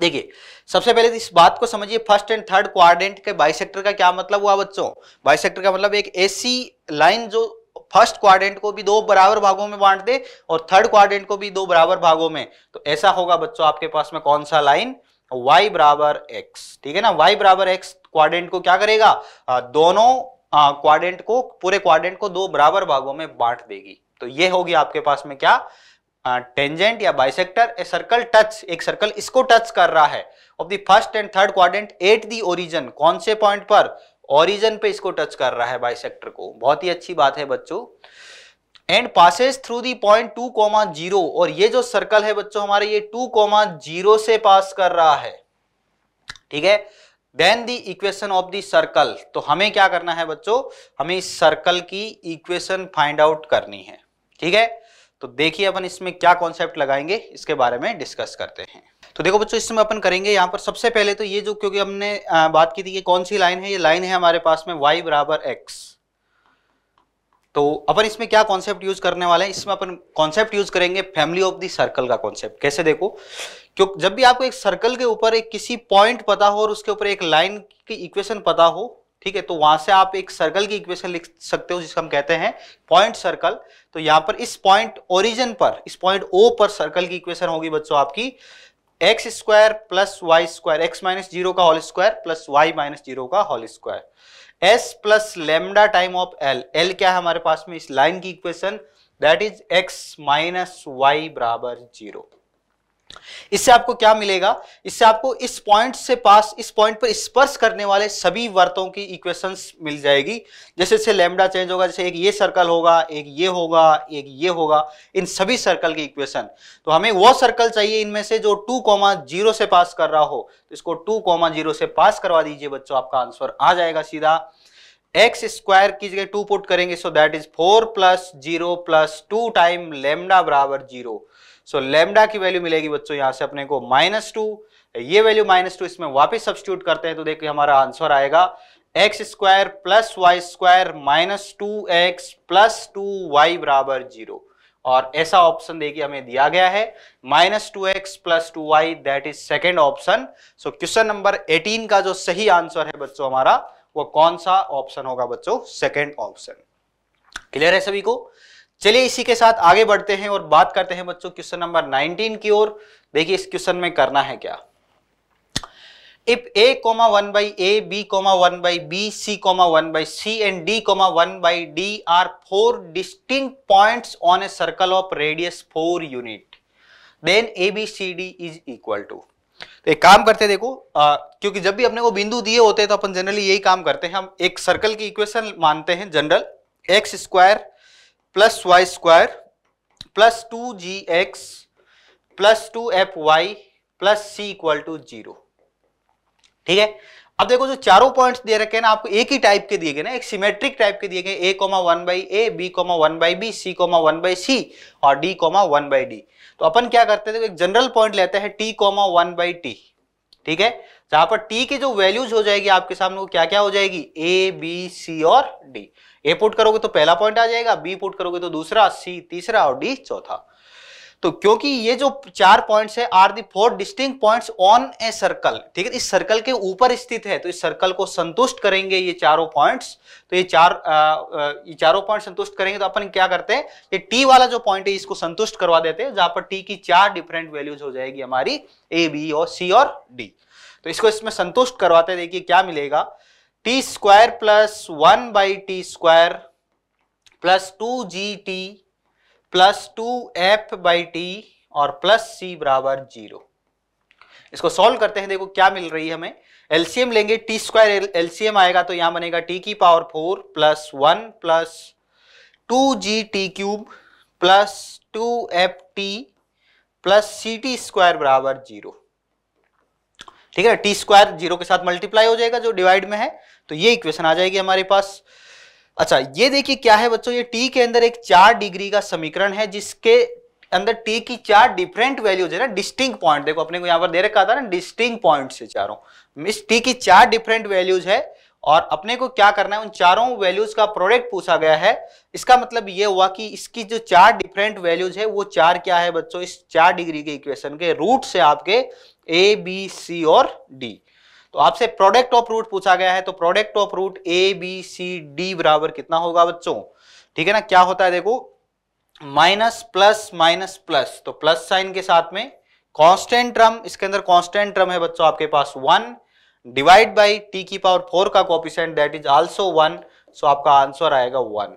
देखिए सबसे पहले इस बात को समझिए फर्स्ट एंड थर्ड क्वाड्रेंट के बाइसेक्टर का क्या मतलब हुआ बच्चों बाइसेक्टर का मतलब एक ऐसी लाइन जो फर्स्ट क्वाड्रेंट को भी दो बराबर भागों में बांट दे और थर्ड क्वाड्रेंट को भी दो बराबर भागों में तो ऐसा होगा बच्चों आपके पास में कौन सा लाइन y बराबर x ठीक है ना y बराबर x क्वाड्रेंट को क्या करेगा आ, दोनों क्वाड्रेंट को पूरे क्वाड्रेंट को दो बराबर भागों में बांट देगी तो ये होगी आपके पास में क्या टेंजेंट या बाइसेक्टर ए सर्कल टच एक सर्कल इसको टच कर रहा है of the first and third quadrant at the origin कौन से पॉइंट पर ओरिजन पे इसको टच कर रहा है बाइसेक्टर को बहुत ही अच्छी बात है बच्चों and passes through the point two comma zero और ये जो सर्कल है बच्चों हमारे ये टू कॉमा जीरो से पास कर रहा है ठीक है then the equation of the circle तो हमें क्या करना है बच्चों हमें इस सर्कल की इक्वेशन फाइंड आउट करनी है ठीक है तो देखिए अपन इसमें क्या कॉन्सेप्ट लगाएंगे इसके बारे में डिस्कस करते हैं तो देखो बच्चों इसमें अपन करेंगे यहाँ पर सबसे पहले तो ये जो क्योंकि हमने बात की थी कि कौन सी लाइन है ये लाइन है हमारे पास में y बराबर एक्स तो अपन इसमें क्या कॉन्सेप्ट यूज करने वाले हैं इसमें अपन कॉन्सेप्ट यूज करेंगे फैमिली ऑफ द सर्कल का कॉन्सेप्ट कैसे देखो क्योंकि जब भी आपको एक सर्कल के ऊपर एक किसी पॉइंट पता हो और उसके ऊपर एक लाइन की इक्वेशन पता हो ठीक है तो वहां से आप एक सर्कल की इक्वेशन लिख सकते हो जिसको हम कहते हैं पॉइंट सर्कल तो यहां पर इस पॉइंट ओरिजिन पर इस पॉइंट ओ पर सर्कल की इक्वेशन होगी बच्चों आपकी x square plus Y square x minus zero का whole square plus Y minus zero का whole square s plus lambda time of l l क्या है हमारे पास में इस लाइन की equation that is x minus y बराबर जीरो इससे आपको क्या मिलेगा इससे आपको इस पॉइंट से पास इस पॉइंट पर स्पर्श करने वाले सभी वर्तों की इक्वेशंस मिल जाएगी जैसे जैसे लेमडा चेंज होगा जैसे एक ये सर्कल होगा एक ये होगा एक ये होगा इन सभी सर्कल की इक्वेशन तो हमें वो सर्कल चाहिए इनमें से जो टू कॉमा जीरो से पास कर रहा हो तो इसको टू कॉमा जीरो से पास करवा दीजिए बच्चों आपका आंसर आ जाएगा सीधा एक्स स्क्वायर की जगह टू पुट करेंगे so that is four plus zero plus two time lambda बराबर जीरो सो लेमडा की वैल्यू मिलेगी बच्चों यहां से अपने को माइनस टू ये वैल्यू माइनस टू इसमें वापिस सब्सिट्यूट करते हैं तो देखिए हमारा आंसर आएगा x square plus Y square minus two x plus two Y बराबर जीरो और ऐसा ऑप्शन देखिए हमें दिया गया है minus two x plus two y that is second option so question number eighteen का जो सही आंसर है बच्चों हमारा वो कौन सा ऑप्शन होगा बच्चों सेकेंड ऑप्शन क्लियर है सभी को चलिए इसी के साथ आगे बढ़ते हैं और बात करते हैं बच्चों क्वेश्चन नंबर 19 की ओर देखिए इस क्वेश्चन में करना है क्या if a comma one by a b comma one by b c comma one by c and d comma one by d are four distinct points on a circle of radius four unit then a B c d is equal to तो एक काम करते हैं देखो आ, क्योंकि जब भी अपने को बिंदु दिए होते हैं तो अपन जनरली यही काम करते हैं हम एक सर्कल की इक्वेशन मानते हैं general x square plus Y square plus two g x plus two f y plus C equal to zero ठीक है अब देखो जो चारों पॉइंट्स दे रखे हैं ना आपको एक ही टाइप के दिए गए ना एक सिमेट्रिक टाइप के दिए गए a comma one by a b comma one by b c comma one by सी और d comma one by d तो अपन क्या करते हैं एक जनरल पॉइंट लेते हैं t comma one by t ठीक है जहां पर टी की जो वैल्यूज हो जाएगी आपके सामने वो क्या क्या हो जाएगी ए बी सी और डी ए पुट करोगे तो पहला पॉइंट आ जाएगा बी पुट करोगे तो दूसरा सी तीसरा और डी चौथा तो क्योंकि ये जो चार पॉइंट्स है are the four distinct points on a circle ठीक है इस सर्कल के ऊपर स्थित है तो इस सर्कल को संतुष्ट करेंगे ये चारों पॉइंट्स तो ये चार आ, ये चारों पॉइंट संतुष्ट करेंगे तो अपन क्या करते हैं ये टी वाला जो पॉइंट है इसको संतुष्ट करवा देते हैं जहां पर टी की चार डिफरेंट वैल्यूज हो जाएगी हमारी ए बी और सी और डी तो इसको इसमें संतुष्ट करवाते देखिए क्या मिलेगा t square plus one by t square plus two g t plus two f by t और प्लस सी बराबर जीरो इसको सॉल्व करते हैं देखो क्या मिल रही है हमें एलसीएम लेंगे टी स्क्वायर एलसीएम आएगा तो यहां बनेगा टी की power four plus one plus two g t cube plus two f t plus c t square बराबर जीरो ठीक है टी स्क्वायर जीरो के साथ मल्टीप्लाई हो जाएगा जो डिवाइड में है तो ये इक्वेशन आ जाएगी हमारे पास अच्छा ये देखिए क्या है बच्चों ये टी के अंदर एक चार डिग्री का समीकरण है जिसके अंदर टी की चार डिफरेंट वैल्यूज है ना डिस्टिंग पॉइंट देखो अपने को यहां पर दे रखा था ना डिस्टिंग पॉइंट से चारों इस टी की चार डिफरेंट वैल्यूज है और अपने को क्या करना है उन चारों वैल्यूज का प्रोडक्ट पूछा गया है इसका मतलब ये हुआ कि इसकी जो चार डिफरेंट वैल्यूज है वो चार क्या है बच्चों इस चार डिग्री के इक्वेशन के रूट से आपके ए बी सी और डी तो आपसे प्रोडक्ट ऑफ रूट पूछा गया है तो product of root a B c d बराबर कितना होगा बच्चों ठीक है ना क्या होता है देखो माइनस प्लस माइनस प्लस तो प्लस साइन के साथ में कांस्टेंट टर्म इसके अंदर कांस्टेंट टर्म है बच्चों आपके पास वन डिवाइड बाई टी की पावर फोर का coefficient that is also one so आपका आंसर आएगा वन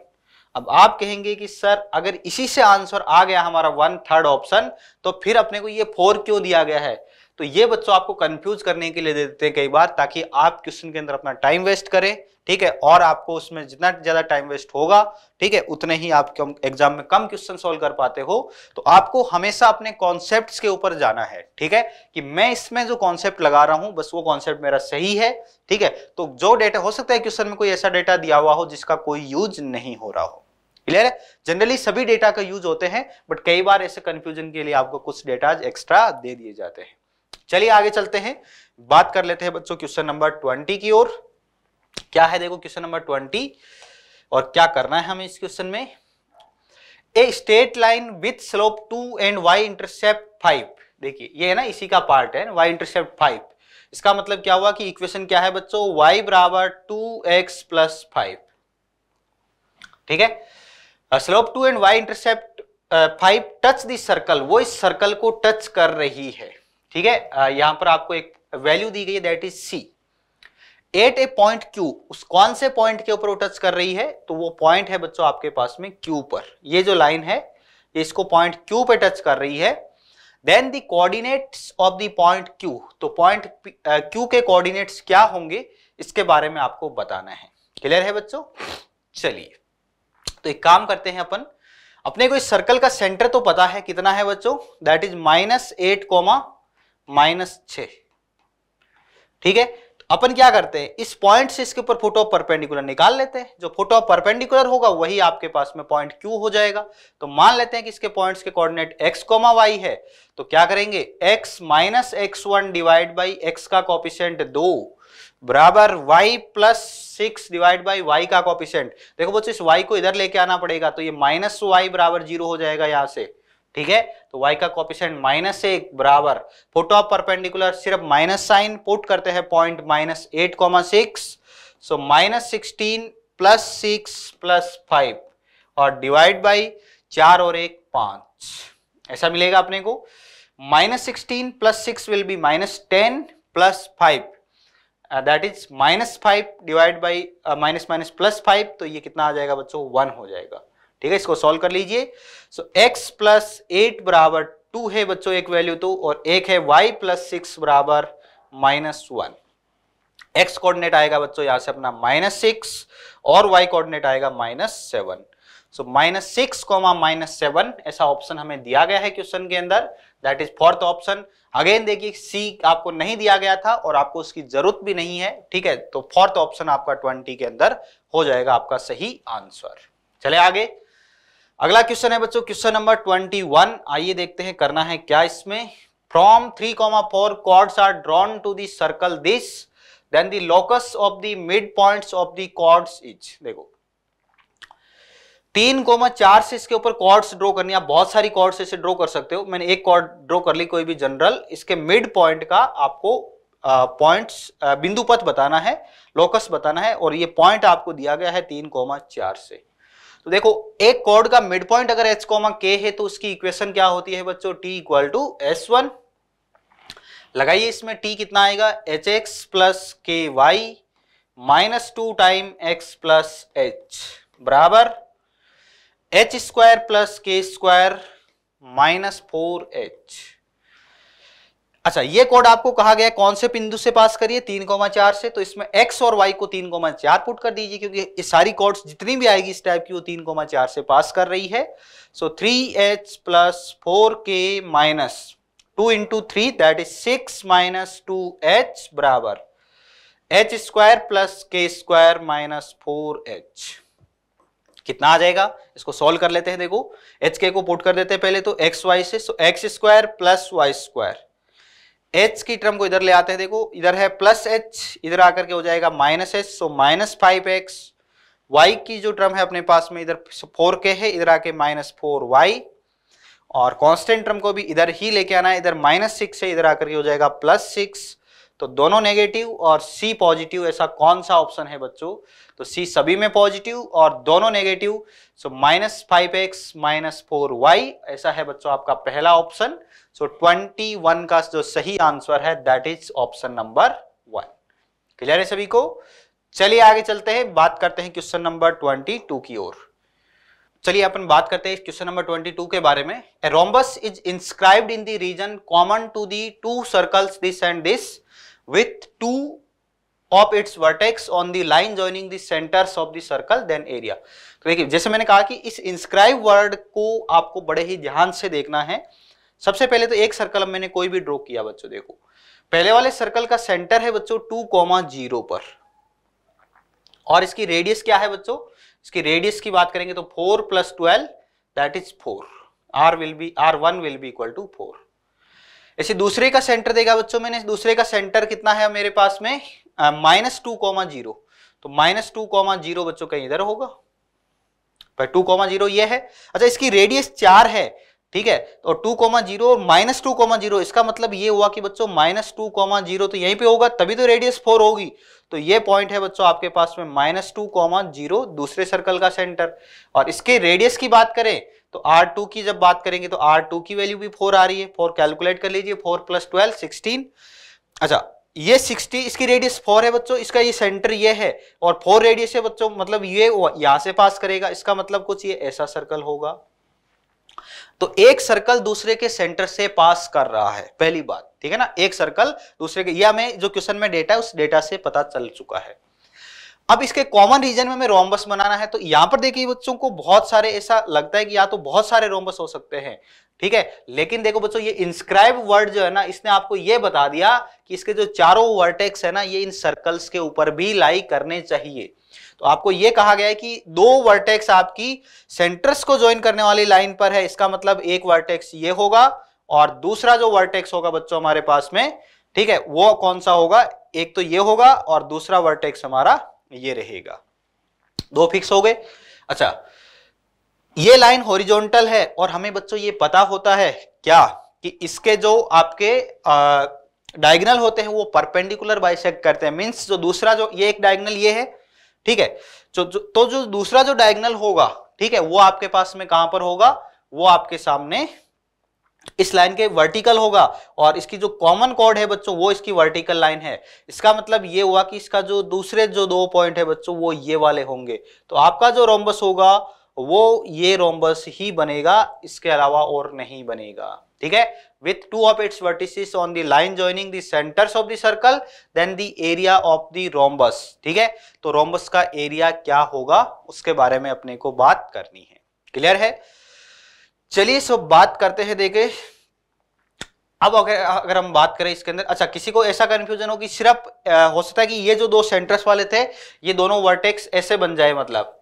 अब आप कहेंगे कि सर अगर इसी से आंसर आ गया हमारा वन थर्ड ऑप्शन तो फिर अपने को ये फोर क्यों दिया गया है तो ये बच्चों आपको कंफ्यूज करने के लिए दे देते हैं कई बार ताकि आप क्वेश्चन के अंदर अपना टाइम वेस्ट करें ठीक है और आपको उसमें जितना ज्यादा टाइम वेस्ट होगा ठीक है उतने ही आप एग्जाम में कम क्वेश्चन सोल्व कर पाते हो तो आपको हमेशा अपने कॉन्सेप्ट के ऊपर जाना है ठीक है कि मैं इसमें जो कॉन्सेप्ट लगा रहा हूं बस वो कॉन्सेप्ट मेरा सही है ठीक है तो जो डेटा हो सकता है क्वेश्चन में कोई ऐसा डेटा दिया हुआ हो जिसका कोई यूज नहीं हो रहा हो क्लियर है जनरली सभी डेटा का यूज होते हैं बट कई बार ऐसे कंफ्यूजन के लिए आपको कुछ डेटा एक्स्ट्रा दे दिए जाते हैं चलिए आगे चलते हैं बात कर लेते हैं बच्चों क्वेश्चन नंबर ट्वेंटी की ओर क्या है देखो क्वेश्चन नंबर ट्वेंटी और क्या करना है हमें इस क्वेश्चन में a straight line with slope two and y intercept five देखिए ये है ना इसी का पार्ट है वाई इंटरसेप्ट फाइव इसका मतलब क्या हुआ कि इक्वेशन क्या है बच्चों वाई बराबर टू एक्स प्लस फाइव ठीक है slope two and y intercept five touch the circle वो इस सर्कल को टच कर रही है ठीक है यहां पर आपको एक वैल्यू दी गई है that is c at a point q उस कौन से पॉइंट के ऊपर वो टच कर रही है तो वो पॉइंट है बच्चों आपके पास में क्यू पर ये जो लाइन है ये इसको पॉइंट क्यू पे टच कर रही है then the coordinates of the point q तो पॉइंट क्यू के कोऑर्डिनेट्स क्या होंगे इसके बारे में आपको बताना है क्लियर है बच्चों चलिए तो एक काम करते हैं अपन अपने को इस सर्कल का सेंटर तो पता है कितना है बच्चों that is minus eight comma minus छ ठीक है तो अपन क्या करते हैं इस पॉइंट से इसके ऊपर फोटो ऑफ परपेंडिकुलर निकाल लेते हैं जो फोटो ऑफ परपेंडिकुलर होगा वही आपके पास में पॉइंट क्यू हो जाएगा तो मान लेते हैं कि इसके पॉइंट्स के कोऑर्डिनेट एक्स कोमा वाई है तो क्या करेंगे x minus x one divide by x का कॉपिशेंट दो बराबर y plus six divide by Y का कॉपिशेंट देखो बच्चों इस वाई को इधर लेके आना पड़ेगा तो ये माइनस वाई बराबर जीरो हो जाएगा यहां से ठीक है तो y का कॉपिशेंट माइनस एक बराबर फोटो ऑफ परपेंडिकुलर सिर्फ माइनस साइन पुट करते हैं point minus eight comma six so minus sixteen plus six plus five और डिवाइड बाई चार और एक पांच ऐसा मिलेगा अपने को minus sixteen plus six will be minus ten plus five that is minus five divide by minus minus plus five तो ये कितना आ जाएगा बच्चों वन हो जाएगा ठीक है इसको सॉल्व कर लीजिए सो एक्स प्लस एट बराबर टू है बच्चों एक वैल्यू तो और एक है वाई प्लस सिक्स बराबर माइनस वन एक्स कोऑर्डिनेट आएगा बच्चों यहां से अपना माइनस सिक्स और वाई कोऑर्डिनेट आएगा minus seven so minus six comma minus seven ऐसा ऑप्शन हमें दिया गया है क्वेश्चन के अंदर that is fourth option again देखिए सी आपको नहीं दिया गया था और आपको उसकी जरूरत भी नहीं है ठीक है तो फोर्थ ऑप्शन आपका ट्वेंटी के अंदर हो जाएगा आपका सही आंसर चले आगे अगला क्वेश्चन है बच्चों क्वेश्चन नंबर ट्वेंटी वन आइए देखते हैं करना है क्या इसमें from three comma four chords are drawn to the circle this then the locus of the mid point of the chords is देखो तीन कोमा चार से इसके ऊपर कॉर्ड्स ड्रॉ करनी आप बहुत सारी कॉर्ड्स इसे ड्रॉ कर सकते हो मैंने एक कॉर्ड ड्रॉ कर ली कोई भी जनरल इसके मिड पॉइंट का आपको पॉइंट्स बिंदु पथ बताना है लोकस बताना है और ये पॉइंट आपको दिया गया है तीन कोमा चार से तो देखो एक कॉर्ड का मिड पॉइंट अगर एच कॉमा के है तो उसकी इक्वेशन क्या होती है बच्चों T equal to S one लगाइए इसमें टी कितना आएगा h x plus k y minus two time x plus h बराबर एच स्क्वायर प्लस के स्क्वायर माइनस फोर एच अच्छा ये कोड आपको कहा गया कौन से बिंदु से पास करिए तीन कोमा चार से तो इसमें एक्स और वाई को तीन कोमा चार पुट कर दीजिए क्योंकि ये सारी कोड्स जितनी भी आएगी इस टाइप की वो तीन कोमा चार से पास कर रही है so three h plus four k minus two into three that is six minus two h बराबर एच स्क्वायर प्लस के स्क्वायर माइनस फोर एच कितना आ जाएगा इसको सॉल्व कर लेते हैं देखो एच के को पुट कर देते हैं पहले तो एक्स वाई से so x square plus Y square h की टर्म को इधर ले आते हैं देखो इधर है प्लस एच इधर आकर के हो जाएगा minus h so minus five x y की जो टर्म है अपने पास में इधर फोर के है इधर आके माइनस फोर वाई और कांस्टेंट टर्म को भी इधर ही लेके आना है इधर माइनस सिक्स है इधर आकर के हो जाएगा प्लस सिक्स तो दोनों नेगेटिव और सी पॉजिटिव ऐसा कौन सा ऑप्शन है बच्चों तो सी सभी में पॉजिटिव और दोनों negative so minus five x minus four y ऐसा है बच्चों आपका पहला ऑप्शन सो ट्वेंटी वन का जो सही आंसर है that is option number one clear है सभी को चलिए आगे चलते हैं बात करते हैं क्वेश्चन नंबर ट्वेंटी टू की ओर चलिए अपन बात करते हैं क्वेश्चन नंबर 22 के बारे में rhombus is inscribed in the region common to the two circles this and this with two of its vertex on the line joining the centers of the circle then area तो देखिए जैसे मैंने कहा कि इस इंस्क्राइब वर्ड को आपको बड़े ही ध्यान से देखना है सबसे पहले तो एक सर्कल मैंने कोई भी ड्रॉ किया बच्चों देखो पहले वाले सर्कल का सेंटर है बच्चों टू कॉमा जीरो पर और इसकी रेडियस क्या है बच्चों इसकी रेडियस की बात करेंगे तो four plus twelve that is four r will be r one will be equal to four ऐसे दूसरे का सेंटर देगा बच्चों मैंने दूसरे का सेंटर कितना है मेरे पास में माइनस टू कॉमा जीरो तो माइनस टू कॉमा जीरो बच्चों कहीं इधर होगा पर टू कॉमा जीरो ये है अच्छा इसकी रेडियस चार है ठीक है तो टू कॉमा जीरो और माइनस टू कॉमा जीरो इसका मतलब ये हुआ कि बच्चों माइनस टू कॉमा जीरो तो यहीं पे होगा तभी तो रेडियस फोर होगी तो ये पॉइंट है बच्चों आपके पास में माइनस टू कॉमा जीरो दूसरे सर्कल का सेंटर और इसके रेडियस की बात करें तो R2 की जब बात करेंगे तो R2 की वैल्यू भी फोर आ रही है फोर कैलकुलेट कर लीजिए फोर प्लस ट्वेल्व सिक्सटीन अच्छा ये 60 इसकी रेडियस 4 है बच्चों इसका ये सेंटर ये है और 4 रेडियस है बच्चों मतलब ये यहां से पास करेगा इसका मतलब कुछ ये ऐसा सर्कल होगा तो एक सर्कल दूसरे के सेंटर से पास कर रहा है पहली बात ठीक है ना एक सर्कल दूसरे के या मैं जो क्वेश्चन में डेटा है उस डेटा से पता चल चुका है अब इसके कॉमन रीजन में हमें रोम्बस बनाना है तो यहां पर देखिए बच्चों को बहुत सारे ऐसा लगता है कि या तो बहुत सारे रोमबस हो सकते हैं ठीक है लेकिन देखो बच्चों ये इंस्क्राइब वर्ड जो है ना इसने आपको ये बता दिया कि इसके जो चारों वर्टेक्स है ना ये इन सर्कल्स के ऊपर भी लाई करने चाहिए तो आपको ये कहा गया है कि दो वर्टेक्स आपकी सेंटर्स को ज्वाइन करने वाली लाइन पर है इसका मतलब एक वर्टेक्स ये होगा और दूसरा जो वर्टेक्स होगा बच्चों हमारे पास में ठीक है वो कौन सा होगा एक तो ये होगा और दूसरा वर्टेक्स हमारा ये रहेगा दो फिक्स हो गए अच्छा ये लाइन हॉरिजॉन्टल है और हमें बच्चों ये पता होता है क्या कि इसके जो आपके डायगनल होते हैं वो परपेंडिकुलर बाइसेक करते हैं मीन्स जो दूसरा जो ये एक डायगनल ये है ठीक है जो, जो तो जो दूसरा जो डायगनल होगा ठीक है वो आपके पास में कहां पर होगा वो आपके सामने इस लाइन के वर्टिकल होगा और इसकी जो कॉमन कॉर्ड है बच्चों वो इसकी वर्टिकल लाइन है इसका मतलब ये हुआ कि इसका जो दूसरे जो दो पॉइंट है बच्चों वो ये वाले होंगे तो आपका जो रोम्बस होगा वो ये रोम्बस ही बनेगा इसके अलावा और नहीं बनेगा ठीक है with two of its vertices on the line joining the centers of the circle then the area of the rhombus ठीक है तो rhombus का एरिया क्या होगा उसके बारे में अपने को बात करनी है क्लियर है चलिए सब बात करते हैं देखे अब अगर अगर हम बात करें इसके अंदर अच्छा किसी को ऐसा कंफ्यूजन हो कि सिर्फ हो सकता है कि ये जो दो सेंटर्स वाले थे ये दोनों वर्टेक्स ऐसे बन जाए मतलब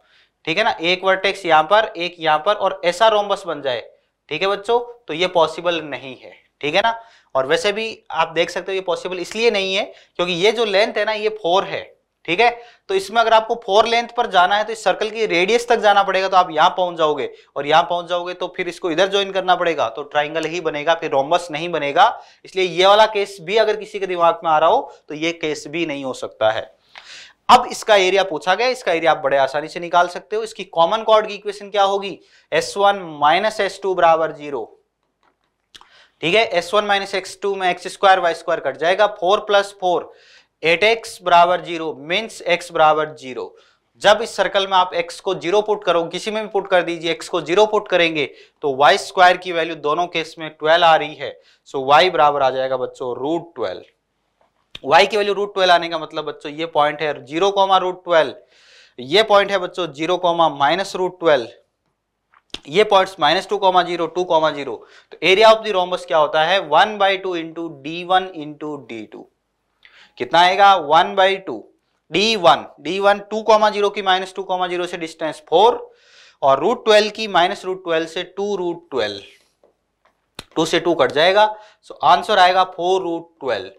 ठीक है ना एक वर्टेक्स यहां पर एक यहां पर और ऐसा रोमबस बन जाए ठीक है बच्चों तो ये पॉसिबल नहीं है ठीक है ना और वैसे भी आप देख सकते हो ये पॉसिबल इसलिए नहीं है क्योंकि ये जो लेंथ है ना ये फोर है ठीक है तो इसमें अगर आपको फोर लेंथ पर जाना है तो इस सर्कल की रेडियस तक जाना पड़ेगा तो आप यहां पहुंच जाओगे और यहां पहुंच जाओगे तो फिर इसको इधर ज्वाइन करना पड़ेगा तो ट्राइंगल ही बनेगा फिर रोमबस नहीं बनेगा इसलिए ये वाला केस भी अगर किसी के दिमाग में आ रहा हो तो ये केस भी नहीं हो सकता है अब इसका एरिया पूछा गया इसका एरिया आप बड़े आसानी से निकाल सकते हो इसकी कॉमन कॉर्ड की इक्वेशन क्या होगी S one minus S two बराबर जीरो ठीक है S one minus x two में x square y square cut जाएगा four plus four eight x बराबर जीरो मीन्स एक्स बराबर जीरो जब इस सर्कल में आप x को जीरो पुट करो किसी में भी पुट कर दीजिए x को जीरो पुट करेंगे तो y स्क्वायर की वैल्यू दोनों केस में 12 आ रही है सो so, y बराबर आ जाएगा बच्चों रूट ट्वेल्व वाई की वैल्यू रूट ट्वेल्व आने का मतलब बच्चों ये पॉइंट है जीरो कॉमा रूट ट्वेल्व ये पॉइंट है बच्चों zero comma minus root twelve ये points minus two comma zero two comma zero तो एरिया ऑफ द रोमबस क्या होता है one by two into d one into d two कितना आएगा one by two d one d one two comma zero की माइनस टू कॉमा जीरो से डिस्टेंस फोर और रूट ट्वेल्व की माइनस रूट ट्वेल्व से टू रूट ट्वेल्व टू से टू कट जाएगा सो आंसर आएगा फोर रूट ट्वेल्व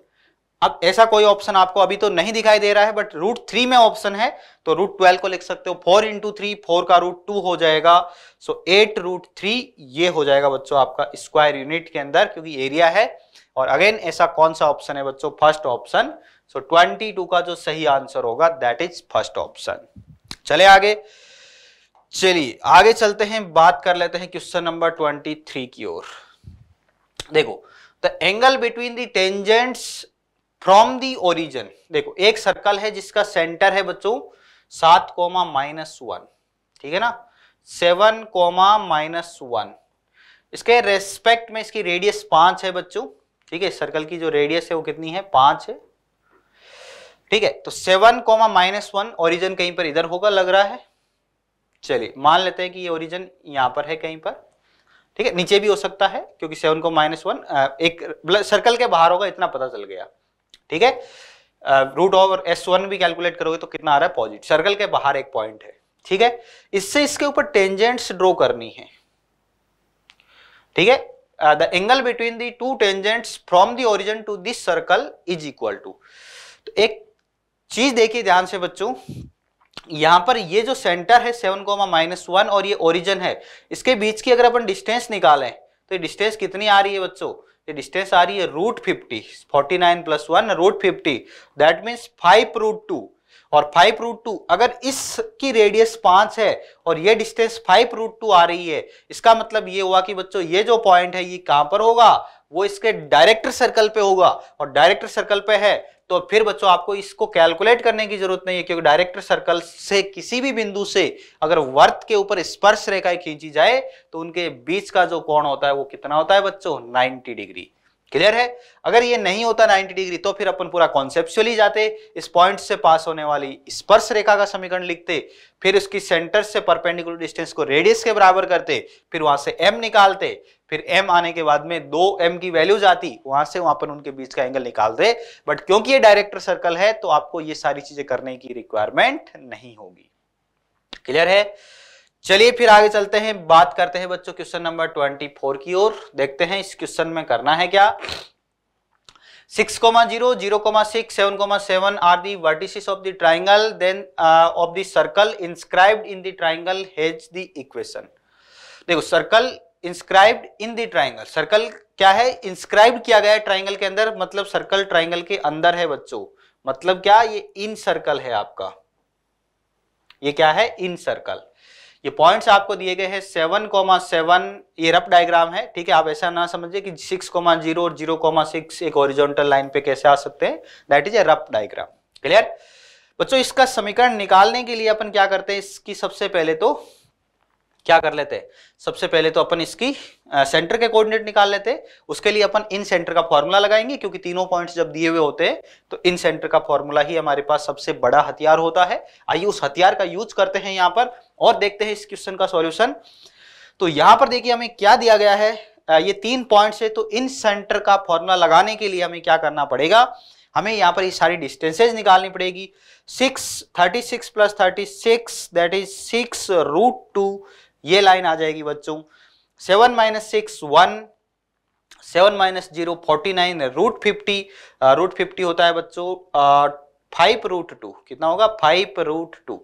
अब ऐसा कोई ऑप्शन आपको अभी तो नहीं दिखाई दे रहा है बट रूट थ्री में ऑप्शन है तो रूट ट्वेल्व को लिख सकते हो फोर इंटू थ्री फोर का रूट टू हो जाएगा सो एट रूट थ्री ये हो जाएगा बच्चों आपका स्क्वायर यूनिट के अंदर क्योंकि एरिया है और अगेन ऐसा कौन सा ऑप्शन है बच्चों first option so twenty two का जो सही आंसर होगा दैट इज फर्स्ट ऑप्शन चले आगे चलिए आगे चलते हैं बात कर लेते हैं क्वेश्चन नंबर ट्वेंटी थ्री की ओर देखो the angle between the tangents from the origin देखो एक सर्कल है जिसका सेंटर है बच्चों सात कोमा माइनस वन ठीक है ना सेवन कोमा माइनस वन इसके रेस्पेक्ट में इसकी रेडियस पांच है बच्चों ठीक है सर्कल की जो रेडियस है वो कितनी है पांच है ठीक है तो seven comma minus one origin कहीं पर इधर होगा लग रहा है चलिए मान लेते हैं कि ये ओरिजन यहां पर है कहीं पर ठीक है नीचे भी हो सकता है क्योंकि सेवन को माइनस वन एक सर्कल के बाहर होगा इतना पता चल गया ठीक है रूट ओवर एस वन भी कैलकुलेट करोगे तो कितना आ रहा है पॉजिटिव सर्कल के बाहर एक पॉइंट है ठीक है इससे इसके ऊपर टेंजेंट्स ड्रॉ करनी है ठीक है the angle between between two tangents from from origin to this circle is equal to तो एक चीज देखिए ध्यान से बच्चों यहाँ पर ये जो सेंटर है सेवन कोमा माइनस वन और ये ओरिजन है इसके बीच की अगर अपन डिस्टेंस निकालें तो ये डिस्टेंस कितनी आ रही है बच्चों ये डिस्टेंस आ रही है root fifty forty nine plus one root fifty that means five root two और फाइव रूट टू अगर इसकी रेडियस पांच है और ये डिस्टेंस फाइव रूट टू आ रही है इसका मतलब ये हुआ कि बच्चों ये जो पॉइंट है ये कहां पर होगा वो इसके डायरेक्टर सर्कल पे होगा और डायरेक्टर सर्कल पे है तो फिर बच्चों आपको इसको कैलकुलेट करने की जरूरत नहीं है क्योंकि डायरेक्टर सर्कल से किसी भी बिंदु से अगर वर्त के ऊपर स्पर्श रेखाएं खींची जाए तो उनके बीच का जो कोण होता है वो कितना होता है बच्चों 90 डिग्री क्लियर है अगर ये नहीं होता 90 डिग्री तो फिर अपन पूरा कॉन्सेप्चुअली जाते इस पॉइंट से पास होने वाली स्पर्श रेखा का समीकरण लिखते फिर उसकी सेंटर से परपेंडिकुलर डिस्टेंस को रेडियस के बराबर करते फिर वहां से m निकालते फिर m आने के बाद में दो m की वैल्यूज आती वहां से वहां पर उनके बीच का एंगल निकालते बट क्योंकि ये डायरेक्टर सर्कल है तो आपको ये सारी चीजें करने की रिक्वायरमेंट नहीं होगी क्लियर है चलिए फिर आगे चलते हैं बात करते हैं बच्चों क्वेश्चन नंबर ट्वेंटी फोर की ओर देखते हैं इस क्वेश्चन में करना है क्या six comma zero zero comma six seven comma seven are the vertices of the triangle then of the circle inscribed in the triangle has the equation देखो circle inscribed in the triangle circle क्या है इंस्क्राइब किया गया है ट्राइंगल के अंदर मतलब सर्कल ट्राइंगल के अंदर है बच्चों मतलब क्या ये इन सर्कल है आपका ये क्या है इन सर्कल ये पॉइंट्स आपको दिए गए हैं सेवन कॉमा सेवन ये रफ डायग्राम है ठीक है आप ऐसा ना समझिए कि सिक्स कॉमा जीरो और जीरो कॉमा सिक्स एक ओरिजोनटल लाइन पे कैसे आ सकते हैं that is a rough diagram clear बच्चों इसका समीकरण निकालने के लिए अपन क्या करते हैं इसकी सबसे पहले तो क्या कर लेते हैं सबसे पहले तो अपन इसकी सेंटर के कोऑर्डिनेट निकाल लेते हैं उसके लिए अपन इन सेंटर का फॉर्मूला लगाएंगे क्योंकि तीनों पॉइंट्स जब दिए हुए होते हैं तो इन सेंटर का फॉर्मूला ही हमारे पास सबसे बड़ा हथियार होता है आइए उस हथियार का यूज करते हैं यहाँ पर और देखते हैं इस क्वेश्चन का सॉल्यूशन तो यहां पर देखिए हमें क्या दिया गया है ये तीन पॉइंट्स है तो इन सेंटर का फॉर्मूला लगाने के लिए हमें क्या करना पड़ेगा हमें यहाँ पर ये सारी डिस्टेंसेज निकालनी पड़ेगी six thirty six plus thirty six that is six root two ये लाइन आ जाएगी बच्चों seven minus six one seven minus zero forty nine root fifty root fifty होता है बच्चों फाइव रूट टू कितना होगा five root two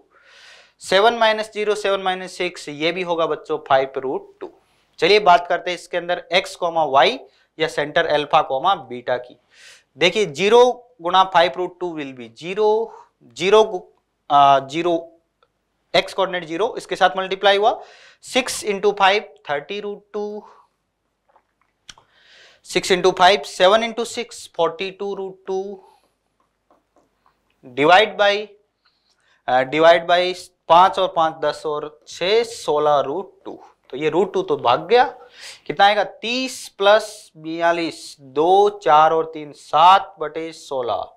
seven minus zero seven minus six ये भी होगा बच्चों फाइव रूट टू चलिए बात करते हैं इसके अंदर एक्स कॉमा वाई या सेंटर एल्फा कॉमा बीटा की देखिए जीरो गुणा five root two will be zero zero zero x coordinate zero इसके साथ मल्टीप्लाई हुआ six into five thirty root two six into five seven into six forty two root two divide by divide by पांच और पांच दस और छह सोलह रूट टू तो ये रूट टू तो भाग गया कितना आएगा तीस प्लस बयालीस दो चार और तीन सात बटे सोलह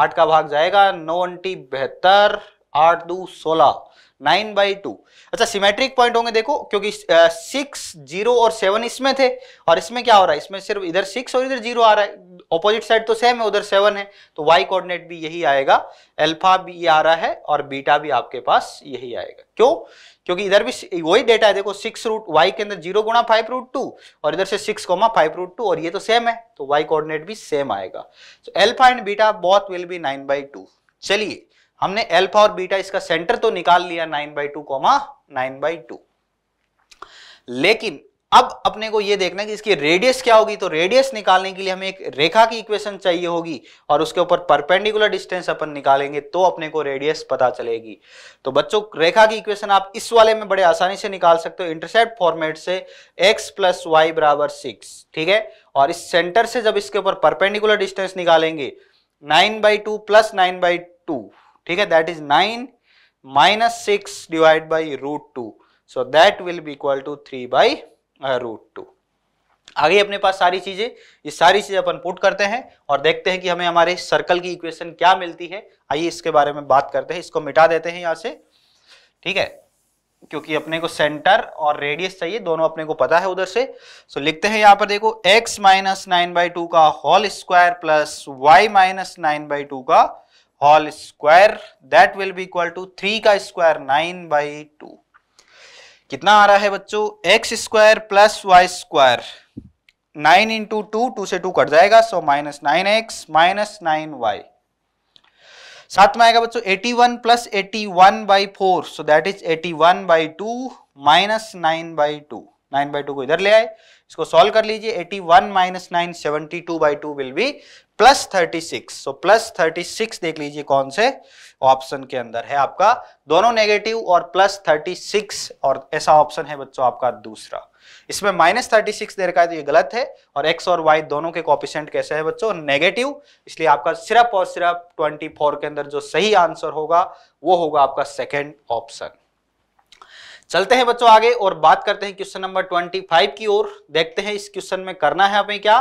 आठ का भाग जाएगा नौ अंटी बेहतर आठ दू सोलह नाइन बाई टू अच्छा सिमेट्रिक पॉइंट होंगे देखो क्योंकि सिक्स uh, जीरो और सेवन इसमें थे और इसमें क्या हो रहा है इसमें सिर्फ इधर सिक्स और इधर जीरो आ रहा है ऑपोजिट साइड तो सेम है उधर सेवन है तो वाई कोऑर्डिनेट भी यही आएगा अल्फा भी ये आ रहा है और बीटा भी आपके पास यही आएगा क्यों क्योंकि इधर भी वही डेटा है देखो सिक्स रूट वाई के अंदर जीरो गुणा फाइव रूट टू और इधर से six comma five root two और ये तो सेम है तो वाई कोऑर्डिनेट भी सेम आएगा तो एल्फा एंड बीटा बहुत will be nine by two चलिए हमने एल्फा और बीटा इसका सेंटर तो निकाल लिया nine by two comma nine by two लेकिन अब अपने को ये देखना है कि इसकी रेडियस क्या होगी तो रेडियस निकालने के लिए हमें एक रेखा की इक्वेशन चाहिए होगी और उसके ऊपर परपेंडिकुलर डिस्टेंस अपन निकालेंगे तो अपने को रेडियस पता चलेगी तो बच्चों रेखा की इक्वेशन आप इस वाले में बड़े आसानी से निकाल सकते हो इंटरसेप्ट फॉर्मेट से एक्स प्लस वाई बराबर सिक्स ठीक है और इस सेंटर से जब इसके ऊपर परपेंडिकुलर डिस्टेंस निकालेंगे nine by two plus nine by two ठीक है that is nine minus six divide by root two so that will be equal to three by root two आगे अपने पास सारी चीजें ये सारी चीजें अपन पुट करते हैं और देखते हैं कि हमें हमारे सर्कल की इक्वेशन क्या मिलती है आइए इसके बारे में बात करते हैं इसको मिटा देते हैं यहाँ से ठीक है क्योंकि अपने को सेंटर और रेडियस चाहिए दोनों अपने को पता है उधर से सो लिखते हैं यहाँ पर देखो x minus nine by two का whole square plus y minus nine by two का whole square that will be equal to three का स्क्वायर नाइन बाई टू कितना आ रहा है बच्चों x square plus Y square nine into two two से टू कट जाएगा so minus nine x minus nine y साथ में आएगा बच्चों eighty one plus eighty one by four so that is eighty one by two minus nine by two nine by two को इधर ले आए इसको सॉल्व कर लीजिए eighty one minus nine seventy two by two will be plus thirty six so plus thirty six देख लीजिए कौन से ऑप्शन के अंदर है आपका दोनों नेगेटिव और प्लस थर्टी सिक्स और ऐसा ऑप्शन है बच्चों आपका दूसरा इसमें माइनस थर्टी सिक्स दे रखा है तो ये गलत है और एक्स और वाई दोनों के कॉपिशेंट कैसे है बच्चों नेगेटिव इसलिए आपका सिर्फ और सिर्फ ट्वेंटी फोर के अंदर जो सही आंसर होगा वो होगा आपका सेकेंड ऑप्शन चलते हैं बच्चों आगे और बात करते हैं क्वेश्चन नंबर ट्वेंटी फाइव की ओर देखते हैं इस क्वेश्चन में करना है हमें क्या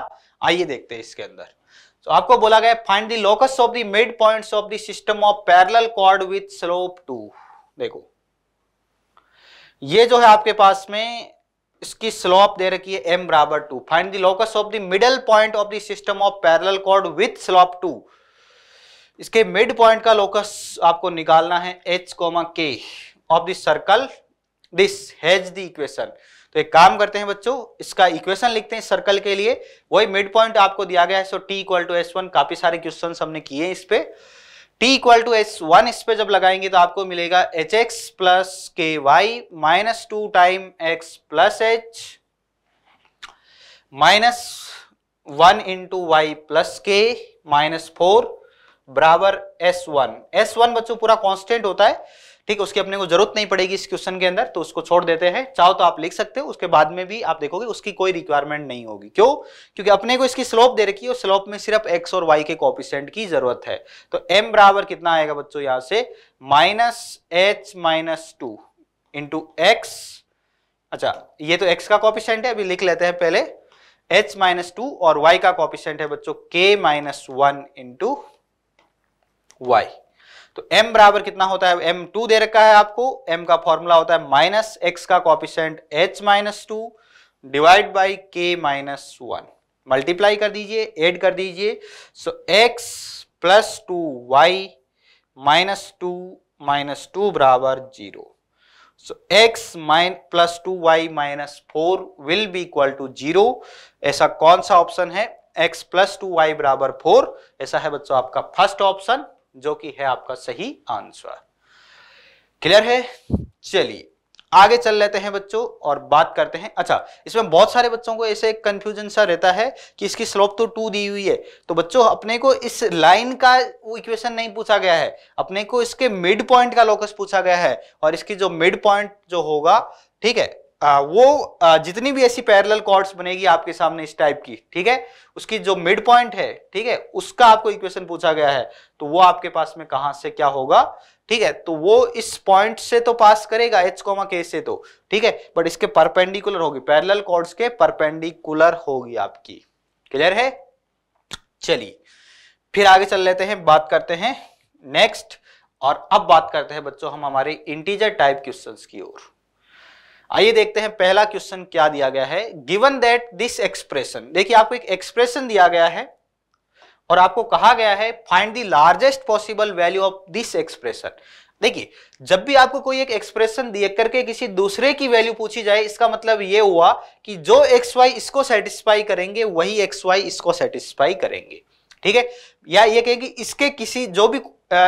आइए देखते हैं इसके अंदर तो आपको बोला गया find the locus of the mid point of the system of parallel chord with slope two देखो ये जो है आपके पास में इसकी स्लोप दे रखी है m बराबर two find the locus of the middle point of the system of parallel chord with slope two इसके मिड पॉइंट का लोकस आपको निकालना है h, k of the circle this has the equation तो एक काम करते हैं बच्चों इसका इक्वेशन लिखते हैं सर्कल के लिए वही मिड पॉइंट आपको दिया गया है so T equal to S one काफी सारे क्वेश्चन हमने किए इस पे T equal to S one इस पे जब लगाएंगे तो आपको मिलेगा h x plus k y minus two time x plus h minus one into y plus के माइनस फोर बराबर एस वन एस वन बच्चों पूरा कॉन्स्टेंट होता है ठीक उसकी अपने को जरूरत नहीं पड़ेगी इस क्वेश्चन के अंदर तो उसको छोड़ देते हैं चाहो तो आप लिख सकते हो उसके बाद में भी आप देखोगे उसकी कोई रिक्वायरमेंट नहीं होगी क्यों क्योंकि अपने को इसकी स्लोप दे रखी है और स्लोप में सिर्फ एक्स और वाई के कॉपिशेंट की जरूरत है तो एम बराबर कितना आएगा बच्चों यहां से minus h minus two into x अच्छा ये तो एक्स का कॉपिशेंट है अभी लिख लेते हैं पहले एच माइनस टू और वाई का कॉपिशेंट है बच्चों k minus one into y तो m बराबर कितना होता है m2 टू दे रखा है आपको m का फॉर्मूला होता है माइनस एक्स का coefficient h minus two divide by k minus one multiply कर दीजिए एड कर दीजिए so x plus two y minus two minus two बराबर zero so x minus plus two y minus four will be equal to zero ऐसा कौन सा ऑप्शन है x प्लस टू वाई बराबर फोर ऐसा है बच्चों आपका फर्स्ट ऑप्शन जो कि है आपका सही आंसर क्लियर है चलिए आगे चल लेते हैं बच्चों और बात करते हैं अच्छा इसमें बहुत सारे बच्चों को ऐसे कंफ्यूजन सा रहता है कि इसकी स्लोप तो टू दी हुई है तो बच्चों अपने को इस लाइन का इक्वेशन नहीं पूछा गया है अपने को इसके मिड पॉइंट का लोकस पूछा गया है और इसकी जो मिड पॉइंट जो होगा ठीक है आ, वो आ, जितनी भी ऐसी पैरेलल कॉर्ड्स बनेगी आपके सामने इस टाइप की ठीक है उसकी जो मिड पॉइंट है ठीक है उसका आपको इक्वेशन पूछा गया है तो वो आपके पास में कहां से क्या होगा ठीक है तो वो इस पॉइंट से तो पास करेगा एच कोमा के से तो ठीक है बट इसके परपेंडिकुलर होगी पैरेलल कॉर्ड्स के परपेंडिकुलर होगी आपकी क्लियर है चलिए फिर आगे चल लेते हैं बात करते हैं नेक्स्ट और अब बात करते हैं बच्चों हम हमारे इंटीजर टाइप क्वेश्चन की ओर आइए देखते हैं पहला क्वेश्चन क्या दिया गया है गिवन दैट दिस एक्सप्रेशन देखिए आपको एक एक्सप्रेशन दिया गया है और आपको कहा गया है find the largest possible value of this expression देखिए जब भी आपको कोई एक एक्सप्रेशन दे करके किसी दूसरे की वैल्यू पूछी जाए इसका मतलब ये हुआ कि जो एक्स वाई इसको सेटिस्फाई करेंगे वही एक्स वाई इसको सेटिस्फाई करेंगे ठीक है या ये कहेंगे इसके किसी जो भी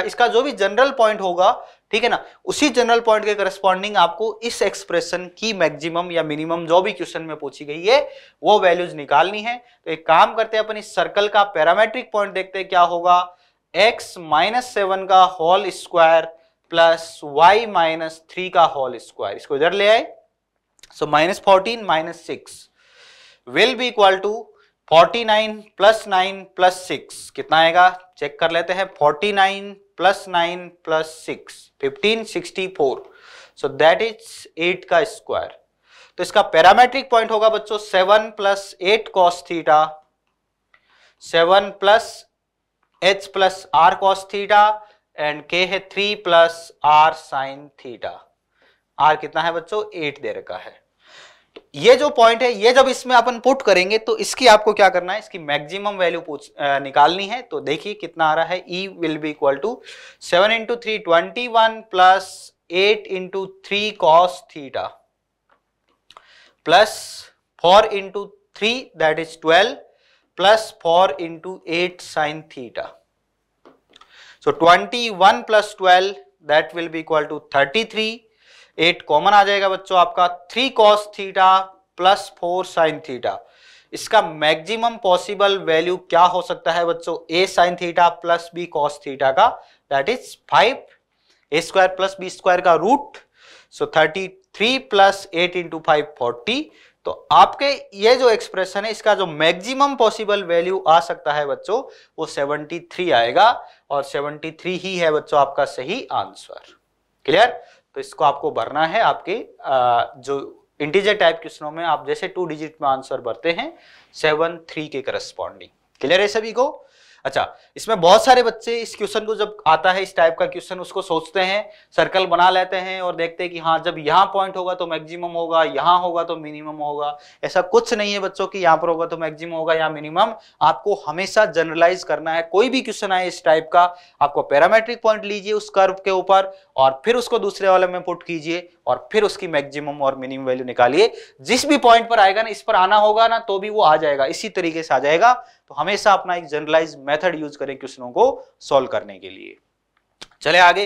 इसका जो भी जनरल पॉइंट होगा ठीक है ना उसी जनरल पॉइंट के करस्पॉन्डिंग आपको इस एक्सप्रेशन की मैक्सिमम या मिनिमम जो भी क्वेश्चन में पूछी गई है वो वैल्यूज निकालनी है तो एक काम करते हैं अपन इस सर्कल का पैरामेट्रिक पॉइंट देखते हैं क्या होगा एक्स माइनस सेवन का whole square plus Y minus three का होल स्क्वायर इसको इधर ले आए so minus fourteen minus six will be equal to forty nine plus nine plus six कितना आएगा चेक कर लेते हैं forty nine plus nine plus six fifteen sixty four so that is eight का स्क्वायर तो इसका पैरामेट्रिक पॉइंट होगा बच्चों seven plus eight cos theta seven plus H plus r cos theta and k है three plus r sine theta r कितना है बच्चों एट दे रखा है ये जो पॉइंट है ये जब इसमें अपन पुट करेंगे तो इसकी आपको क्या करना है इसकी मैक्सिमम वैल्यू पूछ निकालनी है तो देखिए कितना आ रहा है e will be equal to seven into three twenty one plus eight into three cos theta plus four into three that is twelve plus four into eight sine theta so twenty one plus twelve that will be equal to thirty three eight common आ जाएगा बच्चों आपका three cos theta plus four sine theta इसका मैक्सिमम पॉसिबल वैल्यू क्या हो सकता है बच्चों a sine theta plus b cos theta का that is five a square plus B square का root so thirty three plus eight into five forty तो आपके ये जो एक्सप्रेशन है इसका जो मैक्सिमम पॉसिबल वैल्यू आ सकता है बच्चों वो 73 आएगा और 73 ही है बच्चों आपका सही आंसर क्लियर तो इसको आपको भरना है आपके जो इंटीजर टाइप क्वेश्चनों में आप जैसे टू डिजिट में आंसर भरते हैं सेवन थ्री के करस्पॉन्डिंग क्लियर है सभी को अच्छा इसमें बहुत सारे बच्चे इस क्वेश्चन को जब आता है इस टाइप का क्वेश्चन उसको सोचते हैं सर्कल बना लेते हैं और देखते हैं कि हाँ जब यहाँ पॉइंट होगा तो मैक्सिमम होगा यहाँ होगा तो मिनिमम होगा ऐसा कुछ नहीं है बच्चों की यहाँ पर होगा तो मैक्सिमम होगा या मिनिमम आपको हमेशा जनरलाइज करना है कोई भी क्वेश्चन आए इस टाइप का आपको पैरामेट्रिक पॉइंट लीजिए उस कर्व के ऊपर और फिर उसको दूसरे वाले में पुट कीजिए और फिर उसकी मैक्सिमम और मिनिमम वैल्यू निकालिए जिस भी पॉइंट पर आएगा ना इस पर आना होगा ना तो भी वो आ जाएगा इसी तरीके से आ जाएगा तो हमेशा अपना एक जनरलाइज मेथड यूज करें क्वेश्चनों को सॉल्व करने के लिए चले आगे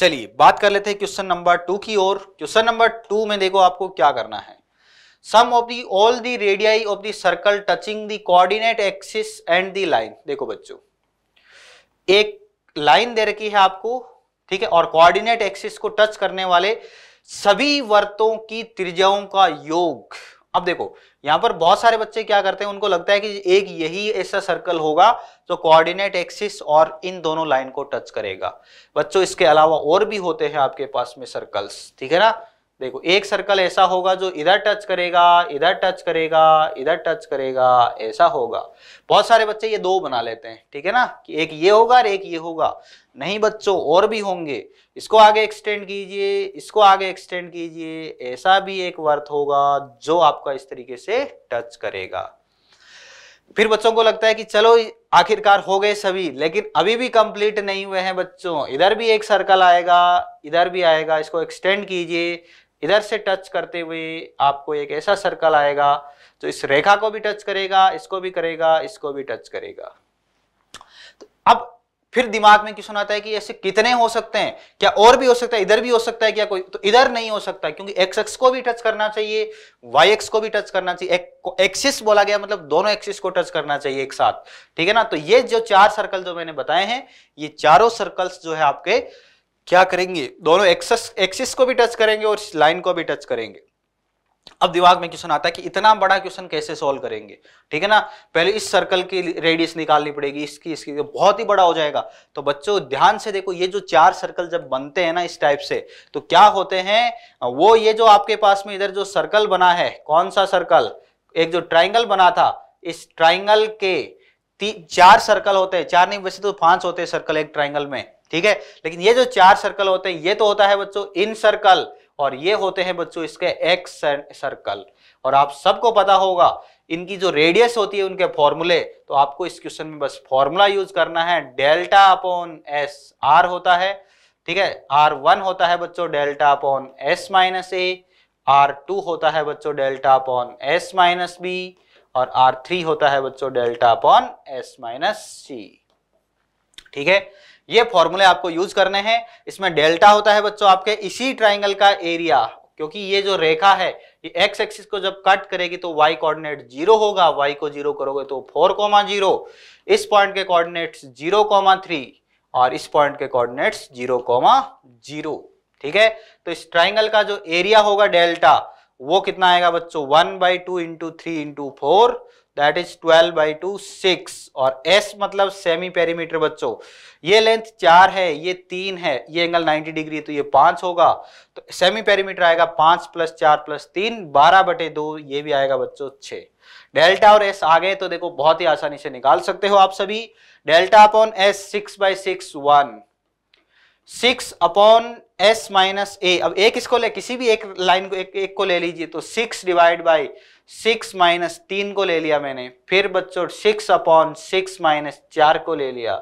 चलिए बात कर लेते हैं क्वेश्चन नंबर टू की ओर क्वेश्चन नंबर टू में देखो आपको क्या करना है sum of the all the radii of the circle touching the coordinate axis and the line देखो बच्चों एक लाइन दे रखी है आपको ठीक है और कोऑर्डिनेट एक्सिस को टच करने वाले सभी वर्तों की त्रिज्याओं का योग अब देखो यहाँ पर बहुत सारे बच्चे क्या करते हैं उनको लगता है कि एक यही ऐसा सर्कल होगा जो कोऑर्डिनेट एक्सिस और इन दोनों लाइन को टच करेगा बच्चों इसके अलावा और भी होते हैं आपके पास में सर्कल्स ठीक है ना देखो एक सर्कल ऐसा होगा जो इधर टच करेगा इधर टच करेगा इधर टच करेगा ऐसा होगा बहुत सारे बच्चे ये दो बना लेते हैं ठीक है ना कि एक ये होगा और एक ये होगा नहीं बच्चों और भी होंगे इसको आगे एक्सटेंड कीजिए इसको आगे एक्सटेंड कीजिए ऐसा भी एक वर्थ होगा जो आपका इस तरीके से टच करेगा फिर बच्चों को लगता है कि चलो आखिरकार हो गए सभी लेकिन अभी भी कंप्लीट नहीं हुए हैं बच्चों इधर भी एक सर्कल आएगा इधर भी आएगा इसको एक्सटेंड कीजिए इधर से टच करते हुए आपको एक ऐसा सर्कल आएगा जो इस रेखा को भी टच करेगा इसको भी करेगा इसको भी टच करेगा तो अब फिर दिमाग में क्वेश्चन आता है कि ऐसे कितने हो सकते हैं क्या और भी हो सकता है इधर भी हो सकता है क्या कोई तो इधर नहीं हो सकता क्योंकि एक्स एक्स को भी टच करना चाहिए वाई एक्स को भी टच करना चाहिए एक, एक्सिस बोला गया मतलब दोनों एक्सिस को टच करना चाहिए एक साथ ठीक है ना तो ये जो चार सर्कल जो मैंने बताए हैं ये चारों सर्कल्स जो है आपके क्या करेंगे दोनों एक्सेस एक्सिस को भी टच करेंगे और लाइन को भी टच करेंगे अब दिमाग में क्वेश्चन आता है कि इतना बड़ा क्वेश्चन कैसे सॉल्व करेंगे ठीक है ना पहले इस सर्कल की रेडियस निकालनी पड़ेगी इसकी इसकी बहुत ही बड़ा हो जाएगा तो बच्चों ध्यान से देखो ये जो चार सर्कल जब बनते हैं ना इस टाइप से तो क्या होते हैं वो ये जो आपके पास में इधर जो सर्कल बना है कौन सा सर्कल एक जो ट्राइंगल बना था इस ट्राइंगल के चार सर्कल होते हैं चार नहीं वैसे तो पांच होते हैं सर्कल एक ट्राइंगल में ठीक है लेकिन ये जो चार सर्कल होते हैं ये तो होता है बच्चों इन सर्कल और ये होते हैं बच्चों इसके एक्स सर्कल और आप सबको पता होगा इनकी जो रेडियस होती है उनके फॉर्मूले तो आपको इस क्वेश्चन में बस फॉर्मूला यूज करना है डेल्टा अपॉन एस आर होता है ठीक है आर वन होता है बच्चों delta upon s minus a r two होता है बच्चों delta upon s minus b और आर थ्री होता है बच्चों डेल्टा अपॉन एस माइनस सी ठीक है ये फॉर्मूले आपको यूज करने हैं इसमें डेल्टा होता है बच्चों आपके इसी ट्राइंगल का एरिया क्योंकि ये जो रेखा है ये एक्स एक्सिस को जब कट करेगी तो वाई कोऑर्डिनेट जीरो होगा वाई को जीरो करोगे तो फोर कॉमा जीरो इस पॉइंट के कोऑर्डिनेट्स जीरो कॉमा थ्री और इस पॉइंट के कोऑर्डिनेट्स जीरो कॉमा जीरो ठीक है तो इस ट्राइंगल का जो एरिया होगा डेल्टा वो कितना आएगा बच्चों one by two into three into four that is 12 by two six और एस मतलब सेमी पेरीमीटर बच्चों ये लेंथ चार है ये तीन है ये एंगल 90 डिग्री है तो ये पांच होगा तो सेमी पेरीमीटर आएगा पांच प्लस चार प्लस तीन बारह बटे दो ये भी आएगा बच्चों छः डेल्टा और एस आ गए तो देखो बहुत ही आसानी से निकाल सकते हो आप सभी delta upon s six by six one six upon s minus a अब ए किसको ले किसी भी एक लाइन को एक एक को ले लीजिए तो six divide by six minus तीन को ले लिया मैंने फिर बच्चों सिक्स अपॉन सिक्स माइनस चार को ले लिया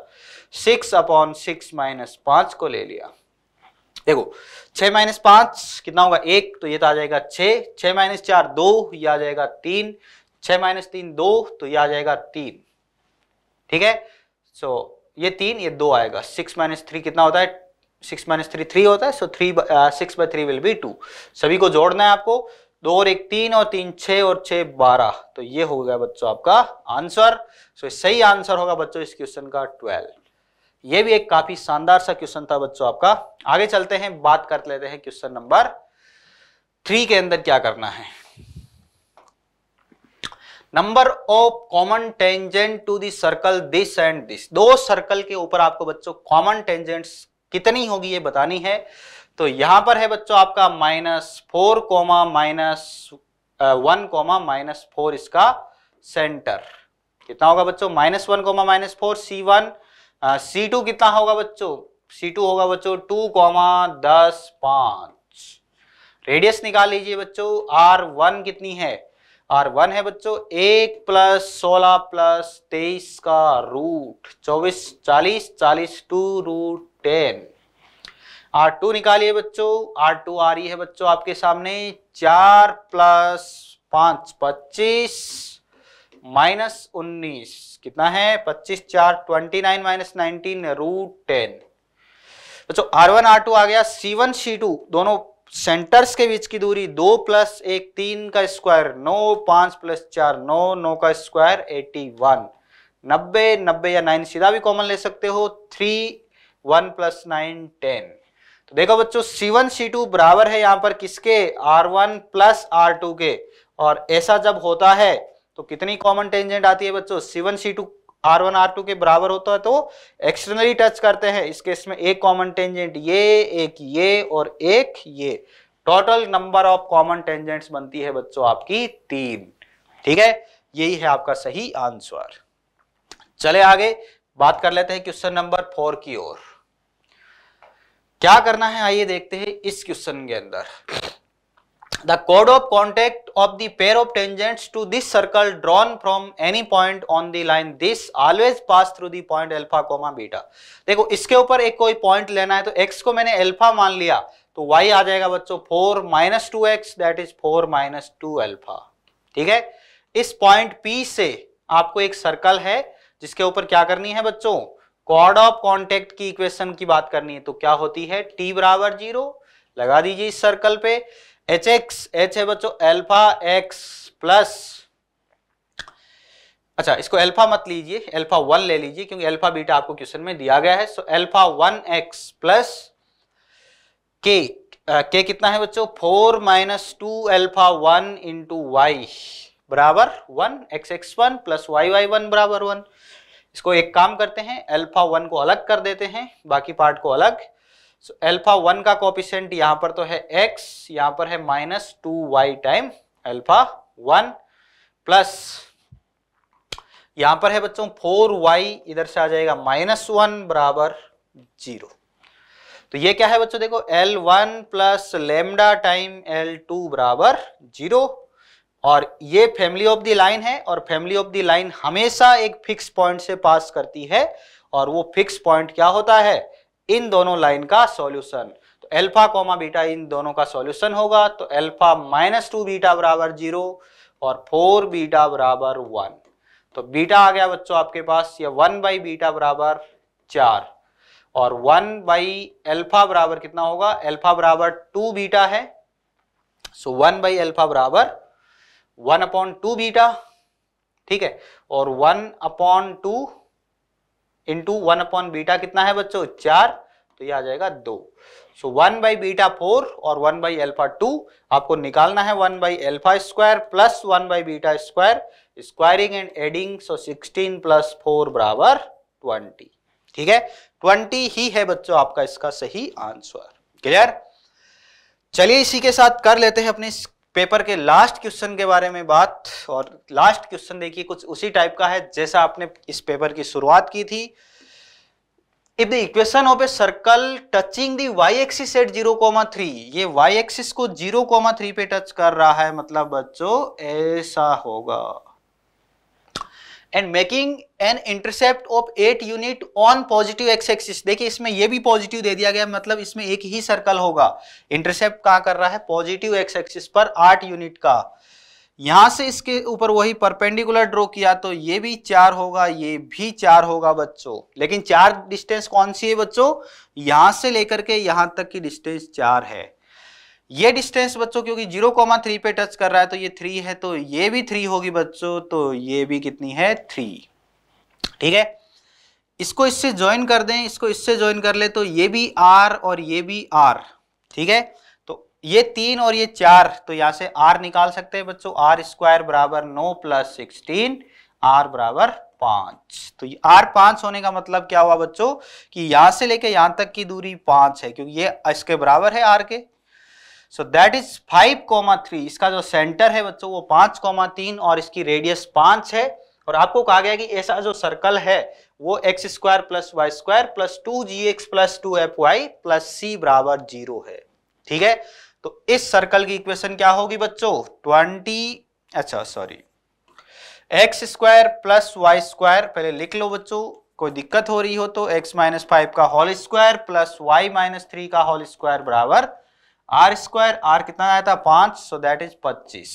सिक्स अपॉन सिक्स माइनस पांच को ले लिया देखो छ माइनस पांच कितना होगा एक तो ये तो आ जाएगा छ छ माइनस चार दो ये आ जाएगा तीन छ माइनस तीन दो तो ये आ जाएगा तीन ठीक है सो so, ये तीन ये दो आएगा सिक्स माइनस थ्री कितना होता है सिक्स माइनस थ्री थ्री होता है so three six by three will be two सभी को जोड़ना है आपको दो और एक तीन और तीन छः और छः बारह तो ये हो गया बच्चों आपका आंसर सो so, सही आंसर होगा बच्चों इस क्वेश्चन का ट्वेल्व ये भी एक काफी शानदार सा क्वेश्चन था बच्चों आपका आगे चलते हैं बात कर लेते हैं क्वेश्चन नंबर थ्री के अंदर क्या करना है number of common tangent to the circle this and this दो सर्कल के ऊपर आपको बच्चों कॉमन टेंजेंट्स कितनी होगी ये बतानी है तो यहां पर है बच्चों आपका minus four comma minus one comma minus four इसका सेंटर कितना होगा बच्चों minus one comma minus four c one सी टू कितना होगा बच्चों सी टू होगा बच्चों टू कोमा दस पांच रेडियस निकाल लीजिए बच्चों आर वन कितनी है आर वन है बच्चों एक प्लस सोलह प्लस तेईस का रूट चौबीस चालीस चालीस two root ten r two निकालिए बच्चों आर टू आ रही है बच्चों आपके सामने चार प्लस पांच पच्चीस माइनस उन्नीस कितना है पच्चीस चार twenty nine minus nineteen root ten बच्चों आर वन आर टू आ गया सी वन सी टू दोनों सेंटर्स के बीच की दूरी दो प्लस एक तीन का स्क्वायर नो पांच प्लस चार नौ नौ का स्क्वायर एटी वन नब्बे नब्बे या नाइन सीधा भी कॉमन ले सकते हो three one plus nine ten तो देखो बच्चों सी टू बराबर है यहाँ पर किसके r one plus are two के और ऐसा जब होता है तो कितनी कॉमन टेंजेंट आती है बच्चों आर वन आर टू के बराबर होता है तो एक्सटर्नली टच करते हैं इस केस में एक कॉमन टेंजेंट ये एक ये और एक ये total number of common tangents बनती है बच्चों आपकी तीन ठीक है यही है आपका सही आंसर चले आगे बात कर लेते हैं क्वेश्चन नंबर फोर की ओर क्या करना है आइए देखते हैं इस क्वेश्चन के अंदर द कोड of contact of the pair of tangents to this circle drawn from any point on the line this always pass through the point alpha comma beta देखो इसके ऊपर एक कोई पॉइंट लेना है तो एक्स को मैंने एल्फा मान लिया तो वाई आ जाएगा बच्चों four minus two x that is four minus two alpha ठीक है इस पॉइंट पी से आपको एक सर्कल है जिसके ऊपर क्या करनी है बच्चों कॉर्ड ऑफ कॉन्टेक्ट की इक्वेशन की बात करनी है तो क्या होती है टी बराबर जीरो लगा दीजिए इस सर्कल पे एच एक्स एच है बच्चों एल्फा एक्स प्लस अच्छा इसको एल्फा मत लीजिए एल्फा वन ले लीजिए क्योंकि एल्फा बीटा आपको क्वेश्चन में दिया गया है so alpha one x plus k के कितना है बच्चों four minus two alpha one into y बराबर one x x one plus y y one बराबर वन इसको एक काम करते हैं अल्फा वन को अलग कर देते हैं बाकी पार्ट को अलग सो अल्फा वन का कॉपिशेंट यहां पर तो है एक्स यहां पर है minus two y time alpha one plus यहां पर है बच्चों फोर वाई इधर से आ जाएगा माइनस वन बराबर जीरो तो ये क्या है बच्चों देखो l one plus lambda time l two बराबर जीरो और ये फैमिली ऑफ दी लाइन है और फैमिली ऑफ दी लाइन हमेशा एक फिक्स पॉइंट से पास करती है और वो फिक्स पॉइंट क्या होता है इन दोनों लाइन का सॉल्यूशन तो अल्फा कॉमा बीटा इन दोनों का सॉल्यूशन होगा तो अल्फा माइनस टू बीटा बराबर जीरो और फोर बीटा बराबर वन तो बीटा आ गया बच्चों आपके पास या वन बाई बीटा बराबर चार और वन बाई एल्फा बराबर कितना होगा एल्फा बराबर टू बीटा है सो वन बाई एल्फा बराबर वन अपॉन टू बीटा ठीक है और one upon two into one upon beta कितना है बच्चों चार तो ये आ जाएगा दो so one by beta four और वन बाई एल्फा टू आपको निकालना है one by alpha square plus one by beta square squaring and adding so sixteen plus four बराबर ट्वेंटी ठीक है ट्वेंटी ही है बच्चों आपका इसका सही आंसर क्लियर चलिए इसी के साथ कर लेते हैं अपने पेपर के लास्ट क्वेश्चन के बारे में बात और लास्ट क्वेश्चन देखिए कुछ उसी टाइप का है जैसा आपने इस पेपर की शुरुआत की थी if the equation of a circle touching the y axis at zero comma three ये वाई एक्सिस को जीरो कोमा थ्री पे टच कर रहा है मतलब बच्चों ऐसा होगा and making an intercept of eight unit on positive x axis देखिए इसमें ये भी पॉजिटिव दे दिया गया मतलब इसमें एक ही सर्कल होगा इंटरसेप्ट कहा कर रहा है पॉजिटिव एक्स एक्सिस पर आठ यूनिट का यहां से इसके ऊपर वही परपेंडिकुलर ड्रॉ किया तो ये भी चार होगा ये भी चार होगा बच्चों लेकिन चार डिस्टेंस कौन सी है बच्चों यहां से लेकर के यहां तक की डिस्टेंस चार है ये डिस्टेंस बच्चों क्योंकि जीरो कॉमा थ्री पे टच कर रहा है तो ये थ्री है तो ये भी थ्री होगी बच्चों तो ये भी कितनी है थ्री ठीक है इसको इससे ज्वाइन कर दें इसको इससे ज्वाइन कर ले तो ये भी आर और ये भी आर ठीक है तो ये तीन और ये चार तो यहां से आर निकाल सकते हैं बच्चों आर स्क्वायर बराबर नौ प्लस सिक्सटीन आर बराबर पांच तो आर पांच होने का मतलब क्या हुआ बच्चों कि यहां से लेके यहां तक की दूरी पांच है क्योंकि ये इसके बराबर है आर के so that is five comma three इसका जो सेंटर है बच्चों वो पांच कॉमा तीन और इसकी रेडियस पांच है और आपको कहा गया कि ऐसा जो सर्कल है वो x square plus Y square plus two g x plus two f y plus c बराबर जीरो है ठीक है तो इस सर्कल की इक्वेशन क्या होगी बच्चों ट्वेंटी अच्छा sorry x square plus Y square पहले लिख लो बच्चों कोई दिक्कत हो रही हो तो x माइनस फाइव का whole square plus Y minus three का होल स्क्वायर बराबर आर स्क्वायर आर कितना आया था पांच सो दैट इज पच्चीस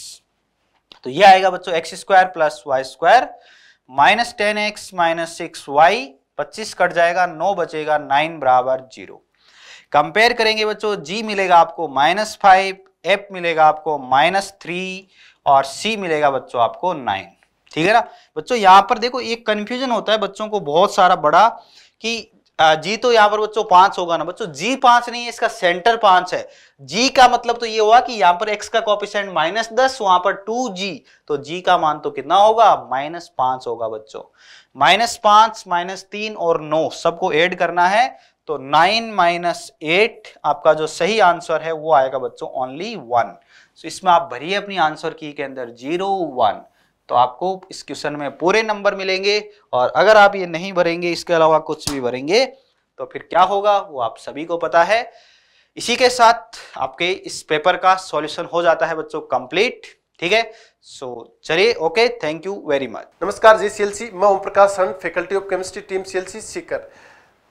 तो ये आएगा बच्चों x square plus Y square minus ten x minus six y पच्चीस कट जाएगा नौ बचेगा नाइन बराबर जीरो कंपेयर करेंगे बच्चों जी मिलेगा आपको माइनस फाइव एफ मिलेगा आपको माइनस थ्री और सी मिलेगा बच्चों आपको नाइन ठीक है ना बच्चों यहाँ पर देखो एक कंफ्यूजन होता है बच्चों को बहुत सारा बड़ा कि जी तो यहां पर बच्चों पांच होगा ना बच्चों जी पांच नहीं है इसका सेंटर पांच है जी का मतलब तो ये हुआ कि यहाँ पर एक्स का कॉपिशेंट माइनस दस वहां पर टू जी तो जी का मान तो कितना होगा माइनस पांच होगा बच्चों माइनस पांच माइनस तीन और नौ सबको ऐड करना है तो नाइन माइनस एट आपका जो सही आंसर है वो आएगा बच्चों ओनली वन सो इसमें आप भरिए अपनी आंसर की के अंदर जीरो वन तो आपको इस क्वेश्चन में पूरे नंबर मिलेंगे और अगर आप ये नहीं भरेंगे इसके अलावा कुछ भी भरेंगे तो फिर क्या होगा वो आप सभी को पता है इसी के साथ आपके इस पेपर का सॉल्यूशन हो जाता है बच्चों कंप्लीट ठीक है सो चलिए okay thank you very much नमस्कार जी सीएलसी मैं ओम प्रकाश हंड faculty of chemistry team CLC Sikar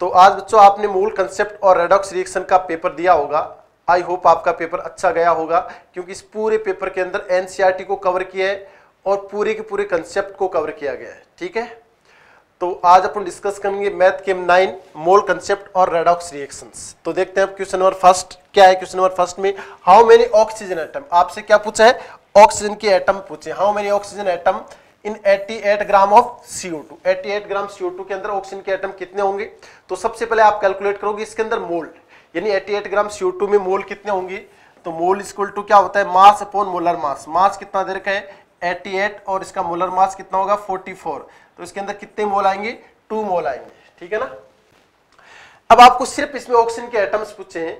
तो आज बच्चों आपने मूल कंसेप्ट और रेडॉक्स रिएक्शन का पेपर दिया होगा आई होप आपका पेपर अच्छा गया होगा क्योंकि इस पूरे पेपर के अंदर एनसीईआरटी e को कवर किया है और पूरे के पूरे कंसेप्ट को कवर किया गया है ठीक है तो आज अपन डिस्कस करेंगे मैथ के नाइन मोल कंसेप्ट और रेडॉक्स रिएक्शंस तो देखते हैं क्वेश्चन नंबर फर्स्ट क्या है क्वेश्चन नंबर फर्स्ट में हाउ मेनी ऑक्सीजन एटम आपसे क्या पूछा है ऑक्सीजन के एटम पूछे how many oxygen atom in 88 gram of CO2 88 gram CO2 के अंदर ऑक्सीजन के एटम कितने होंगे तो सबसे पहले आप कैलकुलेट करोगे इसके अंदर मोल यानी 88 ग्राम CO2 में मोल कितने होंगे तो मोल इज इक्वल टू क्या होता है मास अपॉन मोलर मास मास कितना दे रखा है 88 और इसका मोलर मास कितना होगा 44 तो इसके अंदर कितने मोल आएंगे टू मोल आएंगे ठीक है ना अब आपको सिर्फ इसमें ऑक्सीजन के एटम्स पूछे हैं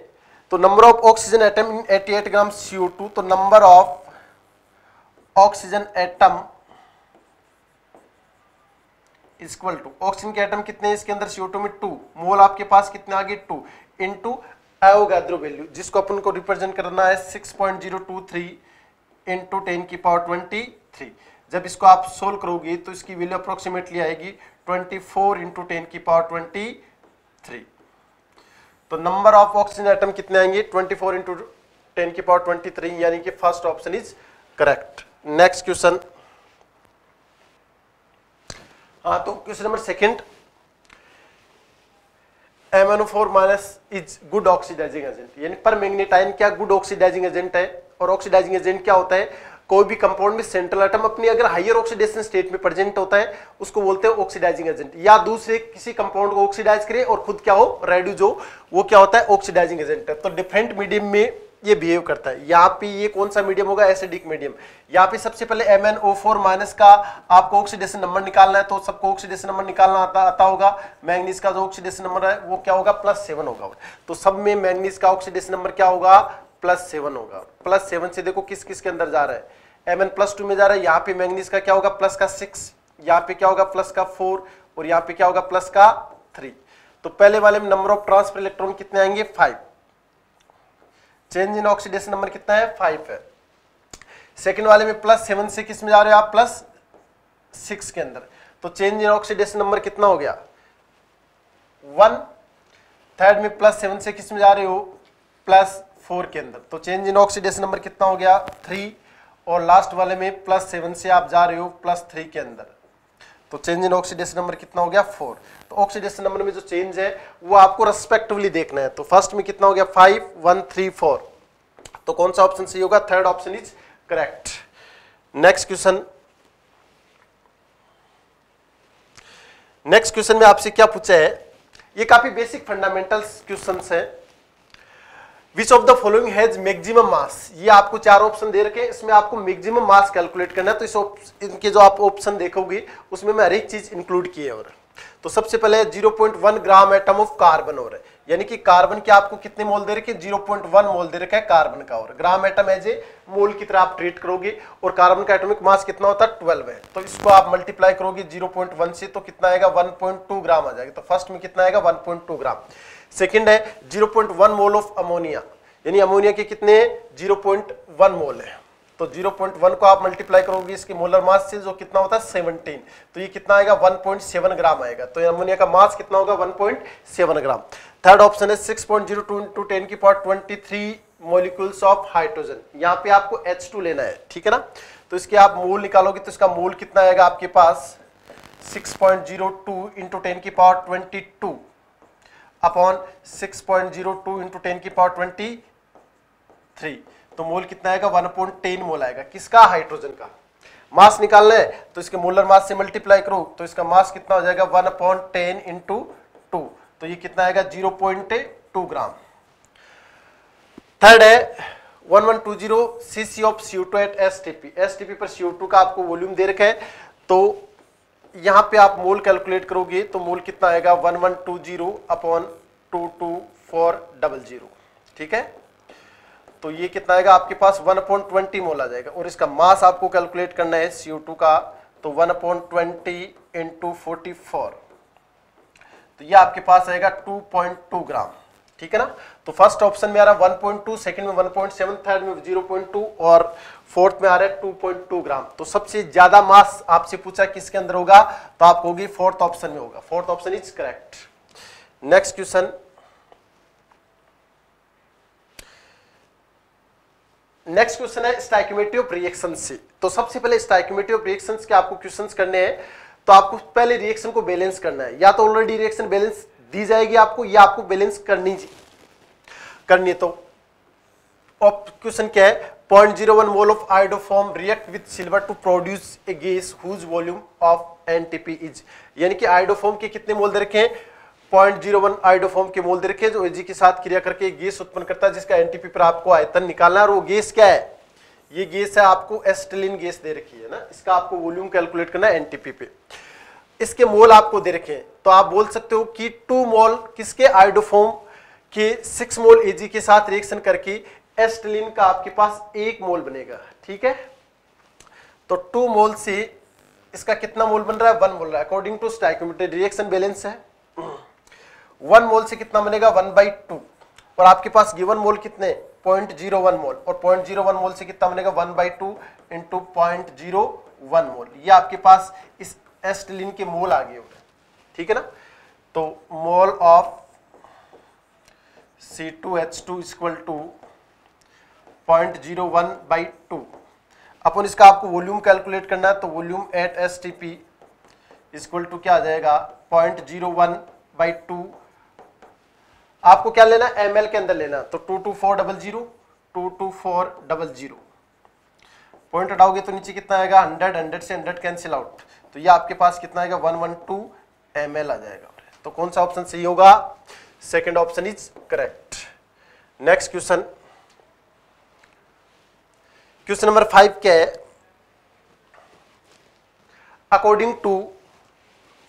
तो number of oxygen atom in 88 gram CO2 तो number of oxygen atom equal to oxygen के एटम कितने इसके अंदर CO2 में टू मोल आपके पास कितने आगे टू इंटू एवोगाद्रो वैल्यू जिसको अपन को रिप्रेजेंट करना है six point zero two three into ten की पावर ट्वेंटी थ्री जब इसको आप सोल्व करोगे तो इसकी वैल्यू अप्रोक्सीमेटली आएगी ट्वेंटी फोर इंटू टेन की पावर ट्वेंटी थ्री तो नंबर ऑफ ऑक्सीजन आइटम कितने आएंगे ट्वेंटी फोर इंटू टेन की पावर ट्वेंटी थ्री यानी कि first option is correct next question हाँ तो question number second MNO four minus is good oxidising agent यानी पर मैग्नेटाइन क्या गुड ऑक्सीडाइजिंग एजेंट है और ऑक्सीडाइजिंग एजेंट क्या होता है कोई भी कंपाउंड में सेंट्रल आइटम अपनी अगर हाइयर ऑक्सीडेशन स्टेट में प्रेजेंट होता है उसको बोलते हैं ऑक्सीडाइजिंग एजेंट या दूसरे किसी कंपाउंड को ऑक्सीडाइज करे और खुद क्या हो रेड्यूज हो वो क्या होता है ऑक्सीडाइजिंग एजेंट तो डिफरेंट मीडियम में ये बिहेव करता है यहाँ पे ये कौन सा मीडियम होगा एसिडिक मीडियम यहाँ पे सबसे पहले M N O four minus का आपको ऑक्सीडेशन नंबर निकालना है तो सबको ऑक्सीडेशन नंबर निकालना आता आता होगा मैंगनीज का जो ऑक्सीडेशन नंबर है वो क्या होगा प्लस सेवन होगा तो सब में मैंगनीज का ऑक्सीडेशन नंबर क्या होगा प्लस सेवन होगा प्लस सेवन से देखो किस किस के अंदर जा रहा है Mn प्लस टू में जा रहा है यहाँ पे मैंगनीज का क्या होगा प्लस का सिक्स यहाँ पे क्या होगा प्लस का फोर और यहाँ पे क्या होगा प्लस का थ्री तो पहले वाले में नंबर ऑफ ट्रांसफर इलेक्ट्रॉन कितने आएंगे five change in oxidation number कितना है फाइव है सेकेंड वाले में प्लस सेवन से किस में जा रहे हो आप प्लस सिक्स के अंदर तो चेंज इन ऑक्सीडेशन नंबर कितना हो गया वन थर्ड में प्लस सेवन से किस में जा रहे हो प्लस फोर के अंदर तो चेंज इन ऑक्सीडेशन नंबर कितना हो गया थ्री और लास्ट वाले में प्लस सेवन से आप जा रहे हो प्लस थ्री के अंदर तो चेंज इन ऑक्सीडेशन नंबर कितना हो गया फोर तो ऑक्सीडेशन नंबर में जो चेंज है वो आपको रेस्पेक्टिवली देखना है तो फर्स्ट में कितना हो गया फाइव वन थ्री फोर तो कौन सा ऑप्शन सही होगा third option is correct next question next question में आपसे क्या पूछा है ये काफी बेसिक फंडामेंटल्स क्वेश्चंस हैं which of the following has maximum mass ये आपको चार ऑप्शन दे रखे हैं इसमें आपको मैक्सिमम मास कैलकुलेट करना है तो इस इनके जो आप ऑप्शन देखोगे उसमें मैं हर एक चीज इंक्लूड की है और तो सबसे पहले 0.1 ग्राम एटम ऑफ कार्बन और यानी कि कार्बन के आपको कितने मोल दे रखे 0.1 मोल दे रखा है कार्बन का और ग्राम एटम एज ए मोल की तरह आप ट्रीट करोगे और कार्बन का एटॉमिक मास कितना होता है 12 है तो इसको आप मल्टीप्लाई करोगे 0.1 से तो कितना आएगा 1.2 ग्राम आ जाएगा तो फर्स्ट में कितना आएगा 1.2 ग्राम सेकेंड है zero point one mole of ammonia यानी अमोनिया के कितने जीरो पॉइंट वन मोल है तो 0.1 को आप मल्टीप्लाई करोगे इसके मोलर मास से जो कितना होता है 17 तो ये कितना आएगा 1.7 ग्राम आएगा तो अमोनिया का मास कितना होगा 1.7 ग्राम थर्ड ऑप्शन है 6.02 पॉइंट 10 की पावर 23 मॉलिक्यूल्स ऑफ हाइड्रोजन यहाँ पे आपको H2 लेना है ठीक है ना तो इसके आप मोल निकालोगे तो इसका मोल कितना आएगा आपके पास सिक्स पॉइंट जीरो की power two upon six point zero two into ten की पावर ट्वेंटी थ्री तो मोल कितना आएगा वन पॉइंट टेन मोल आएगा किसका हाइड्रोजन का मास निकालना है तो इसके मोलर मास से मल्टीप्लाई करो तो इसका मास कितना हो जाएगा one point ten into two तो ये कितना आएगा zero point two gram third है one one two zero C C of CO two at S TP S TP पर सीओ टू का आपको वॉल्यूम दे रखा है तो यहाँ पे आप मोल कैलकुलेट करोगे तो मोल कितना आएगा one one two zero upon two two four double zero ठीक है तो ये कितना आएगा आपके पास वन अपॉइंट ट्वेंटी मोल आ जाएगा और इसका मास आपको कैलकुलेट करना है सीओ टू का तो one upon twenty into forty four तो ये आपके पास आएगा टू पॉइंट टू ग्राम ठीक है ना तो फर्स्ट ऑप्शन में आ रहा है 1.2 सेकंड में 1.7 थर्ड में 0.2 और फोर्थ में आ रहा है 2.2 ग्राम तो सबसे ज्यादा मास आपसे पूछा किसके अंदर होगा तो आप होगी फोर्थ ऑप्शन में होगा fourth option is correct next question next question है स्टाइक्यूमेटिव रिएक्शन से तो सबसे पहले स्टाइक्यूमेटिव रिएक्शन के आपको क्वेश्चन करने हैं तो आपको पहले रिएक्शन को बैलेंस करना है या तो ऑलरेडी रिएक्शन बैलेंस दी जाएगी आपको या आपको बैलेंस करनी करनी है तो क्वेश्चन क्या है 0.01 mole of iodoform react with silver to produce a gas whose volume of NTP is यानी कि iodoform के कितने मोल दे रखे हैं 0.01 iodoform के मोल दे रखे हैं जो एजी के साथ क्रिया करके गैस उत्पन्न करता है जिसका NTP पर आपको आयतन निकालना है और वो गैस क्या है ये गैस है आपको एस्टलिन गैस दे रखी है ना इसका आपको वॉल्यूम कैलकुलेट करना है एनटीपी पे इसके मोल आपको दे रखे हैं तो आप बोल सकते हो कि टू मोल किसके आइडोफॉर्म के सिक्स मोल एजी के साथ रिएक्शन करके एस्टलिन का आपके पास एक मोल बनेगा ठीक है तो टू मोल से इसका कितना मोल बन रहा है वन मोल रहा है according to stoichiometry reaction balance है वन मोल से कितना बनेगा वन बाई टू और आपके पास गिवन मोल कितने पॉइंट जीरो वन मोल और पॉइंट जीरो वन मोल से कितना बनेगा one by two into point zero one mole ये आपके पास इस एस्टलिन के मोल आ गए ठीक है ना तो mole of C two H two equal to point zero one by two अपन इसका आपको वॉल्यूम कैलकुलेट करना है तो volume at S T P equal to क्या आ जाएगा point zero one by two आपको क्या लेना है एम के अंदर लेना तो two two four double zero two two four double zero point हटाओगे तो नीचे कितना आएगा हंड्रेड हंड्रेड से हंड्रेड कैंसिल आउट तो ये आपके पास कितना आएगा वन वन टू एम आ जाएगा तो कौन सा ऑप्शन सही होगा second option is correct next question question number five क्या है according to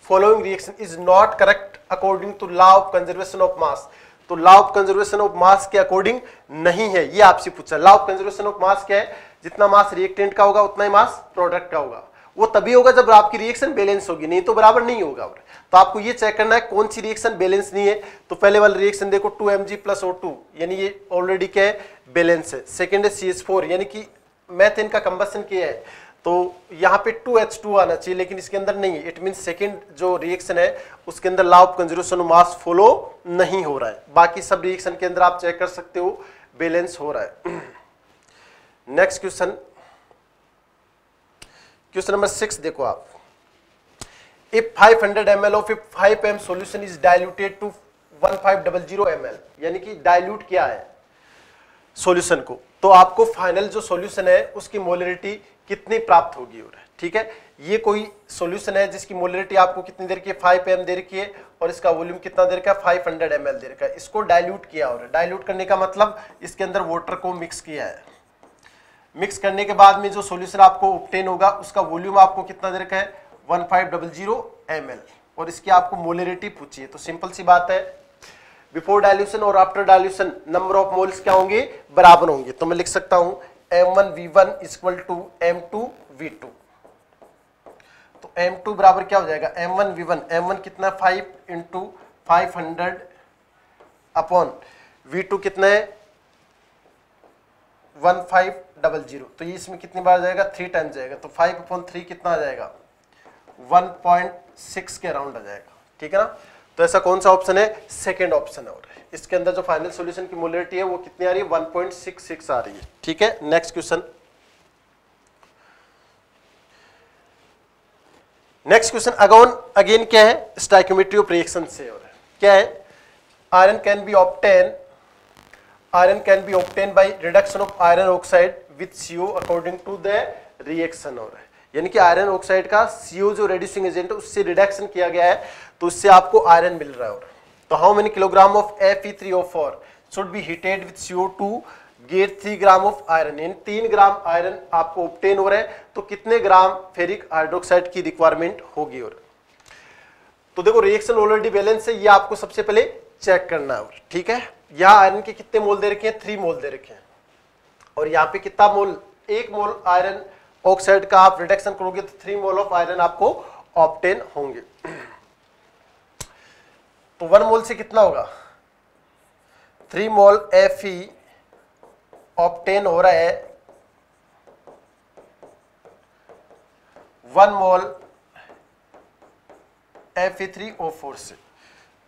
following reaction is not correct according to law of conservation of mass तो law of conservation of mass के अकॉर्डिंग नहीं है ये आपसे पूछा law of conservation of mass क्या है जितना मास रिएक्टेंट का होगा उतना ही मास प्रोडक्ट का होगा वो तभी होगा जब आपकी रिएक्शन बैलेंस होगी नहीं तो बराबर नहीं होगा तो आपको ये चेक करना है कौन सी रिएक्शन बैलेंस नहीं है तो पहले वाला रिएक्शन देखो two M G plus O two यानी ये ऑलरेडी क्या है बैलेंस है सेकेंड है सी एस फोर यानी कि मैथ तो इनका कंबसन किया है तो यहाँ पे 2H2 आना चाहिए लेकिन इसके अंदर नहीं है इट मीन सेकेंड जो रिएक्शन है उसके अंदर law of conservation mass follow नहीं हो रहा है बाकी सब रिएक्शन के अंदर आप चेक कर सकते हो बैलेंस हो रहा है next question question number six देखो आप if 500 ml of if 5 m solution is diluted to 1500 ml यानी कि डायल्यूट क्या है सोल्यूशन को तो आपको फाइनल जो सॉल्यूशन है उसकी मोलरिटी कितनी प्राप्त होगी और ठीक है ये कोई सॉल्यूशन है जिसकी मोलरिटी आपको कितनी देर की है फाइव एम दे रखी है और इसका वॉल्यूम कितना देर का फाइव हंड्रेड एम दे रखा है इसको डायल्यूट किया और डायल्यूट करने का मतलब इसके अंदर वाटर को मिक्स किया है मिक्स करने के बाद में जो सोल्यूशन आपको ऑप्टेन होगा उसका वॉल्यूम आपको कितना देर का है one five double zero M L और इसकी आपको मोलरिटी पूछिए तो सिंपल सी बात है बिफोर डायल्यूशन और after dilution number of moles क्या होंगे बराबर होंगे तो मैं लिख सकता हूं M one V one equal to M two V two तो एम टू बराबर क्या हो जाएगा M one V one M one कितना five into five hundred upon V two कितना है वन फाइव डबल जीरो तो ये इसमें कितनी बार जाएगा थ्री टाइम जाएगा तो फाइव अपॉन थ्री कितना आ जाएगा वन पॉइंट सिक्स के अराउंड आ जाएगा ठीक है ना तो ऐसा कौन सा ऑप्शन है सेकेंड ऑप्शन और इसके अंदर जो फाइनल सोल्यूशन की मोलरिटी है वो कितनी आ रही है 1.66 आ रही है ठीक है next question next question again again क्या है स्टाइक्योमेट्री ऑफ रिएक्शन से और क्या है iron can be obtain iron can be obtain by reduction of iron oxide with CO according to the reaction और यानी कि आयरन ऑक्साइड का सीओ जो रेड्यूसिंग एजेंट है उससे रिडक्शन किया गया है तो उससे आपको आयरन मिल रहा है तो how many kilogram of F E three O four should be heated with CO to get three gram of iron यानी तीन ग्राम आयरन आपको ऑप्टेन हो रहा है तो कितने ग्राम फेरिक हाइड्रोक्साइड की रिक्वायरमेंट होगी और तो देखो रिएक्शन ऑलरेडी बैलेंस है ये आपको सबसे पहले चेक करना है ठीक है यहाँ आयरन के कितने मोल दे रखे हैं थ्री मोल दे रखे हैं और यहाँ पे कितना मोल एक मोल आयरन ऑक्साइड का आप रिडक्शन करोगे तो थ्री मोल ऑफ आयरन आपको ऑप्टेन होंगे तो वन मोल से कितना होगा three mole F E obtain हो रहा है one mole F E three O four से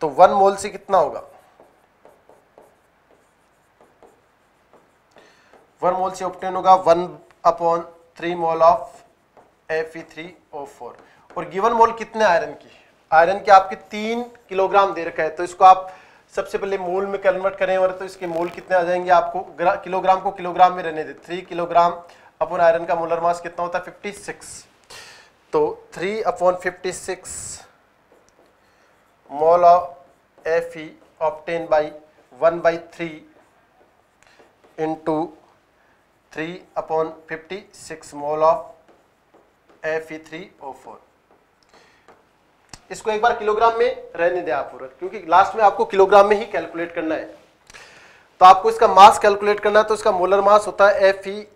तो वन मोल से कितना होगा वन मोल से ऑप्टेन होगा one upon three mole of four और गिवन मोल कितने आयरन की आयरन के आपके तीन किलोग्राम दे रखा है तो इसको आप सबसे पहले मोल में कन्वर्ट करें और तो इसके मोल कितने आ जाएंगे आपको किलोग्राम को किलोग्राम में रहने दे थ्री किलोग्राम अपॉन आयरन का मोलर मास कितना होता है फिफ्टी सिक्स तो three upon fifty six mole of F E obtain by one by three into three upon fifty six mole of F E three O four इसको एक बार किलोग्राम में रहने दें आप क्योंकि लास्ट में आपको किलोग्राम में ही कैलकुलेट करना है तो आपको इसका मास कैलकुलेट करना है तो इसका मोलर मास होता है F E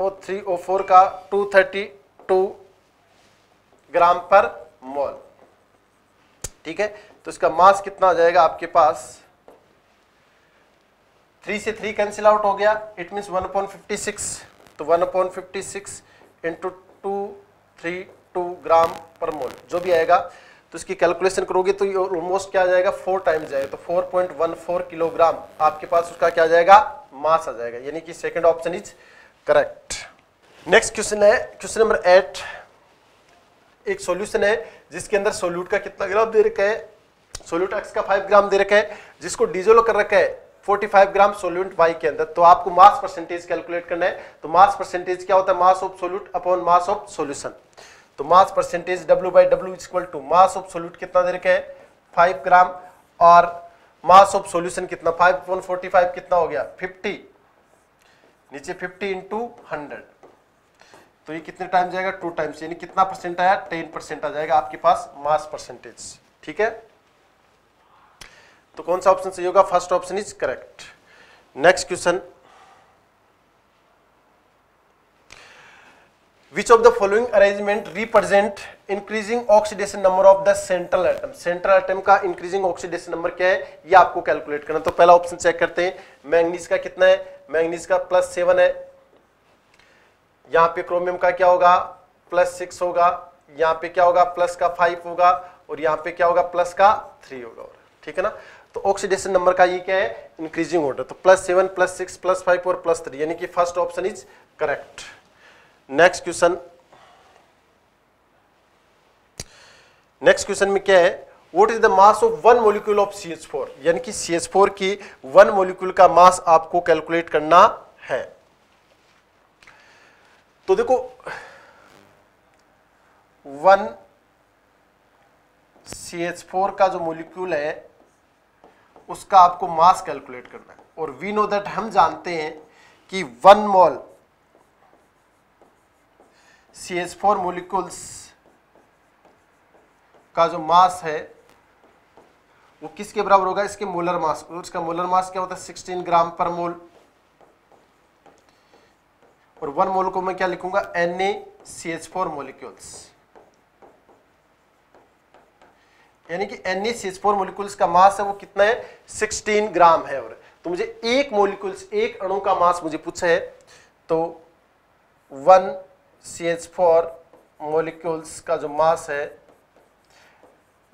O three O four का टू थर्टी टू ग्राम पर मोल ठीक है तो इसका मास कितना आ जाएगा आपके पास थ्री से थ्री कैंसिल आउट हो गया it means one upon fifty six तो one upon fifty six into two three two gram पर मोल जो भी आएगा तो इसकी कैलकुलेशन करोगे तो ये ऑलमोस्ट क्या आ जाएगा फोर टाइम्स जाएगा तो four point one four kilogram आपके पास उसका क्या आ जाएगा मास आ जाएगा यानी कि second option is correct next question है क्वेश्चन नंबर एट एक सोल्यूशन है जिसके अंदर सोल्यूट का कितना ग्राम दे रखा है सोल्यूट एक्स का फाइव ग्राम दे रखा है जिसको डीजोलो कर रखा है 45 ग्राम सोल्यूट वाई के अंदर तो आपको मास परसेंटेज कैलकुलेट करना है तो मास परसेंटेज क्या होता है mass of solute upon mass of solution तो mass percentage W by W equal to mass of solute कितना दे रखे हैं फाइव ग्राम और मास ऑफ सोल्यूशन कितना फाइव अपॉन फोर्टी फाइव कितना हो गया फिफ्टी नीचे फिफ्टी इंटू हंड्रेड तो ये कितने टाइम जाएगा टू टाइम्स यानी कितना परसेंट आया टेन परसेंट आ जाएगा आपके पास मास परसेंटेज ठीक है तो कौन सा ऑप्शन सही होगा first option is correct next question which of the following arrangement represent increasing oxidation number of the central atom central atom का increasing oxidation number क्या है ये आपको कैलकुलेट करना तो पहला ऑप्शन चेक करते हैं मैंगनीज का कितना है मैंगनीज का प्लस सेवन है यहाँ पे क्रोमियम का क्या होगा प्लस सिक्स होगा यहाँ पे क्या होगा प्लस का फाइव होगा और यहाँ पे क्या होगा प्लस का थ्री होगा ठीक है ना तो ऑक्सीडेशन नंबर का ये क्या है इंक्रीजिंग ऑर्डर तो plus seven plus six plus five और प्लस थ्री यानी कि first option is correct next question next question में क्या है what is the mass of one molecule of C H four यानी कि सी एच फोर की वन मोलिक्यूल का मास आपको कैलकुलेट करना है तो देखो वन सी एच फोर का जो मोलिक्यूल है उसका आपको मास कैलकुलेट करना है और वी नो दैट हम जानते हैं कि one mole C H four molecules का जो मास है वो किसके बराबर होगा इसके मोलर मास उसका मोलर मास क्या होता है सिक्सटीन ग्राम पर मोल और वन मोल को मैं क्या लिखूंगा N A C H four molecules यानी कि एन एच फोर मोलिकुल्स का मास है वो कितना है 16 ग्राम है और तो मुझे एक मोलिकुल्स एक अणु का मास मुझे पूछा है तो one C H four molecules का जो मास है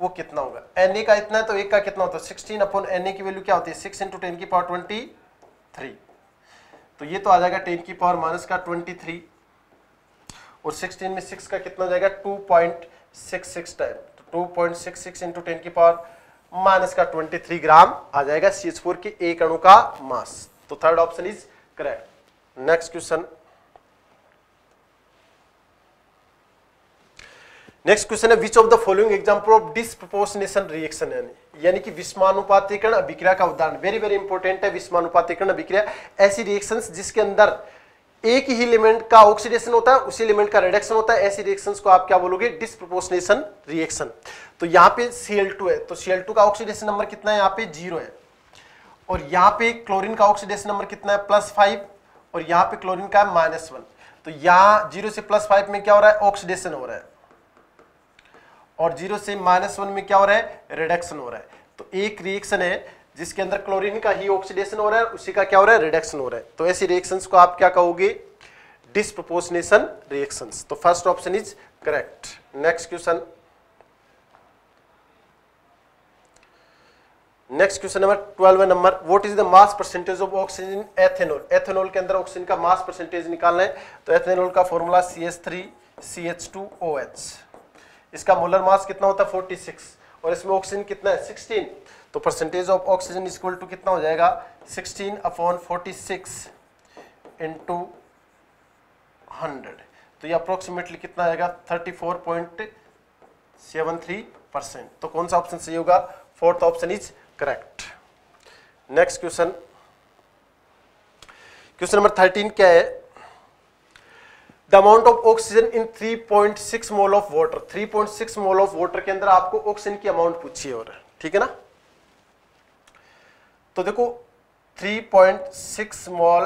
वो कितना होगा एन का इतना है तो एक का कितना होता है सिक्सटीन अपॉन एन की वैल्यू क्या होती है सिक्स इंटू टेन की पावर ट्वेंटी थ्री तो ये तो आ जाएगा टेन की पावर माइनस का ट्वेंटी थ्री और सिक्सटीन में सिक्स का कितना जाएगा two point six six time two point into ten की पावर माइनस का ट्वेंटी ग्राम आ जाएगा सी एच फोर की एक अणु का मास तो third option is correct next question next question है which of the following example of disproportionation reaction यानी यानी कि विस्मानुपातिकरण अभिक्रिया का उदाहरण वेरी वेरी इंपॉर्टेंट है विस्मानुपातिकरण अभिक्रिया ऐसी रिएक्शंस जिसके अंदर एक ही एलिमेंट का ऑक्सीडेशन होता है उसी एलिमेंट का रिडक्शन होता है ऐसी रिएक्शंस को आप क्या बोलोगे डिस्प्रोपोर्शनेशन रिएक्शन तो यहां पे Cl2 है तो Cl2 का ऑक्सीडेशन नंबर कितना है यहां पे जीरो है और यहां पे क्लोरीन का ऑक्सीडेशन नंबर कितना है प्लस फाइव और यहां पे क्लोरीन का है माइनस वन तो यहां जीरो से प्लस फाइव में क्या हो रहा है ऑक्सीडेशन हो रहा है और जीरो से माइनस वन में क्या हो रहा है रिडक्शन हो रहा है तो एक रिएक्शन है जिसके अंदर क्लोरीन का ही ऑक्सीडेशन हो रहा है उसी का क्या हो रहा है रिडक्शन हो रहा है तो ऐसी रिएक्शन को आप क्या कहोगे डिस्प्रोपोर्शनेशन रिएक्शन तो first option is correct next question next question number twelve number what is the mass percentage of oxygen ethanol ethanol के अंदर ऑक्सीजन का मास परसेंटेज निकालना है तो एथेनॉल का formula C S three C H two O H इसका मोलर मास कितना होता है फोर्टी सिक्स और इसमें ऑक्सीजन कितना है सिक्सटीन तो percentage of oxygen equal to कितना हो जाएगा 16 अपॉन 46 सिक्स इंटू हंड्रेड तो ये अप्रोक्सीमेटली कितना आएगा 34.73 परसेंट तो कौन सा ऑप्शन सही होगा fourth option is correct next question question number 13 क्या है the amount of oxygen in 3.6 mole of water 3.6 mole of water के अंदर आपको ऑक्सीजन की अमाउंट पूछी है और ठीक है ना तो देखो 3.6 मॉल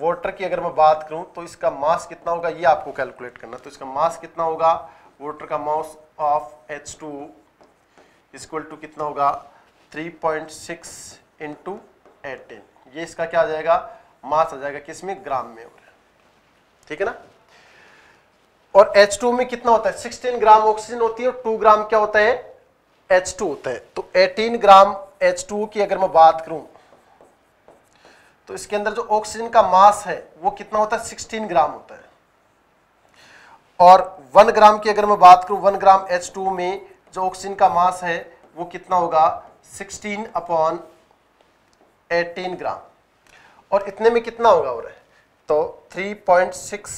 वाटर की अगर मैं बात करूं तो इसका मास कितना होगा ये आपको कैलकुलेट करना तो इसका मास कितना होगा वाटर का mass of H two equal to कितना होगा 3.6 पॉइंट सिक्स इंटू ये इसका क्या आ जाएगा मास आ जाएगा किस में ग्राम में हो रहा है ठीक है ना और H2 में कितना होता है 16 ग्राम ऑक्सीजन होती है और 2 ग्राम क्या होता है एच टू होता है तो एटीन ग्राम एच टू की अगर मैं बात करूं तो इसके अंदर जो ऑक्सीजन का मास है वो कितना होता है सिक्सटीन ग्राम होता है और वन ग्राम की अगर मैं बात करूं वन ग्राम एच टू में जो ऑक्सीजन का मास है वो कितना होगा सिक्सटीन अपॉन एटीन ग्राम और इतने में कितना होगा और है? तो three point six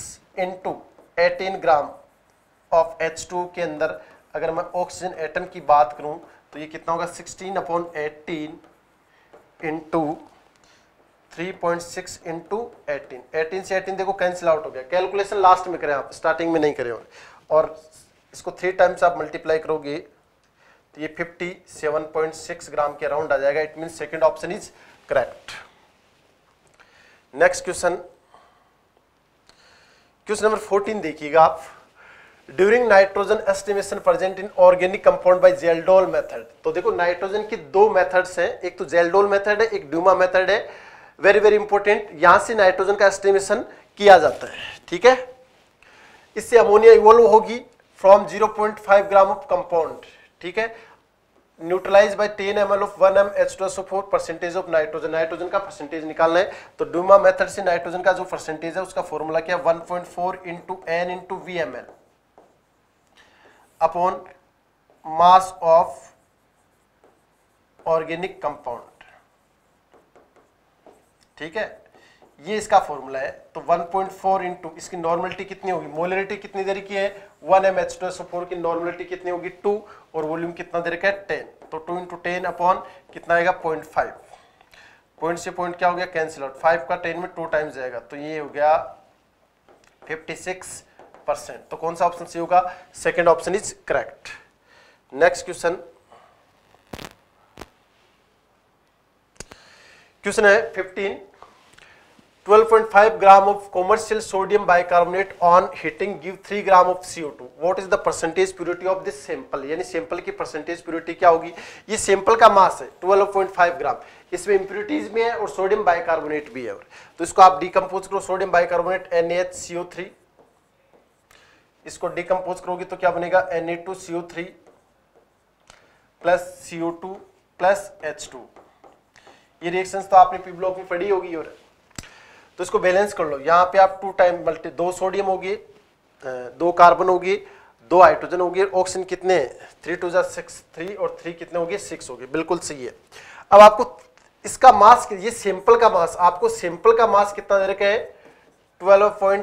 into eighteen gram of H two के अंदर अगर मैं ऑक्सीजन एटम की बात करूं तो ये कितना होगा 16 upon eighteen into three point six into eighteen eighteen से एटीन देखो कैंसिल आउट हो गया कैलकुलेशन लास्ट में करें आप स्टार्टिंग में नहीं करें और, और इसको थ्री टाइम्स आप मल्टीप्लाई करोगे तो ये 57.6 ग्राम के अराउंड आ जाएगा it mean second option is correct next question question number 14 देखिएगा आप during nitrogen estimation present in organic compound by Kjeldahl method तो देखो नाइट्रोजन की दो मेथड्स हैं एक तो जेलडोल मेथड है एक ड्यूमा मेथड है वेरी वेरी इंपॉर्टेंट यहां से नाइट्रोजन का एस्टिमेशन किया जाता है ठीक है इससे अमोनिया इवोल्व होगी फ्रॉम 0.5 ग्राम ऑफ कंपाउंड ठीक है neutralise by 10 M of 1 M H two four percentage of nitrogen nitrogen का परसेंटेज निकालना है तो ड्यूमा मेथड से नाइट्रोजन का जो परसेंटेज है उसका फॉर्मूला क्या one point four into N into V M L upon mass of organic compound ठीक है ये इसका फॉर्मूला है तो 1.4 पॉइंट फोर इंटू इसकी नॉर्मलिटी कितनी होगी मोलरिटी कितनी देर की है one M H two S four की नॉर्मलिटी कितनी होगी टू और वॉल्यूम कितना देर का है टेन तो टू इंटू टेन अपॉन कितना आएगा पॉइंट फाइव पॉइंट से पॉइंट क्या हो गया कैंसिल आउट फाइव का टेन में टू टाइम्स जाएगा तो ये हो गया फिफ्टी सिक्स परसेंट तो कौन सा ऑप्शन सी होगा second option is correct next question question है 15 12.5 gram of commercial sodium bicarbonate on heating give 3 gram of CO2 what is the percentage purity of this sample यानी सैंपल की परसेंटेज प्योरिटी क्या होगी ये सैंपल का मास है 12.5 ग्राम इसमें इंप्योरिटीज भी है और सोडियम बाइकार्बोनेट भी है और तो इसको आप डीकम्पोज करो sodium bicarbonate N H C three इसको डिकम्पोज करोगे तो क्या बनेगा N A two C three plus C O two plus H two ये रिएक्शन तो आपने पी ब्लॉक में पड़ी होगी और तो इसको बैलेंस कर लो यहाँ पे आप टू टाइम मल्टी दो सोडियम हो गए दो कार्बन हो गए दो हाइड्रोजन हो गए ऑक्सीजन कितने थ्री टू जै सिक्स थ्री और थ्री कितने हो गए सिक्स हो गए बिल्कुल सही है अब आपको इसका मास ये सिंपल का मास आपको सिंपल का मास कितना दे रखा है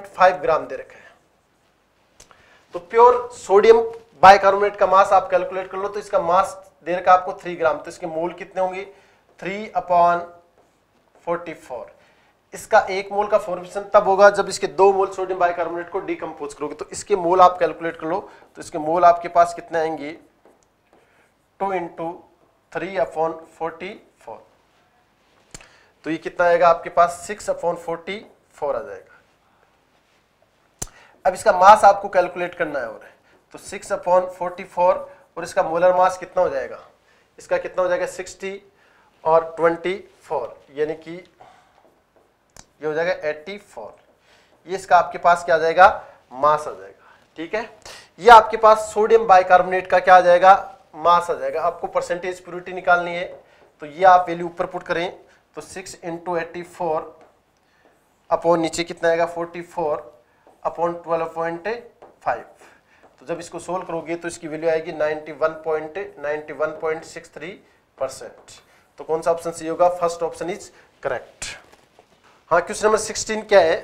फाइव ग्राम दे रखा है तो प्योर सोडियम बाइकार्बोनेट का मास आप कैलकुलेट कर लो तो इसका मास दे रखा आपको थ्री ग्राम तो इसके मोल कितने होंगे थ्री अपॉन फोर्टी फोर इसका एक मोल का फॉर्मेशन तब होगा जब इसके दो मोल सोडियम बाइकार्बोनेट को डीकम्पोज करोगे तो इसके मोल आप कैलकुलेट कर लो तो इसके मोल आपके पास कितने आएंगे two into three upon forty four तो ये कितना आएगा आपके पास सिक्स अपॉन फोर्टी फोर आ जाएगा अब इसका मास आपको कैलकुलेट करना है और तो सिक्स अपॉन फोर्टी फोर और इसका मोलर मास कितना हो जाएगा इसका कितना हो जाएगा सिक्सटी और ट्वेंटी फोर यानी कि ये हो जाएगा एट्टी फोर ये इसका आपके पास क्या आ जाएगा मास आ जाएगा ठीक है ये आपके पास सोडियम बाइकार्बोनेट का क्या आ जाएगा मास आ जाएगा आपको परसेंटेज प्योरिटी निकालनी है तो ये आप वैल्यू ऊपर पुट करें तो six into eighty four upon नीचे कितना आएगा forty four upon twelve point five तो जब इसको सोल्व करोगे तो इसकी वैल्यू आएगी ninety one point ninety one point six three percent तो कौन सा ऑप्शन सी होगा फर्स्ट ऑप्शन इज करेक्ट हाँ क्वेश्चन नंबर सिक्सटीन क्या है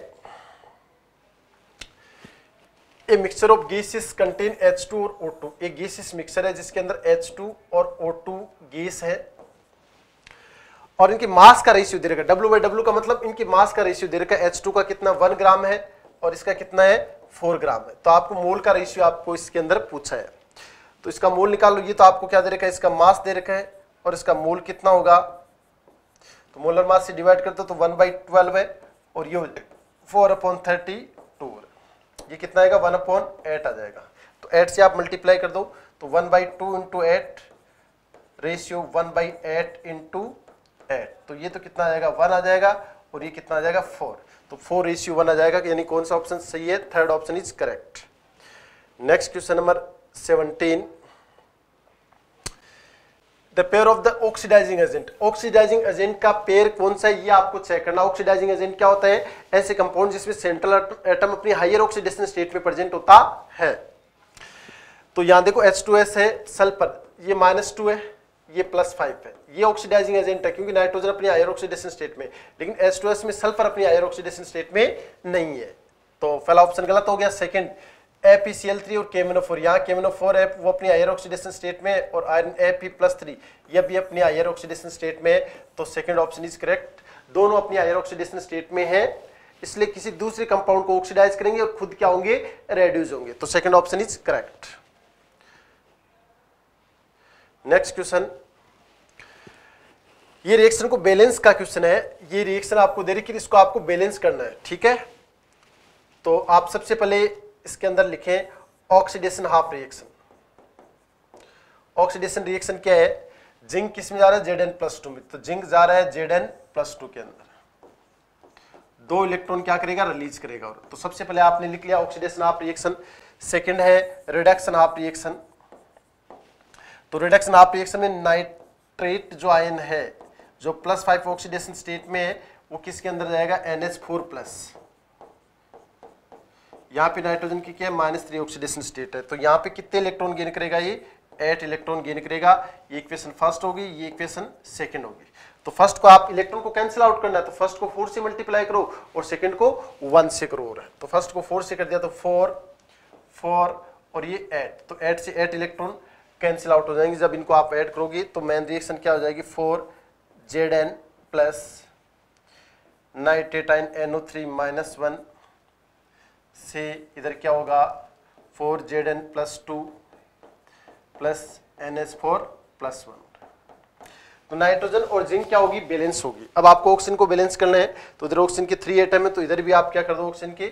A mixture of gases contain H two और ओ टू एक गैसेस मिक्सचर है जिसके अंदर एच टू और ओ टू गैस है और इनके मास का रेशियो दे रखा है डब्ल्यू बाई डब्ल्यू का मतलब इनके मास का रेशियो दे रखा है एच टू का कितना वन ग्राम है और इसका कितना है फोर ग्राम है तो आपको मोल का रेशियो आपको इसके अंदर पूछा है तो इसका मोल निकाल लो ये तो आपको क्या दे रखा है इसका मास दे रखा है और इसका मोल कितना होगा तो मोलर मास से डिवाइड करते तो वन बाई ट्वेल्व है और ये हो जाएगा फोर अपॉन थर्टी टू ये कितना आएगा वन अपॉन एट आ जाएगा तो एट से आप मल्टीप्लाई कर दो तो one by two into eight ratio one by eight into eight तो ये तो कितना आ जाएगा वन आ जाएगा और ये कितना आ जाएगा फोर तो फोर इश्यू वन आ जाएगा यानी कौन सा ऑप्शन सही है third option is correct next question number seventeen the pair of the oxidising agent oxidising agent का पेयर कौन सा है ये आपको चेक करना ऑक्सीडाइजिंग एजेंट क्या होता है ऐसे कंपाउंड जिसमें सेंट्रल एटम अपनी हाइयर ऑक्सीडेशन स्टेट में प्रेजेंट होता है तो यहां देखो H2S है सल्फर ये माइनस टू है ये प्लस फाइव है ये ऑक्सीडाइजिंग एजेंट है क्योंकि नाइट्रोजन अपनी आयर ऑक्सीडेशन स्टेट में लेकिन एस टू एस में सल्फर अपनी आयर ऑक्सीडेशन स्टेट में नहीं है तो पहला ऑप्शन गलत हो गया second A P C L three और केमिनोफोर यहाँ केमिनोफोर एप वो अपनी आयर ऑक्सीडेशन स्टेट में और iron A P plus three ये भी अपनी आयर ऑक्सीडेशन स्टेट में है तो सेकेंड ऑप्शन इज करेक्ट दोनों अपनी आयर ऑक्सीडेशन स्टेट में है इसलिए किसी दूसरे कंपाउंड को ऑक्सीडाइज करेंगे और खुद क्या होंगे रेड्यूज होंगे तो second option is correct next question ये रिएक्शन को बैलेंस का क्वेश्चन है ये रिएक्शन आपको दे रही इसको आपको बैलेंस करना है ठीक है तो आप सबसे पहले इसके अंदर लिखें oxidation half reaction oxidation reaction क्या है जिंक किस में जा रहा है जेड एन प्लस टू में तो जिंक जा रहा है जेड एन प्लस टू के अंदर दो इलेक्ट्रॉन क्या करेगा रिलीज करेगा और तो सबसे पहले आपने लिख लिया ऑक्सीडेशन हाफ रिएक्शन सेकंड है रिडक्शन हाफ रिएक्शन तो रिडक्शन आप रिएक्शन में नाइट्रेट जो आयन है जो प्लस फाइव ऑक्सीडेशन स्टेट में है वो किसके अंदर जाएगा एन एच फोर प्लस यहाँ पे नाइट्रोजन की क्या है माइनस थ्री ऑक्सीडेशन स्टेट है तो यहाँ पे कितने इलेक्ट्रॉन गेन करेगा ये एट इलेक्ट्रॉन गेन करेगा ये इक्वेशन फर्स्ट होगी ये इक्वेशन सेकंड होगी तो फर्स्ट को आप इलेक्ट्रॉन को कैंसिल आउट करना है तो फर्स्ट को फोर से मल्टीप्लाई करो और सेकंड को वन से करो और तो फर्स्ट को फोर से कर दिया तो फोर फोर और ये एट तो एट से एट इलेक्ट्रॉन कैंसिल आउट हो जाएंगे जब इनको आप ऐड करोगे तो मेन रिएक्शन क्या हो जाएगी four Z N plus nitrate ion N O three minus one से इधर क्या होगा four Z N plus two plus N S four plus one तो नाइट्रोजन और जिंक क्या होगी बैलेंस होगी अब आपको ऑक्सीजन को बैलेंस करना है तो इधर ऑक्सीजन के थ्री एटम है तो इधर भी आप क्या कर दो ऑक्सीजन के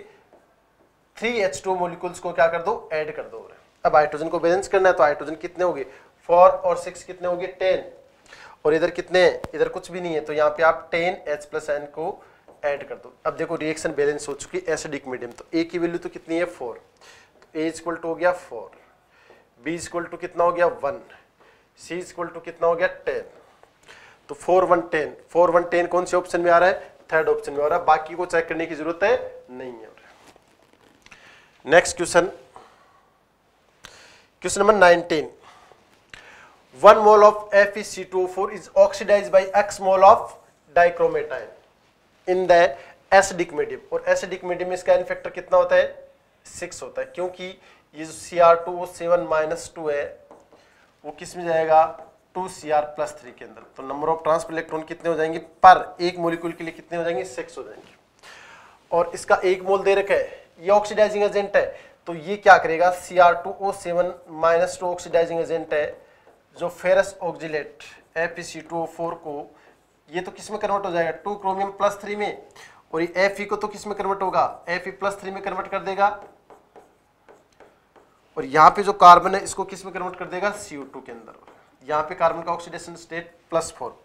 थ्री एच टू मोलिकुल्स को क्या कर दो ऐड कर दो अब हाइड्रोजन को बैलेंस करना है तो हाइड्रोजन कितने होंगे फोर और सिक्स कितने होंगे टेन और इधर कितने इधर कुछ भी नहीं है तो यहाँ पे आप टेन एच प्लस एन को ऐड कर दो अब देखो रिएक्शन बैलेंस हो चुकी है एसिडिक मीडियम तो ए की वैल्यू तो कितनी है फोर तो ए इक्वल टू हो गया फोर बी इक्वल टू कितना हो गया वन सी इक्वल टू कितना हो गया टेन तो four one ten four one ten कौन से ऑप्शन में आ रहा है थर्ड ऑप्शन में आ रहा है बाकी को चेक करने की जरूरत है नहीं है next question Question number 19. 1 C two four is oxidised by X mole of dichromate ion in the acidic medium और एसिडिक मीडियम में इसका एन कितना होता है सिक्स होता है क्योंकि ये जो C R two seven minus two है वो किस में जाएगा two C R plus three के अंदर तो नंबर ऑफ ट्रांसफर इलेक्ट्रॉन कितने हो जाएंगे पर एक मोलिक्यूल के लिए कितने हो जाएंगे सिक्स हो जाएंगे और इसका एक मोल दे रखा है ये ऑक्सीडाइजिंग एजेंट है तो ये क्या करेगा C R two O seven minus two oxidising agent है जो ferrous oxalate F C two four को ये तो किस में कन्वर्ट हो जाएगा टू क्रोमियम प्लस थ्री में और ये एफ ई को तो किस में कन्वर्ट होगा एफ ई प्लस थ्री में कन्वर्ट कर देगा और यहाँ पे जो कार्बन है इसको किस में कन्वर्ट कर देगा सी टू के अंदर यहाँ पे कार्बन का ऑक्सीडेशन स्टेट प्लस फोर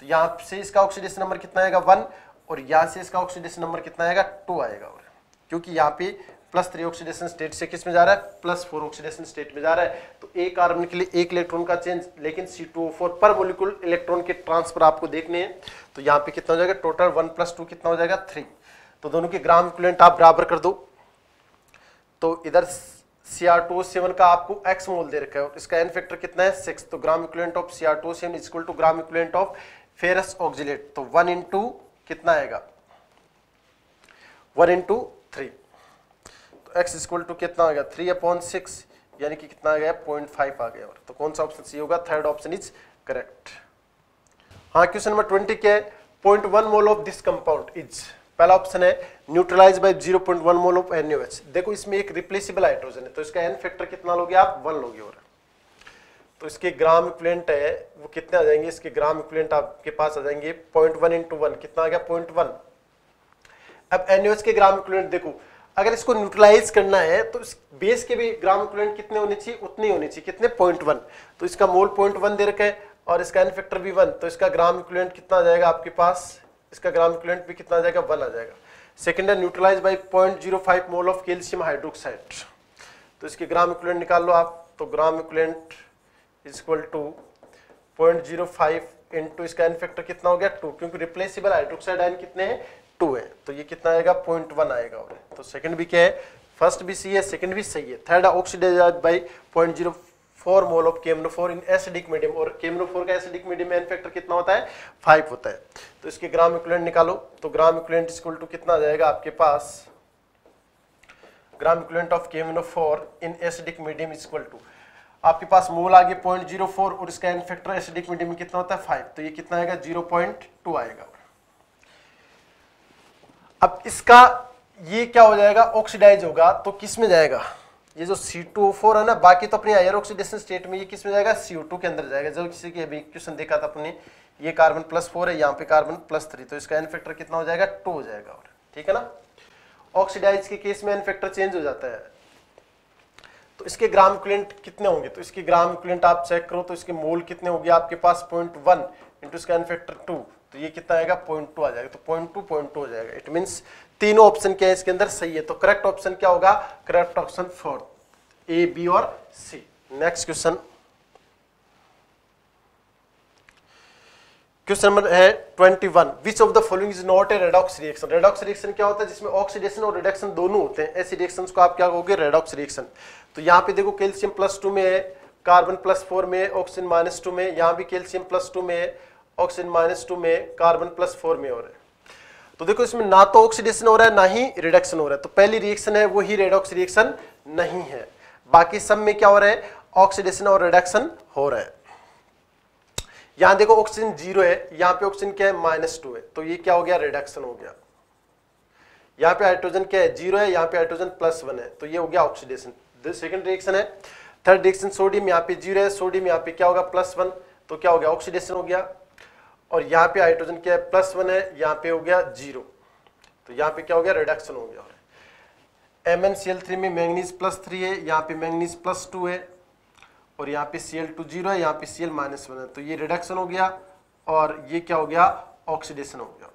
तो यहाँ से इसका ऑक्सीडेशन नंबर कितना आएगा वन और यहाँ से इसका ऑक्सीडेशन नंबर कितना आएगा टू आएगा और क्योंकि यहाँ पे प्लस थ्री ऑक्सीडेशन स्टेट से किस में जा रहा है प्लस फोर ऑक्सीडेशन स्टेट में जा रहा है तो एक कार्बन के लिए एक इलेक्ट्रॉन का चेंज लेकिन सी टू फोर पर मोलिकुल इलेक्ट्रॉन के ट्रांसफर आपको देखने हैं तो यहाँ पे कितना हो जाएगा टोटल वन प्लस टू कितना हो जाएगा थ्री तो दोनों के ग्राम इक्वलेंट आप बराबर कर दो तो इधर सी आर टू सेवन का आपको एक्स मोल दे रखा है और इसका एन फैक्टर कितना है सिक्स तो gram equivalent of C R two seven equal to gram equivalent of ferrous oxalate तो वन इंटू कितना आएगा one into X equal to कितना आ गया थ्री अपॉन सिक्स यानी कि कितना आ गया पॉइंट फाइव आ गया और तो कौन सा ऑप्शन सी होगा थर्ड ऑप्शन इज करेक्ट हाँ क्वेश्चन नंबर ट्वेंटी के point one mole of this compound is पहला ऑप्शन है neutralise by one mole of एनयूएच देखो इसमें एक रिप्लेसिबल हाइड्रोजन है तो इसका एन फैक्टर कितना लोगे आप वन लोगे और तो इसके ग्राम इक्वलेंट है वो कितने आ जाएंगे इसके ग्राम इक्वलेंट आपके पास आ जाएंगे पॉइंट वन इंटू वन कितना आ गया पॉइंट वन अब एनयूएच के ग्राम इक्वलेंट देखो अगर इसको न्यूट्रलाइज करना है तो इस बेस के भी ग्राम इक्वलेंट कितने होने चाहिए उतने होने चाहिए कितने पॉइंट वन तो इसका मोल पॉइंट वन दे रखा है और इसका एन फैक्टर भी वन तो इसका ग्राम इक्वलेंट कितना जाएगा आपके पास इसका ग्राम इक्वलेंट भी कितना जाएगा वन आ जाएगा सेकेंड है neutralised by point zero five mole of calcium hydroxide तो इसके ग्राम इक्वलेंट निकाल लो आप तो gram equivalent is equal to point zero five into इसका एन फैक्टर कितना हो गया टू क्योंकि रिप्लेसिबल हाइड्रोक्साइड आयन कितने हैं टू है तो ये कितना आएगा पॉइंट वन आएगा और तो सेकंड भी क्या है फर्स्ट भी सी है सेकंड भी सही है third oxidised by point zero four mole of केमनो फोर इन एसिडिक मीडियम और केमनो फोर का एसिडिक मीडियम में फैक्टर कितना होता है फाइव होता है तो इसके ग्राम इक्वलेंट निकालो तो ग्राम इक्वलेंट इक्वल टू कितना आ जाएगा आपके पास ग्राम इक्वलेंट ऑफ केमनो four in acidic medium equal to आपके पास मोल आगे पॉइंट जीरो फोर और इसका एन एसिडिक मीडियम में कितना होता है फाइव तो ये कितना आएगा जीरो पॉइंट टू आएगा अब इसका ये क्या हो जाएगा ऑक्सीडाइज होगा तो किस में जाएगा ये जो सी टू फोर है ना बाकी तो अपने आयर ऑक्सीडेशन स्टेट में ये किस में जाएगा सी टू के अंदर जाएगा जब किसी की अभी क्वेश्चन देखा था अपने ये कार्बन प्लस फोर है यहाँ पे कार्बन प्लस थ्री तो इसका एन फैक्टर कितना हो जाएगा टू हो जाएगा और ठीक है ना ऑक्सीडाइज के केस में एन फैक्टर चेंज हो जाता है तो इसके ग्राम क्लिंट कितने होंगे तो इसके ग्राम क्लिंट आप चेक करो तो इसके मोल कितने होंगे आपके पास पॉइंट वन इंटू इसका एन फैक्टर टू तो ये कितना आएगा पॉइंट टू आ जाएगा तो पॉइंट टू पॉइंट टू हो जाएगा इट मीन तीनों ऑप्शन क्या है इसके अंदर सही है तो करेक्ट ऑप्शन क्या होगा correct option fourth A B और C next question question number है 21 which of the following is not a redox reaction redox reaction क्या होता है जिसमें ऑक्सीडेशन और रिडक्शन दोनों होते हैं ऐसे रिएक्शंस को आप क्या कहोगे रेडॉक्स रिएक्शन तो यहाँ पे देखो कैल्शियम प्लस टू में है कार्बन प्लस फोर में ऑक्सीजन माइनस टू में यहाँ भी कैल्शियम प्लस टू में है ऑक्सीजन माइनस टू में कार्बन प्लस फोर में हो रहा है तो देखो इसमें ना तो ऑक्सीडेशन हो रहा है ना ही रिडक्शन हो रहा है तो पहली रिएक्शन है वो ही रेडॉक्स रिएक्शन नहीं है बाकी सब में क्या हो रहा है ऑक्सीडेशन और रिडक्शन हो रहा है यहां देखो ऑक्सीजन जीरो है यहां पे ऑक्सीजन क्या है माइनस टू है तो ये क्या हो गया रिडक्शन हो गया यहां पे हाइड्रोजन क्या है जीरो है यहां पे हाइड्रोजन प्लस वन है तो ये हो गया ऑक्सीडेशन सेकंड रिएक्शन है थर्ड रिएक्शन सोडियम यहां पे जीरो है सोडियम यहां पे क्या होगा प्लस वन तो क्या हो गया ऑक्सीडेशन हो गया और यहाँ पे हाइड्रोजन क्या है प्लस वन है यहाँ पे हो गया जीरो तो यहाँ पे क्या हो गया रिडक्शन हो गया M N C L three में मैंगनीज प्लस थ्री है यहाँ पे मैंगनीज प्लस टू है और यहाँ पे सी एल टू जीरो है यहाँ पे सी एल माइनस वन है तो ये रिडक्शन हो गया और ये क्या हो गया ऑक्सीडेशन हो गया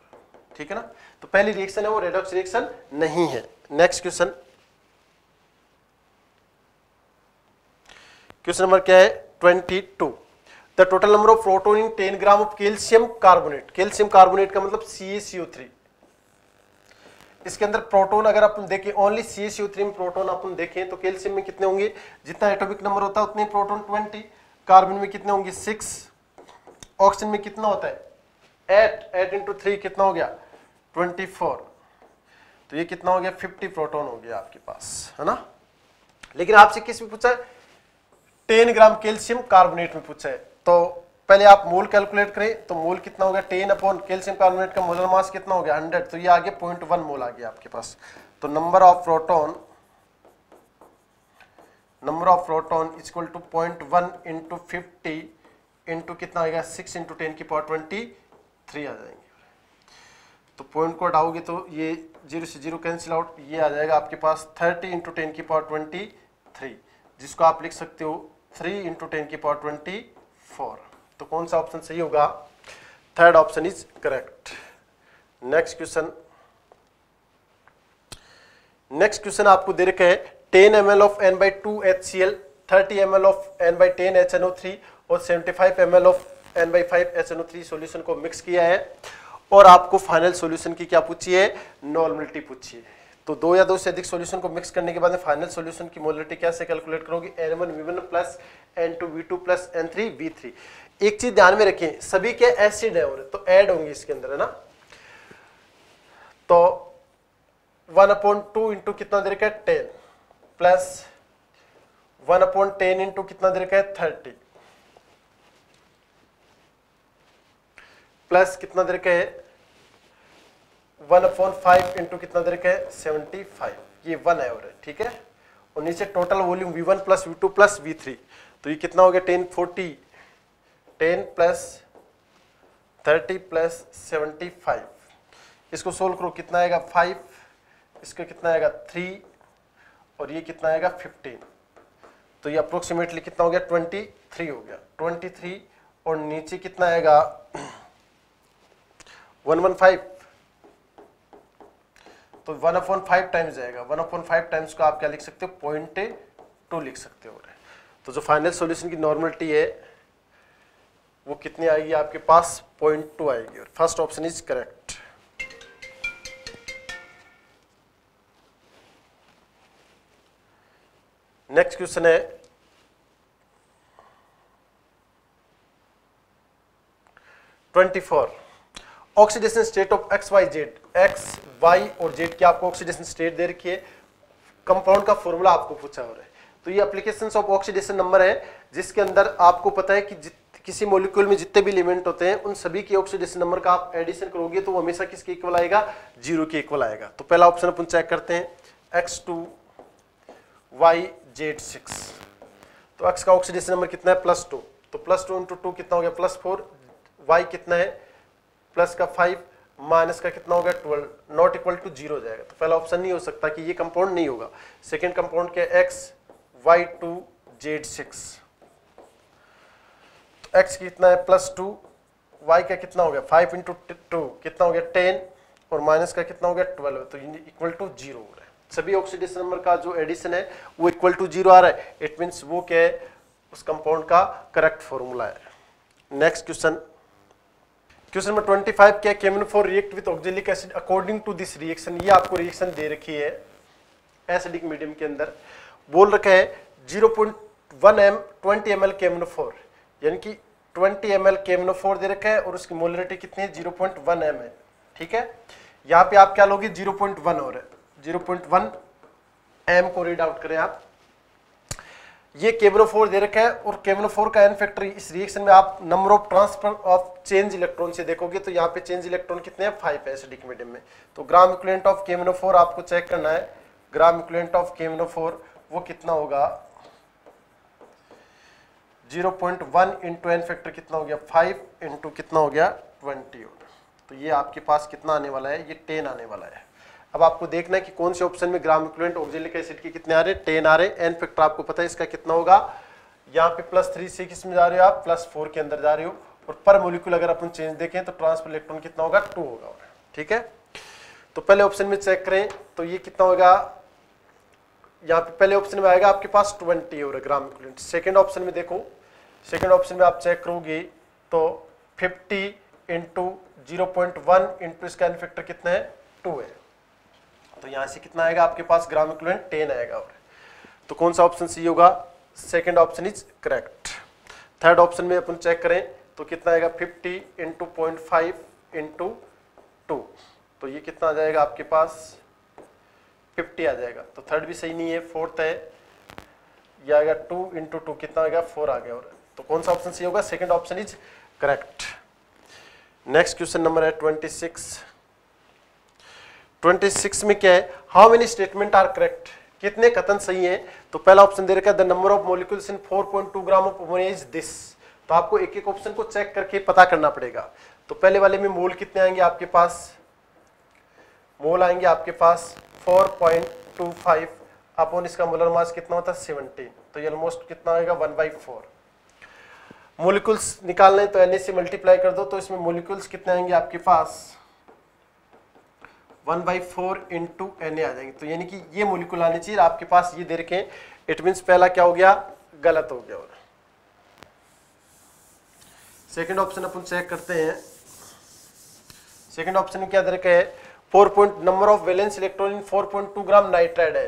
ठीक है ना तो पहली रिएक्शन है वो रेडॉक्स रिएक्शन नहीं है नेक्स्ट क्वेश्चन क्वेश्चन नंबर क्या है twenty two the total number of proton in ten gram of calcium carbonate calcium carbonate का मतलब सी इसके अंदर प्रोटोन अगर अपन देखें ओनली सी एस में प्रोटोन अपन देखें तो कैल्शियम में कितने होंगे जितना एटॉमिक नंबर होता है उतने प्रोटोन 20 कार्बन में कितने होंगे 6 ऑक्सीजन में कितना होता है 8 8 इंटू थ्री कितना हो गया 24 तो ये कितना हो गया 50 प्रोटोन हो गया आपके पास है ना लेकिन आपसे किस में पूछा है टेन ग्राम कैल्शियम कार्बोनेट में पूछा है तो पहले आप मोल कैलकुलेट करें तो मोल कितना हो गया टेन अपॉन कैल्शियम कार्बोनेट का मोलर मास कितना हो गया हंड्रेड तो ये आगे पॉइंट वन मोल आ गया आपके पास तो number of proton number of proton equal to point one into fifty into कितना आएगा सिक्स इंटू टेन की पावर ट्वेंटी थ्री आ जाएंगे तो पॉइंट को हटाओगे तो ये जीरो से जीरो कैंसिल आउट ये आ जाएगा आपके पास थर्टी इंटू टेन की पावर ट्वेंटी थ्री जिसको आप लिख सकते हो थ्री इंटू टेन की पावर ट्वेंटी फोर तो कौन सा ऑप्शन सही होगा third option is correct next question next question आपको दे रखा है ten M L of N by two H C L thirty M L of N by ten H N O three और seventy five M L of N by five H N O three solution को मिक्स किया है और आपको फाइनल सोल्यूशन की क्या पूछिए नॉर्मलिटी पूछिए तो दो या दो से अधिक सॉल्यूशन को मिक्स करने के बाद फाइनल सॉल्यूशन की मोलिटी कैसे कैलकुलेट करोगे N one V one plus N two V two plus N three V three एक चीज ध्यान में रखिए सभी के एसिड है और तो ऐड होंगे इसके अंदर है ना तो वन अपॉइंट टू इंटू कितना दे रखा है ten plus one upon ten into कितना दे रखा है थर्टी प्लस कितना दे रखा है वन अपॉन फाइव इंटू कितना देर का है सेवेंटी फाइव ये वन है और ठीक है और नीचे total volume V one plus V two plus V three तो ये कितना हो गया ten forty ten plus thirty plus seventy five इसको सोल्व करो कितना आएगा फाइव इसका कितना आएगा थ्री और ये कितना आएगा फिफ्टीन तो ये अप्रोक्सीमेटली कितना हो गया ट्वेंटी थ्री हो गया ट्वेंटी थ्री और नीचे कितना आएगा वन वन फाइव तो वन अपॉन फाइव टाइम्स जाएगा वन अपॉन फाइव टाइम्स को आप क्या लिख सकते हो पॉइंट टू लिख सकते हो तो जो फाइनल सॉल्यूशन की नॉर्मलिटी है वो कितनी आएगी आपके पास पॉइंट टू आएगी और first option is correct next question है twenty four oxidation state of X Y Z X Y और जेड की आपको ऑक्सीडेशन स्टेट दे रखी है कंपाउंड का फॉर्मूला आपको पूछा हो रहा है तो ये अप्लीकेशन ऑफ ऑक्सीडेशन नंबर है जिसके अंदर आपको पता है कि किसी मोलिक्यूल में जितने भी एलिमेंट होते हैं उन सभी के ऑक्सीडेशन नंबर का आप एडिशन करोगे तो वो हमेशा किसके इक्वल आएगा जीरो के इक्वल आएगा तो पहला ऑप्शन अपन चेक करते हैं X two Y Z six तो एक्स का ऑक्सीडेशन नंबर कितना है प्लस टू तो प्लस टू इंटू टू कितना हो गया प्लस फोर वाई कितना है प्लस का फाइव माइनस का कितना होगा twelve not equal to zero जाएगा तो पहला ऑप्शन नहीं हो सकता कि ये कंपाउंड नहीं होगा सेकेंड कंपाउंड क्या X Y two Z six X कितना है प्लस टू वाई का कितना हो गया फाइव इंटू टू कितना हो गया टेन और माइनस का कितना हो गया ट्वेल्व तो इक्वल टू जीरो हो रहा है सभी ऑक्सीडेशन नंबर का जो एडिशन है वो इक्वल टू जीरो आ रहा है इट मीन्स वो क्या है उस कंपाउंड का करेक्ट फॉर्मूला है next question question number twenty five क्या केमन four react with oxalic acid according to this reaction ये आपको रिएक्शन दे रखी है एसिडिक मीडियम के अंदर बोल रखा है zero point one M twenty M L केमिनो फोर यानी कि ट्वेंटी एम एल केमिनो फोर दे रखा है और उसकी मोलरिटी कितनी है जीरो पॉइंट वन एम है ठीक है यहाँ पे आप क्या लोगे जीरो पॉइंट वन और जीरो पॉइंट वन एम को रीड आउट करें आप ये फोर दे रखा है और फोर का एन फैक्टर इस रिएक्शन में आप number of transfer of change electron से देखोगे तो यहाँ पे चेंज इलेक्ट्रॉन कितने हैं फाइव है एसिडिक मीडियम में तो ग्राम इक्वलेंट ऑफ फोर आपको चेक करना है ग्राम इक्वलेंट ऑफ केमिनो फोर वो कितना होगा zero point one into N factor कितना हो गया फाइव इंटू कितना हो गया ट्वेंटी तो ये आपके पास कितना आने वाला है ये टेन आने वाला है अब आपको देखना है कि कौन से ऑप्शन में ग्राम इक्वलेंट ऑक्जिलिक एसिड के कितने आ रहे हैं टेन आ रहे हैं एन फैक्टर आपको पता है इसका कितना होगा यहाँ पे प्लस थ्री से किस में जा रहे हो आप प्लस फोर के अंदर जा रहे हो और पर मोलिकुल अगर अपन चेंज देखें तो ट्रांसफर इलेक्ट्रॉन कितना होगा टू होगा ठीक है तो पहले ऑप्शन में चेक करें तो ये कितना होगा यहाँ पे पहले ऑप्शन में आएगा आपके पास ट्वेंटी और ग्राम इक्वलेंट सेकेंड ऑप्शन में देखो सेकेंड ऑप्शन में आप चेक करोगे तो fifty into zero point one into इसका एन फैक्टर कितना है टू है तो यहाँ से कितना आएगा आपके पास ग्राम इक्विवेलेंट टेन आएगा और तो कौन सा ऑप्शन सी होगा second option is correct third option में अपन चेक करें तो कितना आएगा fifty into point five into two तो ये कितना आ जाएगा आपके पास फिफ्टी आ जाएगा तो थर्ड भी सही नहीं है फोर्थ है ये आएगा टू इंटू टू कितना आएगा फोर आ गया और तो कौन सा ऑप्शन सही होगा second option is correct next question number है ट्वेंटी सिक्स 26 में क्या है how many statement are correct कितने कथन सही हैं तो पहला ऑप्शन दे रखा है the number of molecules in 4.2 gram of ammonia is this तो आपको एक एक ऑप्शन को चेक करके पता करना पड़ेगा तो पहले वाले में मोल कितने आएंगे आपके पास मोल आएंगे आपके पास 4.25 अपॉन इसका मोलर मास कितना होता है 17 तो ये ऑलमोस्ट कितना आएगा 1 बाई फोर मोलिकुल्स निकालने तो एन से मल्टीप्लाई कर दो तो इसमें मोलिकुल्स कितने आएंगे आपके पास one by four into N A आ जाएंगे तो यानी कि ये मोलिकुल आने चाहिए आपके पास ये दे रखे इट मीन्स पहला क्या हो गया गलत हो गया सेकेंड ऑप्शन अपन चेक करते हैं सेकेंड ऑप्शन क्या दे रखा है four point number of valence electron in four point two gram nitride है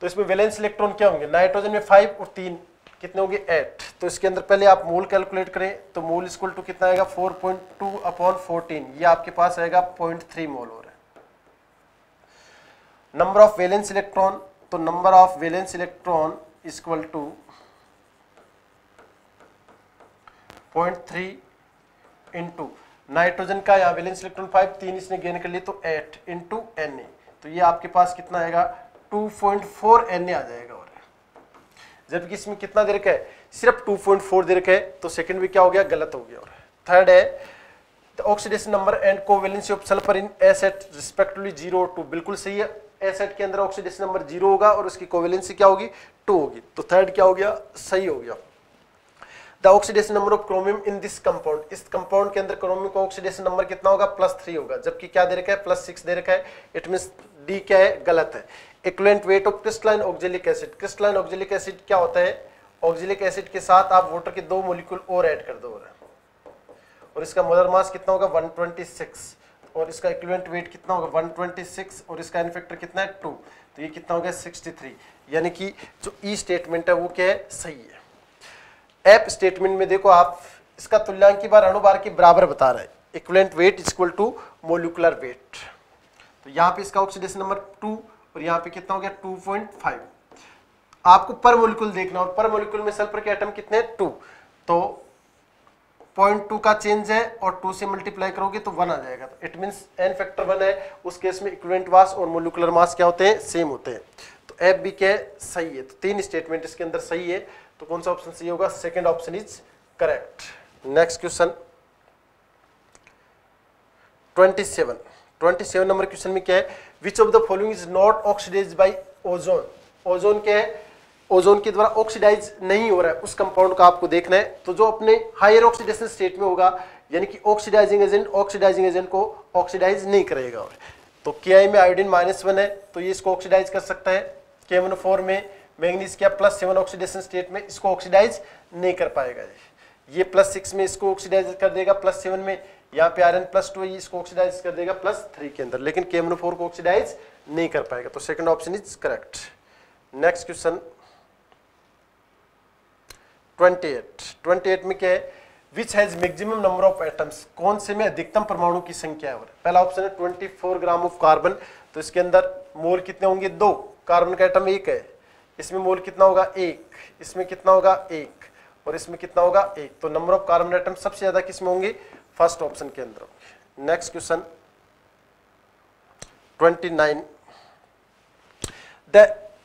तो इसमें वैलेंस इलेक्ट्रॉन क्या होंगे नाइट्रोजन में फाइव और तीन कितने होंगे एट तो इसके अंदर पहले आप मूल कैलकुलेट करें तो मूल स्कूल टू कितना आएगा four point two upon fourteen ये आपके पास आएगा पॉइंट थ्री मोल हो रहा है नंबर ऑफ वेलेंस इलेक्ट्रॉन तो number of valence electron equal to point in into nitrogen का यहाँ वेलेंस इलेक्ट्रॉन फाइव तीन इसने गेन कर लिया तो एट इंटू तो ये आपके पास कितना आएगा two point four N A आ जाएगा जबकि इसमें कितना दे रखा है सिर्फ 2.4 दे रखा है तो सेकंड भी क्या हो गया गलत हो गया और थर्ड है oxidation number and covalency of sulphur in एसेट रिस्पेक्टिवली जीरो टू बिल्कुल सही है एसेट के अंदर ऑक्सीडेशन नंबर जीरो होगा और उसकी कोवेलेंसी क्या होगी टू होगी तो थर्ड क्या हो गया सही हो गया the oxidation number of chromium in this compound इस कंपाउंड के अंदर क्रोमियम का ऑक्सीडेशन नंबर कितना होगा प्लस थ्री होगा जबकि क्या दे रखा है प्लस सिक्स दे रखा है इट मीन डी क्या है गलत है equivalent weight of crystalline oxalic acid crystalline oxalic acid क्या होता है ऑक्जेलिक एसिड के साथ आप वाटर के दो मोलिकुल और ऐड कर दो और इसका मोलर मास कितना होगा 126 और इसका इक्वलेंट वेट कितना होगा 126 और इसका इनफेक्टर कितना है 2 तो ये कितना हो गया 63 यानी कि जो ई e स्टेटमेंट है वो क्या है सही है एप स्टेटमेंट में देखो आप इसका तुल्यांक की बार अणुबार के बराबर बता रहे हैं equivalent weight equal to molecular weight तो यहाँ पे इसका ऑक्सीडेशन नंबर टू और यहाँ पे कितना हो गया टू पॉइंट फाइव आपको पर मोलिकुल देखना और पर मोलिकुल में सल्फर के आइटम कितने टू तो पॉइंट टू का चेंज है और टू से मल्टीप्लाई करोगे तो वन आ जाएगा तो it mean N factor one है उस केस में इक्वेंट मास और मोलिकुलर मास क्या होते हैं सेम होते हैं तो एफ बी के सही है तो तीन स्टेटमेंट इसके अंदर सही है तो कौन सा ऑप्शन सही होगा second option is correct next question twenty seven twenty seven number question में क्या है which of the following is not oxidise by ozone ozone क्या है ओजोन के द्वारा ऑक्सीडाइज नहीं हो रहा है उस कंपाउंड का आपको देखना है तो जो अपने हायर ऑक्सीडेशन स्टेट में होगा यानी कि ऑक्सीडाइजिंग एजेंट ऑक्सीडाइजिंग एजेंट को ऑक्सीडाइज नहीं करेगा और तो के में आयोडीन माइनस वन है तो ये इसको ऑक्सीडाइज कर सकता है के वन फोर में मैंगनीज क्या प्लस सेवन ऑक्सीडेशन स्टेट में इसको ऑक्सीडाइज नहीं कर पाएगा ये प्लस सिक्स में इसको ऑक्सीडाइज कर देगा प्लस सेवन में यहाँ पे आयरन प्लस टू इसको ऑक्सीडाइज कर देगा प्लस थ्री के अंदर लेकिन केमनो फोर को ऑक्सीडाइज नहीं कर पाएगा तो second option is correct next question 28 28 में क्या है which has maximum number of atoms कौन से में अधिकतम परमाणु की संख्या है पहला ऑप्शन है 24 ग्राम ऑफ कार्बन तो इसके अंदर मोल कितने होंगे दो कार्बन का एटम एक है इसमें मोल कितना होगा एक इसमें कितना होगा एक और इसमें कितना होगा एक तो नंबर ऑफ कार्बन एटम सबसे ज्यादा किसमें होंगे फर्स्ट ऑप्शन के अंदर next question 29 the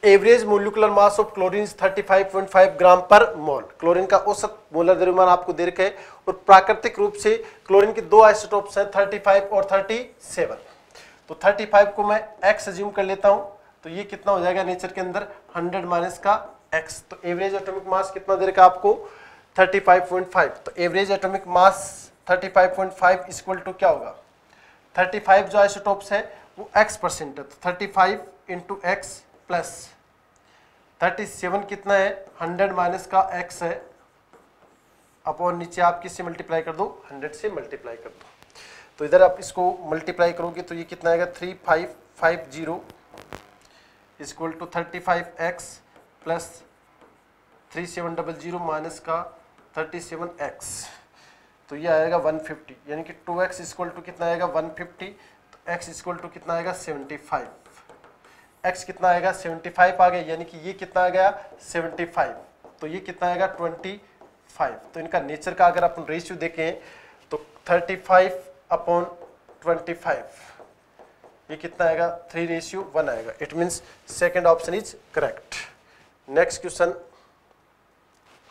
average molecular mass of chlorine 35.5 gram पर मोल क्लोरीन का औसत मोलर द्रव्यमान आपको दे रखा है और प्राकृतिक रूप से क्लोरीन के दो आइसोटोप्स हैं 35 और 37 तो 35 को मैं x अज्यूम कर लेता हूं तो ये कितना हो जाएगा नेचर के अंदर 100 माइनस का x तो एवरेज एटॉमिक मास कितना दे रखा आपको 35.5 तो average atomic mass 35.5 equal to क्या होगा 35 जो आइसोटोप्स है वो x परसेंट है तो 35 five into X plus thirty कितना है 100 माइनस का x है अपॉन नीचे आप किससे मल्टीप्लाई कर दो 100 से मल्टीप्लाई कर दो तो इधर आप इसको मल्टीप्लाई करोगे तो ये कितना आएगा three five five zero equal to thirty five X plus three seven double zero minus का थर्टी सेवन एक्स तो ये आएगा 150 यानी कि 2x एक्स इक्वल टू कितना आएगा 150 तो x इक्वल टू कितना आएगा 75 x कितना आएगा 75 आ गया यानी कि ये कितना आ गया 75 तो ये कितना आएगा 25 तो इनका नेचर का अगर अपन रेशियो देखें तो 35 फाइव अपॉन ट्वेंटी ये कितना आएगा थ्री रेशियो वन आएगा it means second option is correct next question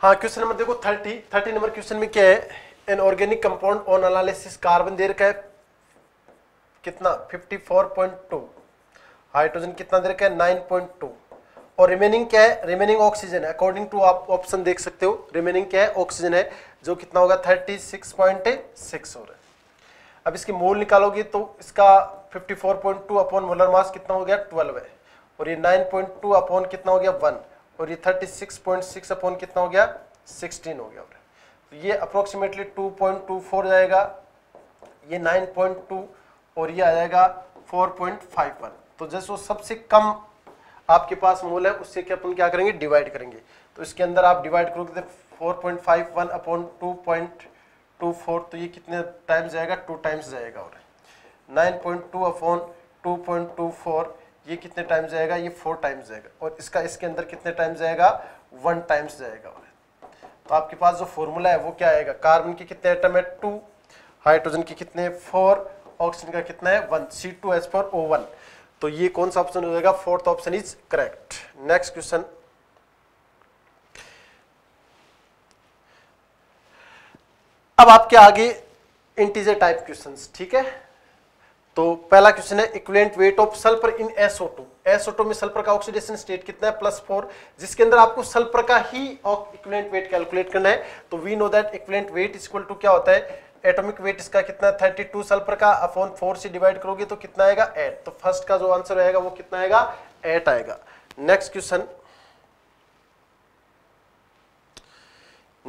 हाँ क्वेश्चन नंबर देखो थर्टी थर्टी नंबर क्वेश्चन में क्या है an organic compound on analysis carbon दे रखा है कितना 54.2 हाइड्रोजन कितना दे रखा है 9.2 और रिमेनिंग क्या है रिमेनिंग ऑक्सीजन है अकॉर्डिंग टू आप ऑप्शन देख सकते हो रिमेनिंग क्या है ऑक्सीजन है जो कितना होगा 36.6 हो रहा है अब इसकी मोल निकालोगे तो इसका 54.2 अपॉन मोलर मास कितना हो गया ट्वेल्व है और ये 9.2 अपॉन कितना हो गया वन और ये 36.6 अपॉन कितना हो गया सिक्सटीन हो गया ये अप्रोक्सीमेटली 2.24 जाएगा ये 9.2 और ये आ जाएगा 4.51 तो जैसे वो सबसे कम आपके पास मोल है उससे क्या अपन क्या करेंगे डिवाइड करेंगे तो इसके अंदर आप डिवाइड करोगे four point five one upon two point two four तो ये कितने टाइम्स जाएगा टू टाइम्स जाएगा और nine point two upon two point two four ये कितने टाइम्स जाएगा ये फोर टाइम्स जाएगा और इसका इसके अंदर कितने टाइम्स जाएगा वन टाइम्स जाएगा और तो आपके पास जो फॉर्मूला है वो क्या आएगा कार्बन के कितने आइटम है टू हाइड्रोजन के कितने फोर ऑक्सीजन का कितना है वन सी two S four O one तो ये कौन सा ऑप्शन हो जाएगा fourth option is correct next question अब आपके आगे इंटीजर टाइप क्वेश्चंस ठीक है तो पहला क्वेश्चन है equivalent weight of sulphur in S O two एसोटो में सल्फर का ऑक्सीडेशन स्टेट कितना है प्लस फोर जिसके अंदर आपको सल्फर का ही इक्वलेंट वेट कैलकुलेट करना है तो we know that equivalent weight is equal to क्या होता है एटॉमिक वेट इसका कितना थर्टी टू सल्फर का अपॉन फोर से डिवाइड करोगे तो कितना आएगा एट तो फर्स्ट का जो आंसर आएगा वो कितना आएगा एट आएगा नेक्स्ट क्वेश्चन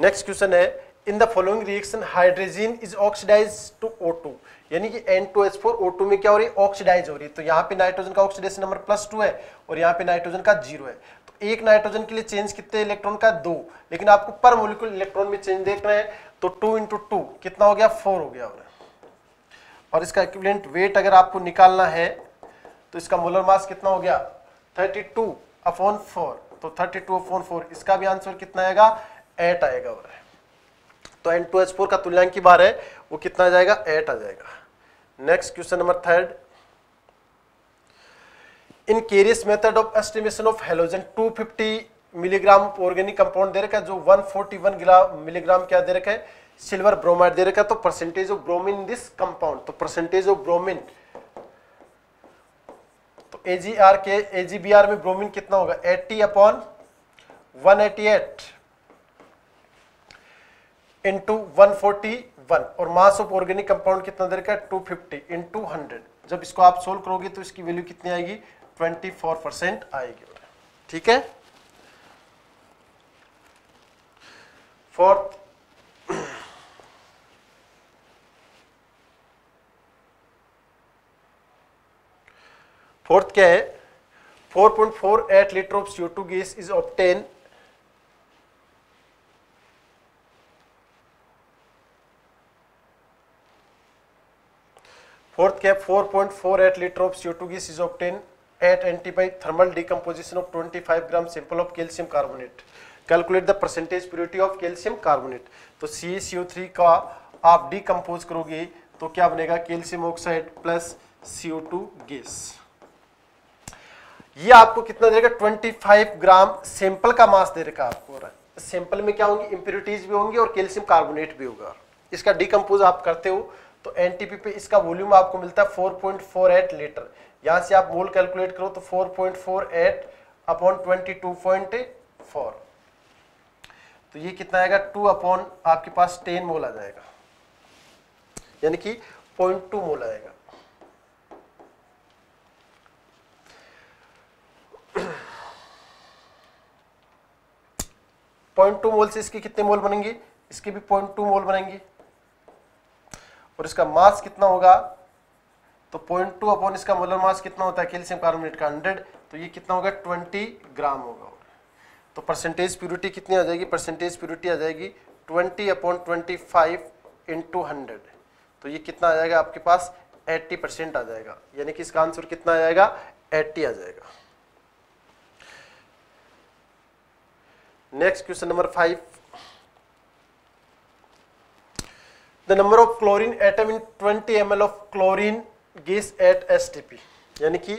नेक्स्ट क्वेश्चन है in the following reaction hydrogen is oxidise to O two यानी कि N2S4O2 में क्या हो रही है ऑक्सीडाइज हो रही है तो यहाँ पे नाइट्रोजन का ऑक्सीडेशन नंबर प्लस टू है और यहाँ पे नाइट्रोजन का जीरो है तो एक नाइट्रोजन के लिए चेंज कितने इलेक्ट्रॉन का दो लेकिन आपको पर मोलिकुल इलेक्ट्रॉन में चेंज देख रहे हैं तो टू इंटू टू कितना हो गया फोर हो गया और, इसका इक्विवेलेंट वेट अगर आपको निकालना है तो इसका मोलर मास कितना हो गया थर्टी टू अपॉन फोर तो थर्टी टू अपॉन फोर इसका भी आंसर कितना आएगा एट आएगा और तो एन टू एच फोर का तुल्यांक की बार है वो कितना आ जाएगा एट आ जाएगा next question number third in Carius method of estimation of halogen 250 milligram organic compound दे रखा है जो 141 मिलीग्राम क्या दे रखा है सिल्वर ब्रोमाइड दे रखा है तो percentage of bromine this compound तो परसेंटेज ऑफ ब्रोमिन तो एजीआर के एजीबीआर में ब्रोमिन कितना होगा 80 upon 188 eighty eight into one one और मास ऑफ ऑर्गेनिक कंपाउंड कितना दे रखा है two fifty in two hundred जब इसको आप सोल्व करोगे तो इसकी वैल्यू कितनी आएगी ट्वेंटी फोर परसेंट आएगी ठीक है फोर्थ फोर्थ क्या है 4.48 litre of CO2 gas is obtain fourth four point Fourth cap 4.48 liter of CO2 gas at एंटी by thermal decomposition of twenty five gram sample of calcium carbonate calculate the percentage purity of calcium carbonate तो सी सी ओ थ्री का आप डिकम्पोज करोगे तो क्या बनेगा calcium oxide plus C O two gas ये आपको कितना देगा ट्वेंटी फाइव ग्राम सैंपल का मास दे रखा आपको सैंपल में क्या होंगी इंप्योरिटीज भी होंगी और कैल्शियम कार्बोनेट भी होगा इसका डिकम्पोज आप करते हो तो एन पे इसका वॉल्यूम आपको मिलता है four four point eight litre यहाँ से आप मोल कैलकुलेट करो तो four four point eight upon twenty two point four तो ये कितना आएगा टू अपॉन आपके पास टेन मोल आ जाएगा यानी कि टू मोल आएगा पॉइंट टू मोल से इसके कितने मोल बनेंगे इसके भी पॉइंट टू मोल बनेंगे और इसका मास कितना होगा तो पॉइंट टू अपॉन इसका मोलर मास कितना होता है कैल्शियम कार्बोनेट का हंड्रेड तो ये कितना होगा ट्वेंटी ग्राम होगा तो परसेंटेज प्योरिटी कितनी आ जाएगी परसेंटेज प्योरिटी आ जाएगी twenty upon twenty five into hundred तो ये कितना आ जाएगा आपके पास एट्टी परसेंट आ जाएगा यानी कि इसका आंसर कितना आ जाएगा एट्टी आ जाएगा next question number five the number of chlorine atom in 20 ml of chlorine gas at STP यानी कि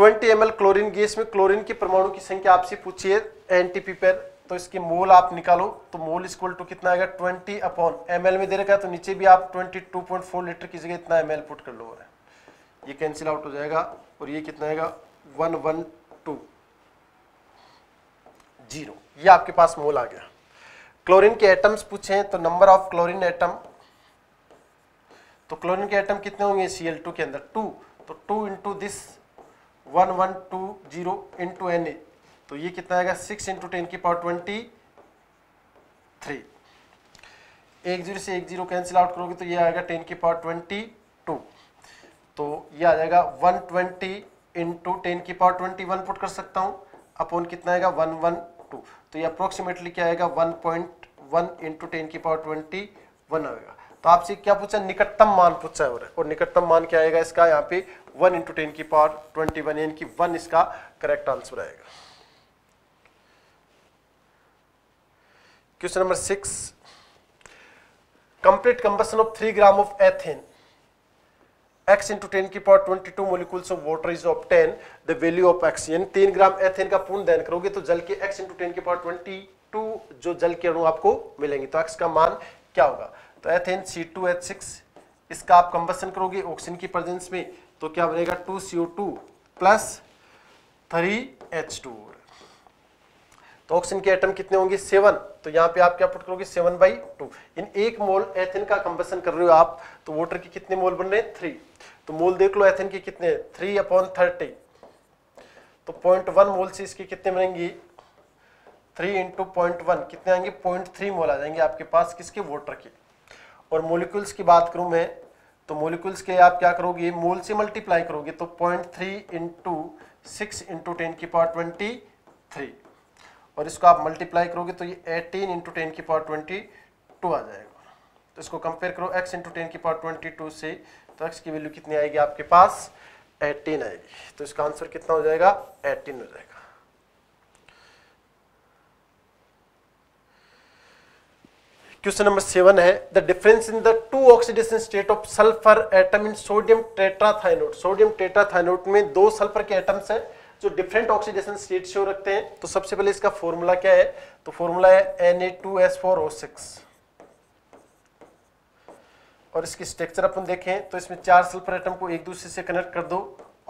20 ml क्लोरीन गैस में क्लोरीन के परमाणु की संख्या आपसे पूछिए एनटीपी पर तो इसके मोल आप निकालो तो मोल इक्वल टू कितना आएगा 20 अपॉन एल में दे रखा है तो नीचे भी आप 22.4 लीटर की जगह इतना एल पुट कर लो ये कैंसिल आउट हो जाएगा और ये कितना आएगा 112 जीरो ये आपके पास मोल आ गया क्लोरीन के एटम्स पूछे तो नंबर ऑफ क्लोरीन एटम तो क्लोरीन के एटम कितने होंगे सी एल टू के अंदर टू तो two into this one one two zero into N A तो ये कितना आएगा सिक्स इंटू टेन की पावर ट्वेंटी थ्री एक जीरो से एक जीरो कैंसिल आउट करोगे तो ये आएगा टेन की पावर ट्वेंटी टू तो ये आ जाएगा वन ट्वेंटी इंटू टेन की पावर ट्वेंटी वन पुट कर सकता हूँ अपोन कितना आएगा वन वन टू तो ये अप्रोक्सीमेटली क्या आएगा one point one into ten की पावर ट्वेंटी वन आएगा तो आपसे क्या पूछा निकटतम मान पूछा है और निकटतम मान क्या आएगा इसका यहाँ पे वन इंटू टेन की पावर ट्वेंटी वन यानी कि वन इसका करेक्ट आंसर आएगा question number six complete combustion of three gram of ethane x into 10 की power 22 molecules of water is obtain the value of x n 3 gram ethane का पूर्ण दहन करोगे तो जल के x into 10 की पावर 22 जो जल के अणु आपको मिलेंगे तो x का मान क्या होगा तो एथेन C2H6 इसका आप कंबशन करोगे ऑक्सीजन की प्रेजेंस में तो क्या बनेगा 2CO2 प्लस 3H2 तो ऑक्सीजन के एटम कितने होंगे सेवन तो यहाँ पे आप क्या पुट करोगे सेवन बाई टू इन एक मोल एथेन का कंबसन कर रहे हो आप तो वाटर के कितने मोल बन रहे हैं थ्री तो मोल देख लो एथेन के कितने थ्री अपॉन थर्टी तो पॉइंट वन मोल से इसकी कितने बनेंगी थ्री इंटू पॉइंट वन कितने आएंगे पॉइंट थ्री मोल आ जाएंगे आपके पास किसके वोटर के और मोलिकुल्स की बात करूँ मैं तो मोलिकुल्स के आप क्या करोगे मोल से मल्टीप्लाई करोगे तो point three into six into ten की पावर ट्वेंटी थ्री और इसको आप मल्टीप्लाई करोगे तो ये एटीन इंटू टेन की पावर ट्वेंटी टू आ जाएगा तो इसको कंपेयर करो एक्स इंटू टेन की पावर ट्वेंटी टू से तो की वैल्यू कितनी आएगी आपके पास 18 आएगी तो इसका आंसर कितना हो जाएगा 18 हो जाएगा क्वेश्चन नंबर सेवन है the difference in the two oxidation state of sulphur atom in sodium tetrathionate sodium tetrathionate में दो सल्फर के एटम्स हैं जो डिफरेंट ऑक्सीडेशन स्टेट से रखते हैं तो सबसे पहले इसका फॉर्मूला क्या है तो फॉर्मूला है N A two S four O six और इसकी स्ट्रक्चर अपन देखें तो इसमें चार सल्फर एटम को एक दूसरे से कनेक्ट कर दो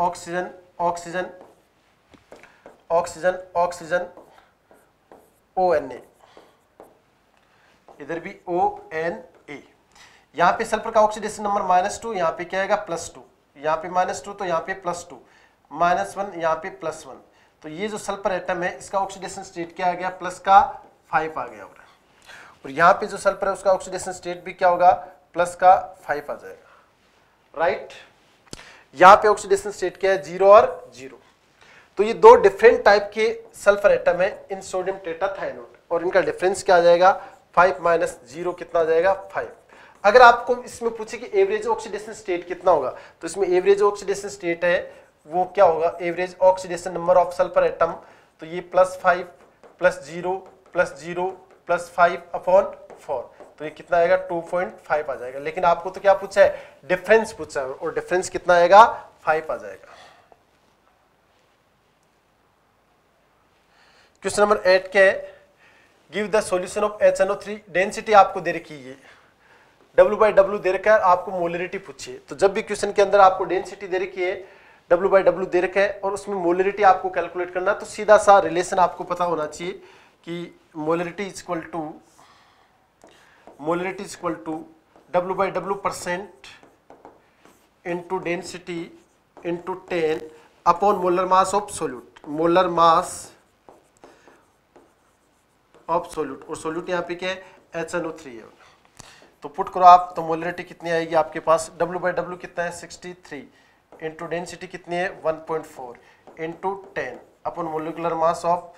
oxygen oxygen oxygen oxygen O N A इधर भी ओ एन ए यहाँ पे सल्फर का ऑक्सीडेशन नंबर माइनस टू यहाँ पे क्या आएगा प्लस टू यहाँ पे माइनस टू तो यहाँ पे प्लस टू माइनस वन यहाँ पे प्लस वन तो ये जो सल्फर एटम है इसका ऑक्सीडेशन स्टेट क्या आ गया प्लस का फाइव आ गया और यहाँ पे जो सल्फर है उसका ऑक्सीडेशन स्टेट भी क्या होगा प्लस का फाइव आ जाएगा राइट यहां पे ऑक्सीडेशन स्टेट क्या है जीरो और जीरो तो ये दो डिफरेंट टाइप के सल्फर एटम है इन सोडियम टेटा था और इनका डिफरेंस क्या आ जाएगा फाइव माइनस जीरो कितना आ जाएगा फाइव अगर आपको इसमें पूछे कि एवरेज ऑक्सीडेशन स्टेट कितना होगा तो इसमें एवरेज ऑक्सीडेशन स्टेट है वो क्या होगा average oxidation number of sulphur atom तो ये plus five plus zero plus zero plus five upon four तो ये कितना आएगा 2.5 आ जाएगा लेकिन आपको तो क्या पूछा है डिफरेंस पूछा है और डिफरेंस कितना आएगा 5 आ जाएगा क्वेश्चन नंबर एट के give the solution of H NO three density आपको दे रखी है डब्ल्यू बाई डब्ल्यू दे रखा है आपको मोलरिटी पूछिए तो जब भी क्वेश्चन के अंदर आपको डेंसिटी दे रखी है डब्ल्यू बाई डब्ल्यू दे रखा है और उसमें मोलरिटी आपको कैलकुलेट करना है तो सीधा सा रिलेशन आपको पता होना चाहिए कि molarity is equal to molarity is equal to W by W percent into density into 10 upon molar mass of solute molar mass of solute और solute यहाँ पे क्या है HNO3 है तो पुट करो आप तो मोलरिटी कितनी आएगी आपके पास W बाई डब्ल्यू कितना है 63 इंटू डेंसिटी कितनी है 1.4 पॉइंट फोर इंटू टेन अपन मोलिकुलर मास ऑफ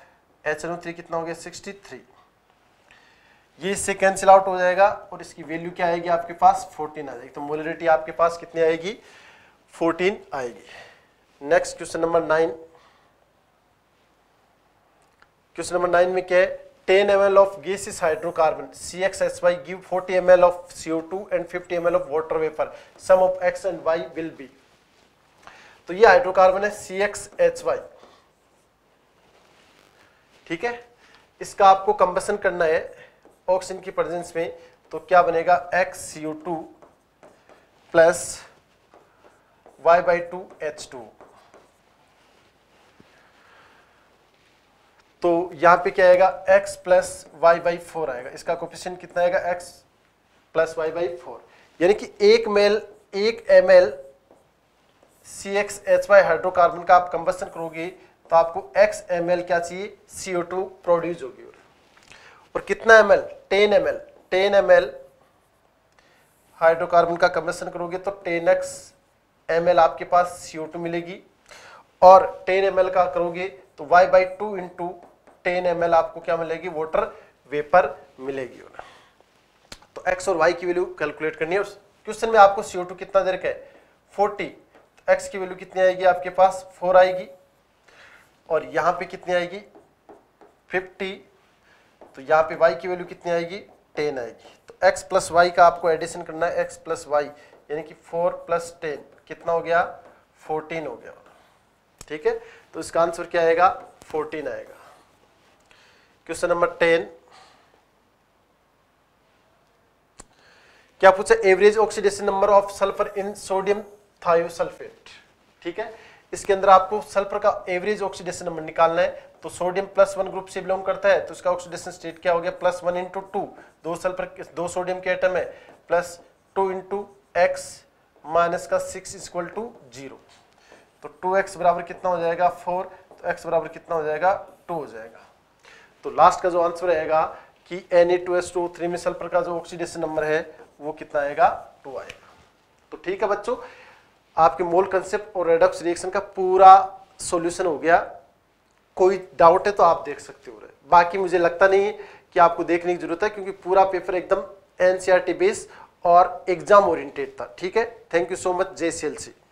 HNO3 कितना हो गया 63 ये इससे कैंसिल आउट हो जाएगा और इसकी वैल्यू क्या आएगी आपके पास 14 आ जाएगी तो मोलिडिटी आपके पास कितनी आएगी 14 आएगी next question number nine question number nine में क्या है ten M L of gases hydrocarbon C X S Y give forty M L of CO two and fifty M L of water vapour sum of X and Y will be तो ये हाइड्रोकार्बन है सी एक्स एच वाई ठीक है इसका आपको कंबसन करना है ऑक्सीजन की प्रेजेंस में तो क्या बनेगा X C O two plus Y by two H two तो यहां पे क्या आएगा x plus Y by four आएगा इसका कोपिशन कितना आएगा x plus Y by four यानी कि एक मेल एक M L C X H Y hydrocarbon का आप कंबसन करोगे तो आपको x एम एल क्या चाहिए CO2 प्रोड्यूस होगी और कितना M L ten M L ten M L hydrocarbon का कम्बसन करोगे तो टेन एक्स एम एल आपके पास सी मिलेगी और टेन एम एल का करोगे तो Y by two into ten M L आपको क्या मिलेगी वाटर वेपर मिलेगी तो एक्स और वाई की वैल्यू कैलकुलेट करनी है क्वेश्चन में आपको सी कितना देर का है फोर्टी तो एक्स की वैल्यू कितनी आएगी आपके पास फोर आएगी और यहाँ पे कितनी आएगी फिफ्टी तो यहाँ पे y की वैल्यू कितनी आएगी 10 आएगी तो x प्लस वाई का आपको एडिशन करना है x प्लस वाई यानी कि 4 प्लस टेन कितना हो गया 14 हो गया ठीक है तो इसका आंसर क्या आएगा 14 आएगा क्वेश्चन नंबर 10 क्या पूछा average oxidation number of sulphur in sodium thiosulphate ठीक है इसके अंदर आपको सल्फर का एवरेज ऑक्सीडेशन नंबर निकालना है तो सोडियम प्लस वन ग्रुप से बिलोंग करता है तो इसका ऑक्सीडेशन स्टेट क्या हो गया प्लस वन इंटू टू दो सल्फर दो सोडियम के आइटम है plus two into x minus का सिक्स इक्वल टू जीरो तो टू एक्स बराबर कितना हो जाएगा फोर तो एक्स बराबर कितना हो जाएगा टू हो जाएगा तो लास्ट का जो आंसर रहेगा कि N A two S two three में सल्फर का जो ऑक्सीडेशन नंबर है वो कितना आएगा टू आएगा तो ठीक है बच्चों आपके मोल कंसेप्ट और रेडॉक्स रिएक्शन का पूरा सॉल्यूशन हो गया कोई डाउट है तो आप देख सकते हो रहे बाकी मुझे लगता नहीं है कि आपको देखने की जरूरत है क्योंकि पूरा पेपर एकदम एनसीईआरटी बेस्ड e और एग्जाम ओरिएंटेड था ठीक है थैंक यू सो मच जय सी